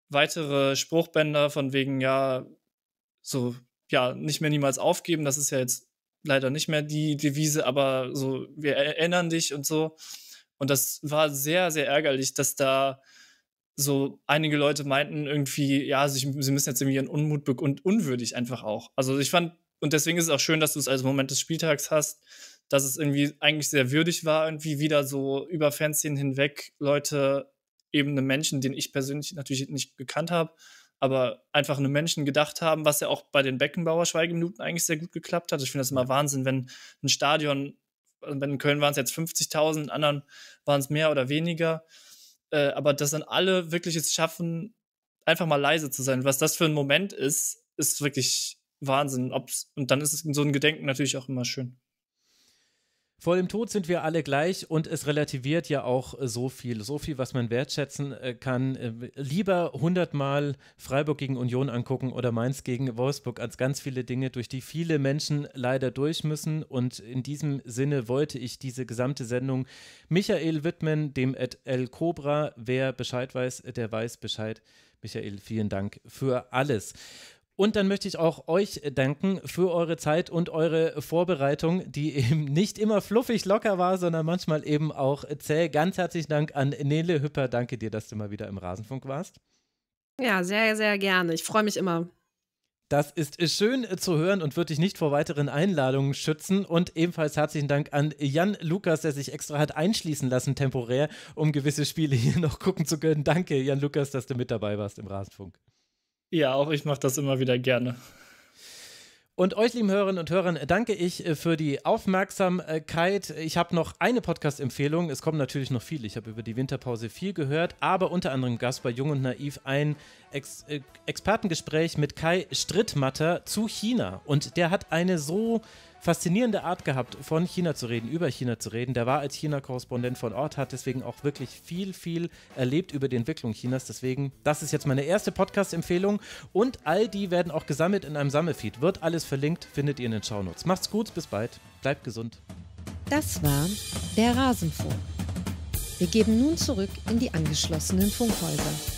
weitere Spruchbänder von wegen, ja, so, ja, nicht mehr niemals aufgeben, das ist ja jetzt leider nicht mehr die Devise, aber so, wir erinnern dich und so. Und das war sehr, sehr ärgerlich, dass da so einige Leute meinten irgendwie, ja, sie, sie müssen jetzt irgendwie ihren Unmut be- und unwürdig einfach auch. Also ich fand, und deswegen ist es auch schön, dass du es als Moment des Spieltags hast, dass es irgendwie eigentlich sehr würdig war, irgendwie wieder so über Fernsehen hinweg Leute, eben Menschen, den ich persönlich natürlich nicht gekannt habe, aber einfach nur Menschen gedacht haben, was ja auch bei den Beckenbauer Schweigeminuten eigentlich sehr gut geklappt hat. Ich finde das immer Wahnsinn, wenn ein Stadion, also wenn in Köln waren es jetzt 50.000, in anderen waren es mehr oder weniger, äh, aber dass dann alle wirklich es schaffen, einfach mal leise zu sein. Was das für ein Moment ist, ist wirklich Wahnsinn. Ob's, und dann ist es in so einem Gedenken natürlich auch immer schön. Vor dem Tod sind wir alle gleich und es relativiert ja auch äh, so viel, so viel, was man wertschätzen äh, kann. Äh, lieber hundertmal Freiburg gegen Union angucken oder Mainz gegen Wolfsburg als ganz viele Dinge, durch die viele Menschen leider durch müssen. Und in diesem Sinne wollte ich diese gesamte Sendung Michael widmen, dem et El Cobra. Wer Bescheid weiß, der weiß Bescheid. Michael, vielen Dank für alles. Und dann möchte ich auch euch danken für eure Zeit und eure Vorbereitung, die eben nicht immer fluffig locker war, sondern manchmal eben auch zäh. Ganz herzlichen Dank an Nele Hüpper. Danke dir, dass du mal wieder im Rasenfunk warst. Ja, sehr, sehr gerne. Ich freue mich immer. Das ist schön zu hören und würde dich nicht vor weiteren Einladungen schützen. Und ebenfalls herzlichen Dank an Jan Lukas, der sich extra hat einschließen lassen, temporär, um gewisse Spiele hier noch gucken zu können. Danke, Jan Lukas, dass du mit dabei warst im Rasenfunk. Ja, auch ich mache das immer wieder gerne. Und euch, lieben Hörerinnen und Hörern, danke ich äh, für die Aufmerksamkeit. Ich habe noch eine Podcast-Empfehlung. Es kommen natürlich noch viele. Ich habe über die Winterpause viel gehört, aber unter anderem gab bei Jung und Naiv ein Ex äh, Expertengespräch mit Kai Strittmatter zu China. Und der hat eine so faszinierende Art gehabt, von China zu reden, über China zu reden. Der war als China-Korrespondent von Ort, hat deswegen auch wirklich viel, viel erlebt über die Entwicklung Chinas. Deswegen, das ist jetzt meine erste Podcast-Empfehlung. Und all die werden auch gesammelt in einem Sammelfeed. Wird alles verlinkt, findet ihr in den Shownotes. Macht's gut, bis bald, bleibt gesund. Das war der Rasenfunk. Wir geben nun zurück in die angeschlossenen Funkhäuser.